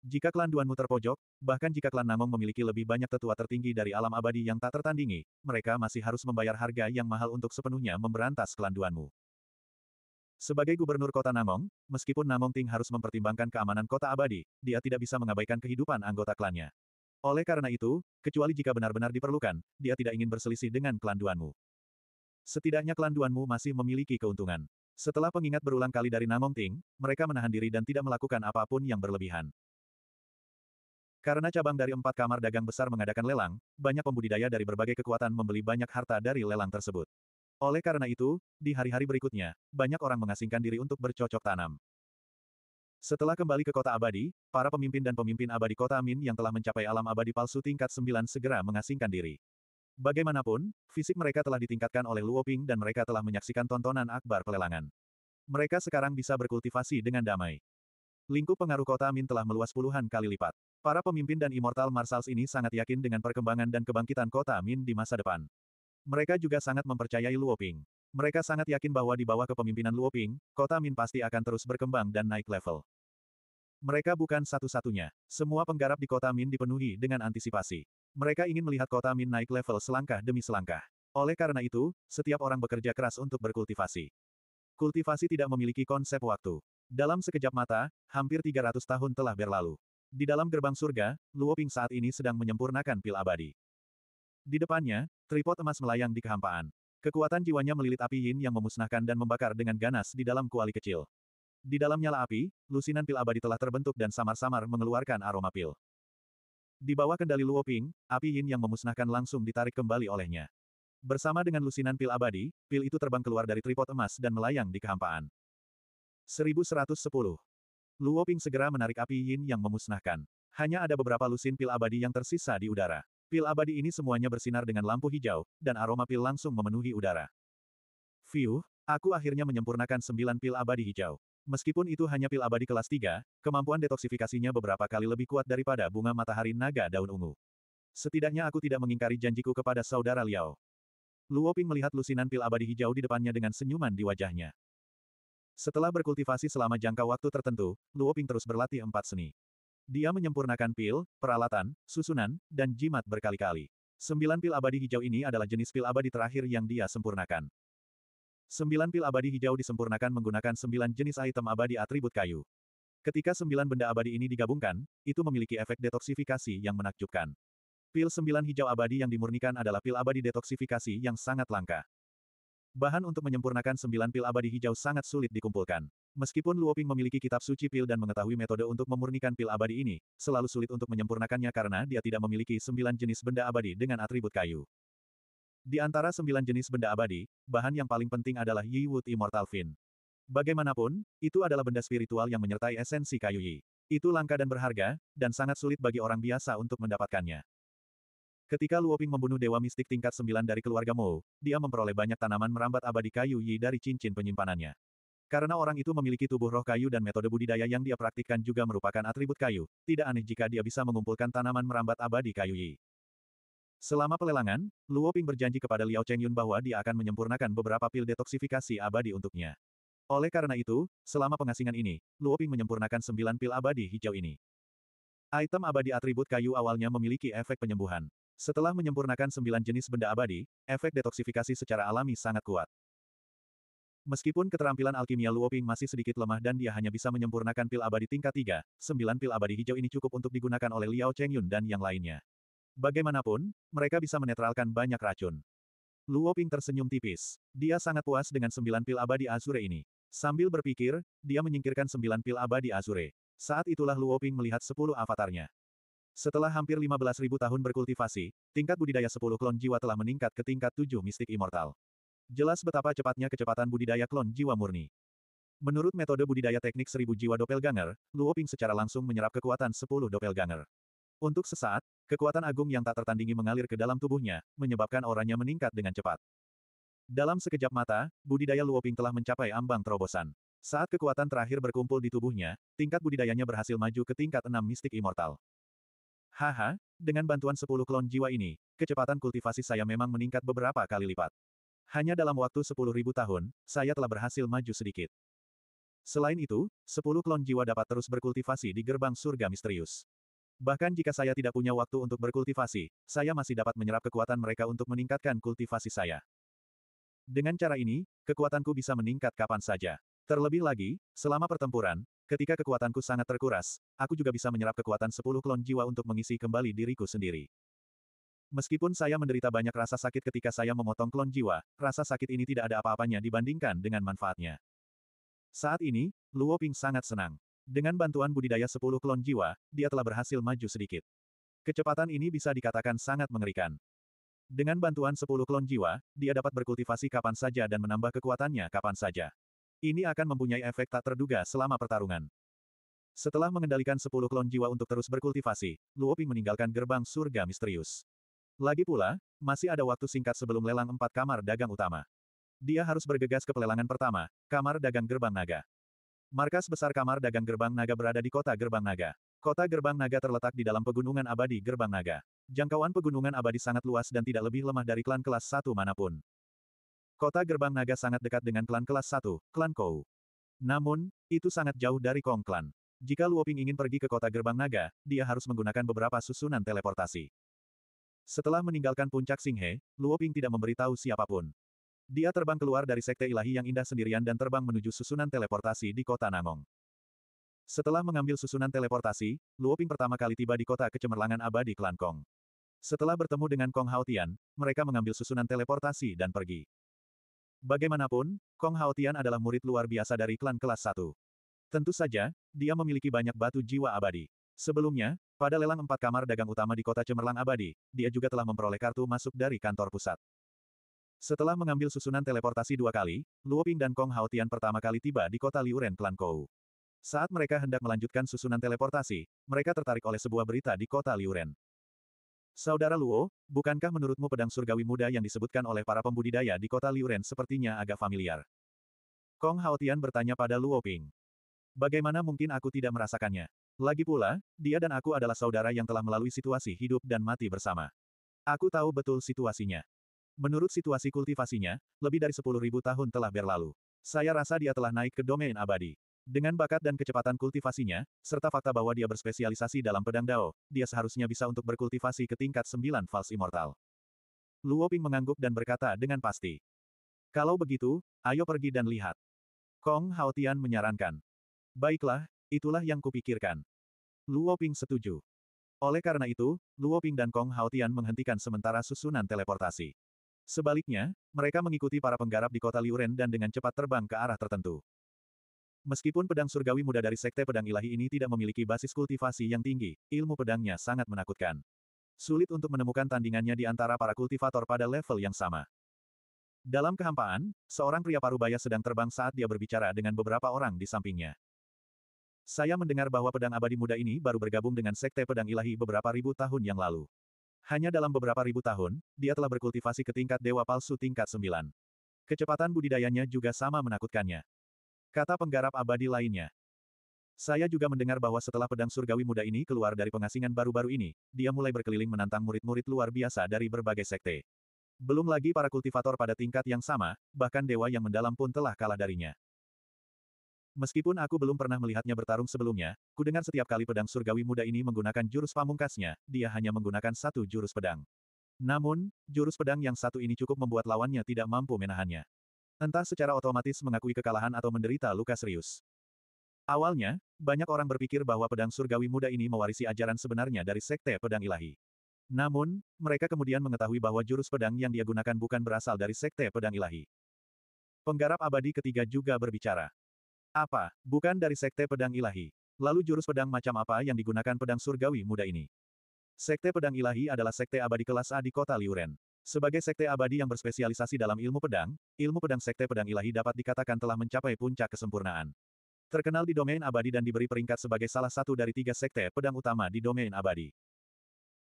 A: Jika klan Duanmu terpojok, bahkan jika klan Namong memiliki lebih banyak tetua tertinggi dari alam abadi yang tak tertandingi, mereka masih harus membayar harga yang mahal untuk sepenuhnya memberantas klan Duanmu. Sebagai gubernur kota Namong, meskipun Namong Ting harus mempertimbangkan keamanan kota abadi, dia tidak bisa mengabaikan kehidupan anggota klannya. Oleh karena itu, kecuali jika benar-benar diperlukan, dia tidak ingin berselisih dengan klan Setidaknya klan masih memiliki keuntungan. Setelah pengingat berulang kali dari Namong Ting, mereka menahan diri dan tidak melakukan apapun yang berlebihan. Karena cabang dari empat kamar dagang besar mengadakan lelang, banyak pembudidaya dari berbagai kekuatan membeli banyak harta dari lelang tersebut. Oleh karena itu, di hari-hari berikutnya, banyak orang mengasingkan diri untuk bercocok tanam. Setelah kembali ke kota abadi, para pemimpin dan pemimpin abadi kota Min yang telah mencapai alam abadi palsu tingkat 9 segera mengasingkan diri. Bagaimanapun, fisik mereka telah ditingkatkan oleh Luo Ping dan mereka telah menyaksikan tontonan akbar pelelangan. Mereka sekarang bisa berkultivasi dengan damai. Lingkup pengaruh kota Min telah meluas puluhan kali lipat. Para pemimpin dan immortal marshals ini sangat yakin dengan perkembangan dan kebangkitan kota Min di masa depan. Mereka juga sangat mempercayai Luo Ping. Mereka sangat yakin bahwa di bawah kepemimpinan Luo Ping, kota Min pasti akan terus berkembang dan naik level. Mereka bukan satu-satunya. Semua penggarap di kota Min dipenuhi dengan antisipasi. Mereka ingin melihat kota Min naik level selangkah demi selangkah. Oleh karena itu, setiap orang bekerja keras untuk berkultivasi. Kultivasi tidak memiliki konsep waktu. Dalam sekejap mata, hampir 300 tahun telah berlalu. Di dalam gerbang surga, Luo Ping saat ini sedang menyempurnakan pil abadi. Di depannya, tripod emas melayang di kehampaan. Kekuatan jiwanya melilit api yin yang memusnahkan dan membakar dengan ganas di dalam kuali kecil. Di dalam nyala api, lusinan pil abadi telah terbentuk dan samar-samar mengeluarkan aroma pil. Di bawah kendali Luoping, api yin yang memusnahkan langsung ditarik kembali olehnya. Bersama dengan lusinan pil abadi, pil itu terbang keluar dari tripod emas dan melayang di kehampaan. 1110. Luoping segera menarik api yin yang memusnahkan. Hanya ada beberapa lusin pil abadi yang tersisa di udara. Pil abadi ini semuanya bersinar dengan lampu hijau, dan aroma pil langsung memenuhi udara. Fiuh, aku akhirnya menyempurnakan sembilan pil abadi hijau. Meskipun itu hanya pil abadi kelas 3, kemampuan detoksifikasinya beberapa kali lebih kuat daripada bunga matahari naga daun ungu. Setidaknya aku tidak mengingkari janjiku kepada saudara Liao. Luo Ping melihat lusinan pil abadi hijau di depannya dengan senyuman di wajahnya. Setelah berkultivasi selama jangka waktu tertentu, Luo Ping terus berlatih empat seni. Dia menyempurnakan pil, peralatan, susunan, dan jimat berkali-kali. Sembilan pil abadi hijau ini adalah jenis pil abadi terakhir yang dia sempurnakan. Sembilan pil abadi hijau disempurnakan menggunakan sembilan jenis item abadi atribut kayu. Ketika sembilan benda abadi ini digabungkan, itu memiliki efek detoksifikasi yang menakjubkan. Pil sembilan hijau abadi yang dimurnikan adalah pil abadi detoksifikasi yang sangat langka. Bahan untuk menyempurnakan sembilan pil abadi hijau sangat sulit dikumpulkan. Meskipun Luoping memiliki kitab suci pil dan mengetahui metode untuk memurnikan pil abadi ini, selalu sulit untuk menyempurnakannya karena dia tidak memiliki sembilan jenis benda abadi dengan atribut kayu. Di antara sembilan jenis benda abadi, bahan yang paling penting adalah Yi Wood Immortal Fin. Bagaimanapun, itu adalah benda spiritual yang menyertai esensi kayu Yi. Itu langka dan berharga, dan sangat sulit bagi orang biasa untuk mendapatkannya. Ketika Luoping membunuh dewa mistik tingkat sembilan dari keluarga Mo, dia memperoleh banyak tanaman merambat abadi kayu Yi dari cincin penyimpanannya. Karena orang itu memiliki tubuh roh kayu dan metode budidaya yang dia praktikkan juga merupakan atribut kayu, tidak aneh jika dia bisa mengumpulkan tanaman merambat abadi kayu Yi. Selama pelelangan, Luo Ping berjanji kepada Liao Chengyun bahwa dia akan menyempurnakan beberapa pil detoksifikasi abadi untuknya. Oleh karena itu, selama pengasingan ini, Luo Ping menyempurnakan sembilan pil abadi hijau ini. Item abadi atribut kayu awalnya memiliki efek penyembuhan. Setelah menyempurnakan sembilan jenis benda abadi, efek detoksifikasi secara alami sangat kuat. Meskipun keterampilan alkimia Luo Ping masih sedikit lemah dan dia hanya bisa menyempurnakan pil abadi tingkat 3, 9 pil abadi hijau ini cukup untuk digunakan oleh Liao Chengyun dan yang lainnya. Bagaimanapun, mereka bisa menetralkan banyak racun. Luo Ping tersenyum tipis. Dia sangat puas dengan sembilan pil abadi Azure ini. Sambil berpikir, dia menyingkirkan sembilan pil abadi Azure. Saat itulah Luo Ping melihat sepuluh avatarnya. Setelah hampir lima belas ribu tahun berkultivasi, tingkat budidaya sepuluh klon jiwa telah meningkat ke tingkat tujuh mistik immortal. Jelas betapa cepatnya kecepatan budidaya klon jiwa murni. Menurut metode budidaya teknik seribu jiwa doppelganger, Luo Ping secara langsung menyerap kekuatan 10 doppelganger. Untuk sesaat, Kekuatan agung yang tak tertandingi mengalir ke dalam tubuhnya, menyebabkan orangnya meningkat dengan cepat. Dalam sekejap mata, budidaya Luoping telah mencapai ambang terobosan. Saat kekuatan terakhir berkumpul di tubuhnya, tingkat budidayanya berhasil maju ke tingkat 6 mistik immortal. Haha, dengan bantuan 10 klon jiwa ini, kecepatan kultivasi saya memang meningkat beberapa kali lipat. Hanya dalam waktu 10.000 tahun, saya telah berhasil maju sedikit. Selain itu, 10 klon jiwa dapat terus berkultivasi di gerbang surga misterius. Bahkan jika saya tidak punya waktu untuk berkultivasi, saya masih dapat menyerap kekuatan mereka untuk meningkatkan kultivasi saya. Dengan cara ini, kekuatanku bisa meningkat kapan saja. Terlebih lagi, selama pertempuran, ketika kekuatanku sangat terkuras, aku juga bisa menyerap kekuatan 10 klon jiwa untuk mengisi kembali diriku sendiri. Meskipun saya menderita banyak rasa sakit ketika saya memotong klon jiwa, rasa sakit ini tidak ada apa-apanya dibandingkan dengan manfaatnya. Saat ini, Luo Ping sangat senang. Dengan bantuan budidaya 10 klon jiwa, dia telah berhasil maju sedikit. Kecepatan ini bisa dikatakan sangat mengerikan. Dengan bantuan 10 klon jiwa, dia dapat berkultivasi kapan saja dan menambah kekuatannya kapan saja. Ini akan mempunyai efek tak terduga selama pertarungan. Setelah mengendalikan 10 klon jiwa untuk terus berkultivasi, Luoping meninggalkan gerbang surga misterius. Lagi pula, masih ada waktu singkat sebelum lelang empat kamar dagang utama. Dia harus bergegas ke pelelangan pertama, kamar dagang gerbang naga. Markas besar kamar dagang Gerbang Naga berada di kota Gerbang Naga. Kota Gerbang Naga terletak di dalam pegunungan abadi Gerbang Naga. Jangkauan pegunungan abadi sangat luas dan tidak lebih lemah dari klan kelas Satu manapun. Kota Gerbang Naga sangat dekat dengan klan kelas Satu, klan Kou. Namun, itu sangat jauh dari Kong klan. Jika Luoping ingin pergi ke kota Gerbang Naga, dia harus menggunakan beberapa susunan teleportasi. Setelah meninggalkan puncak Singhe, Luoping tidak memberitahu siapapun. Dia terbang keluar dari sekte ilahi yang indah sendirian dan terbang menuju susunan teleportasi di kota Nangong. Setelah mengambil susunan teleportasi, Luoping pertama kali tiba di kota kecemerlangan abadi klan Kong. Setelah bertemu dengan Kong Haotian, mereka mengambil susunan teleportasi dan pergi. Bagaimanapun, Kong Haotian adalah murid luar biasa dari klan kelas 1. Tentu saja, dia memiliki banyak batu jiwa abadi. Sebelumnya, pada lelang empat kamar dagang utama di kota Cemerlang Abadi, dia juga telah memperoleh kartu masuk dari kantor pusat. Setelah mengambil susunan teleportasi dua kali, Luo Ping dan Kong Haotian pertama kali tiba di kota Liuren Klan Kou. Saat mereka hendak melanjutkan susunan teleportasi, mereka tertarik oleh sebuah berita di kota Liuren. Saudara Luo, bukankah menurutmu pedang surgawi muda yang disebutkan oleh para pembudidaya di kota Liuren sepertinya agak familiar? Kong Haotian bertanya pada Luo Ping. Bagaimana mungkin aku tidak merasakannya? Lagi pula, dia dan aku adalah saudara yang telah melalui situasi hidup dan mati bersama. Aku tahu betul situasinya. Menurut situasi kultivasinya, lebih dari 10.000 tahun telah berlalu. Saya rasa dia telah naik ke domain abadi. Dengan bakat dan kecepatan kultivasinya, serta fakta bahwa dia berspesialisasi dalam pedang Dao, dia seharusnya bisa untuk berkultivasi ke tingkat 9 Fals Immortal. Luo Ping mengangguk dan berkata dengan pasti. Kalau begitu, ayo pergi dan lihat. Kong Haotian menyarankan. Baiklah, itulah yang kupikirkan. Luo Ping setuju. Oleh karena itu, Luo Ping dan Kong Haotian menghentikan sementara susunan teleportasi. Sebaliknya, mereka mengikuti para penggarap di kota Liuren dan dengan cepat terbang ke arah tertentu. Meskipun pedang surgawi muda dari sekte pedang ilahi ini tidak memiliki basis kultivasi yang tinggi, ilmu pedangnya sangat menakutkan. Sulit untuk menemukan tandingannya di antara para kultivator pada level yang sama. Dalam kehampaan, seorang pria parubaya sedang terbang saat dia berbicara dengan beberapa orang di sampingnya. Saya mendengar bahwa pedang abadi muda ini baru bergabung dengan sekte pedang ilahi beberapa ribu tahun yang lalu. Hanya dalam beberapa ribu tahun, dia telah berkultivasi ke tingkat dewa palsu tingkat sembilan. Kecepatan budidayanya juga sama menakutkannya. Kata penggarap abadi lainnya. Saya juga mendengar bahwa setelah pedang surgawi muda ini keluar dari pengasingan baru-baru ini, dia mulai berkeliling menantang murid-murid luar biasa dari berbagai sekte. Belum lagi para kultivator pada tingkat yang sama, bahkan dewa yang mendalam pun telah kalah darinya. Meskipun aku belum pernah melihatnya bertarung sebelumnya, ku dengar setiap kali pedang surgawi muda ini menggunakan jurus pamungkasnya, dia hanya menggunakan satu jurus pedang. Namun, jurus pedang yang satu ini cukup membuat lawannya tidak mampu menahannya. Entah secara otomatis mengakui kekalahan atau menderita luka serius. Awalnya, banyak orang berpikir bahwa pedang surgawi muda ini mewarisi ajaran sebenarnya dari sekte pedang ilahi. Namun, mereka kemudian mengetahui bahwa jurus pedang yang dia gunakan bukan berasal dari sekte pedang ilahi. Penggarap abadi ketiga juga berbicara. Apa, bukan dari sekte pedang ilahi? Lalu jurus pedang macam apa yang digunakan pedang surgawi muda ini? Sekte pedang ilahi adalah sekte abadi kelas A di kota Liuren. Sebagai sekte abadi yang berspesialisasi dalam ilmu pedang, ilmu pedang sekte pedang ilahi dapat dikatakan telah mencapai puncak kesempurnaan. Terkenal di domain abadi dan diberi peringkat sebagai salah satu dari tiga sekte pedang utama di domain abadi.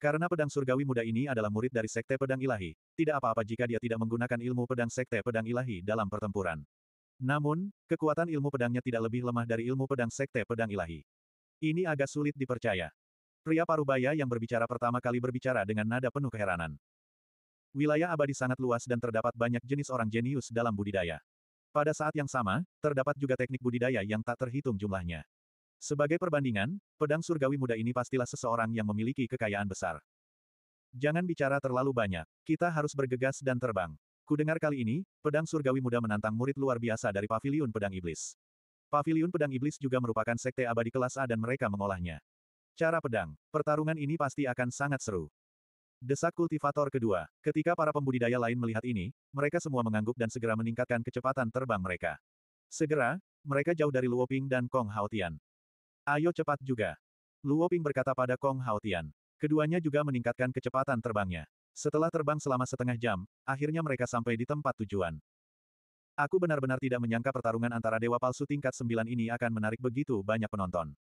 A: Karena pedang surgawi muda ini adalah murid dari sekte pedang ilahi, tidak apa-apa jika dia tidak menggunakan ilmu pedang sekte pedang ilahi dalam pertempuran. Namun, kekuatan ilmu pedangnya tidak lebih lemah dari ilmu pedang Sekte Pedang Ilahi. Ini agak sulit dipercaya. Pria Parubaya yang berbicara pertama kali berbicara dengan nada penuh keheranan. Wilayah abadi sangat luas dan terdapat banyak jenis orang jenius dalam budidaya. Pada saat yang sama, terdapat juga teknik budidaya yang tak terhitung jumlahnya. Sebagai perbandingan, pedang surgawi muda ini pastilah seseorang yang memiliki kekayaan besar. Jangan bicara terlalu banyak, kita harus bergegas dan terbang. Kudengar kali ini, pedang surgawi muda menantang murid luar biasa dari Paviliun pedang iblis. Paviliun pedang iblis juga merupakan sekte abadi kelas A dan mereka mengolahnya. Cara pedang, pertarungan ini pasti akan sangat seru. Desak kultivator kedua, ketika para pembudidaya lain melihat ini, mereka semua mengangguk dan segera meningkatkan kecepatan terbang mereka. Segera, mereka jauh dari Luoping dan Kong Haotian. Ayo cepat juga. Luoping berkata pada Kong Haotian. Keduanya juga meningkatkan kecepatan terbangnya. Setelah terbang selama setengah jam, akhirnya mereka sampai di tempat tujuan. Aku benar-benar tidak menyangka pertarungan antara dewa palsu tingkat 9 ini akan menarik begitu banyak penonton.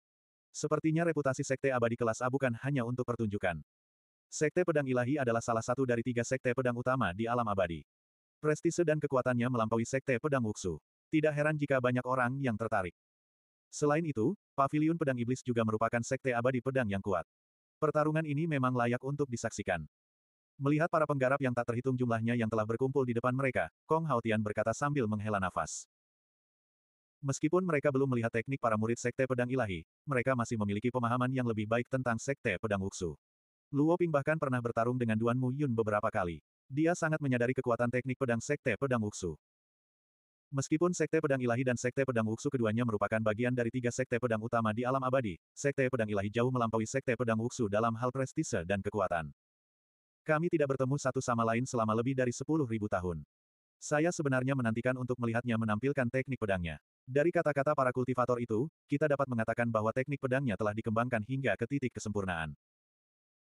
A: Sepertinya reputasi sekte abadi kelas A bukan hanya untuk pertunjukan. Sekte pedang ilahi adalah salah satu dari tiga sekte pedang utama di alam abadi. Prestise dan kekuatannya melampaui sekte pedang Wuxu. Tidak heran jika banyak orang yang tertarik. Selain itu, pavilion pedang iblis juga merupakan sekte abadi pedang yang kuat. Pertarungan ini memang layak untuk disaksikan. Melihat para penggarap yang tak terhitung jumlahnya yang telah berkumpul di depan mereka, Kong Haotian berkata sambil menghela nafas. Meskipun mereka belum melihat teknik para murid Sekte Pedang Ilahi, mereka masih memiliki pemahaman yang lebih baik tentang Sekte Pedang wuxu. Luo Ping bahkan pernah bertarung dengan Duan Mu Yun beberapa kali. Dia sangat menyadari kekuatan teknik pedang Sekte Pedang wuxu. Meskipun Sekte Pedang Ilahi dan Sekte Pedang wuxu keduanya merupakan bagian dari tiga Sekte Pedang utama di alam abadi, Sekte Pedang Ilahi jauh melampaui Sekte Pedang wuxu dalam hal prestise dan kekuatan. Kami tidak bertemu satu sama lain selama lebih dari sepuluh ribu tahun. Saya sebenarnya menantikan untuk melihatnya menampilkan teknik pedangnya. Dari kata-kata para kultivator itu, kita dapat mengatakan bahwa teknik pedangnya telah dikembangkan hingga ke titik kesempurnaan.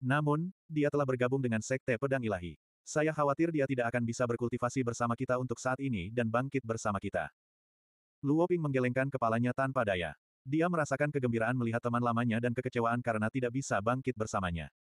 A: Namun, dia telah bergabung dengan Sekte Pedang Ilahi. Saya khawatir dia tidak akan bisa berkultivasi bersama kita untuk saat ini dan bangkit bersama kita. Luo Ping menggelengkan kepalanya tanpa daya. Dia merasakan kegembiraan melihat teman lamanya dan kekecewaan karena tidak bisa bangkit bersamanya.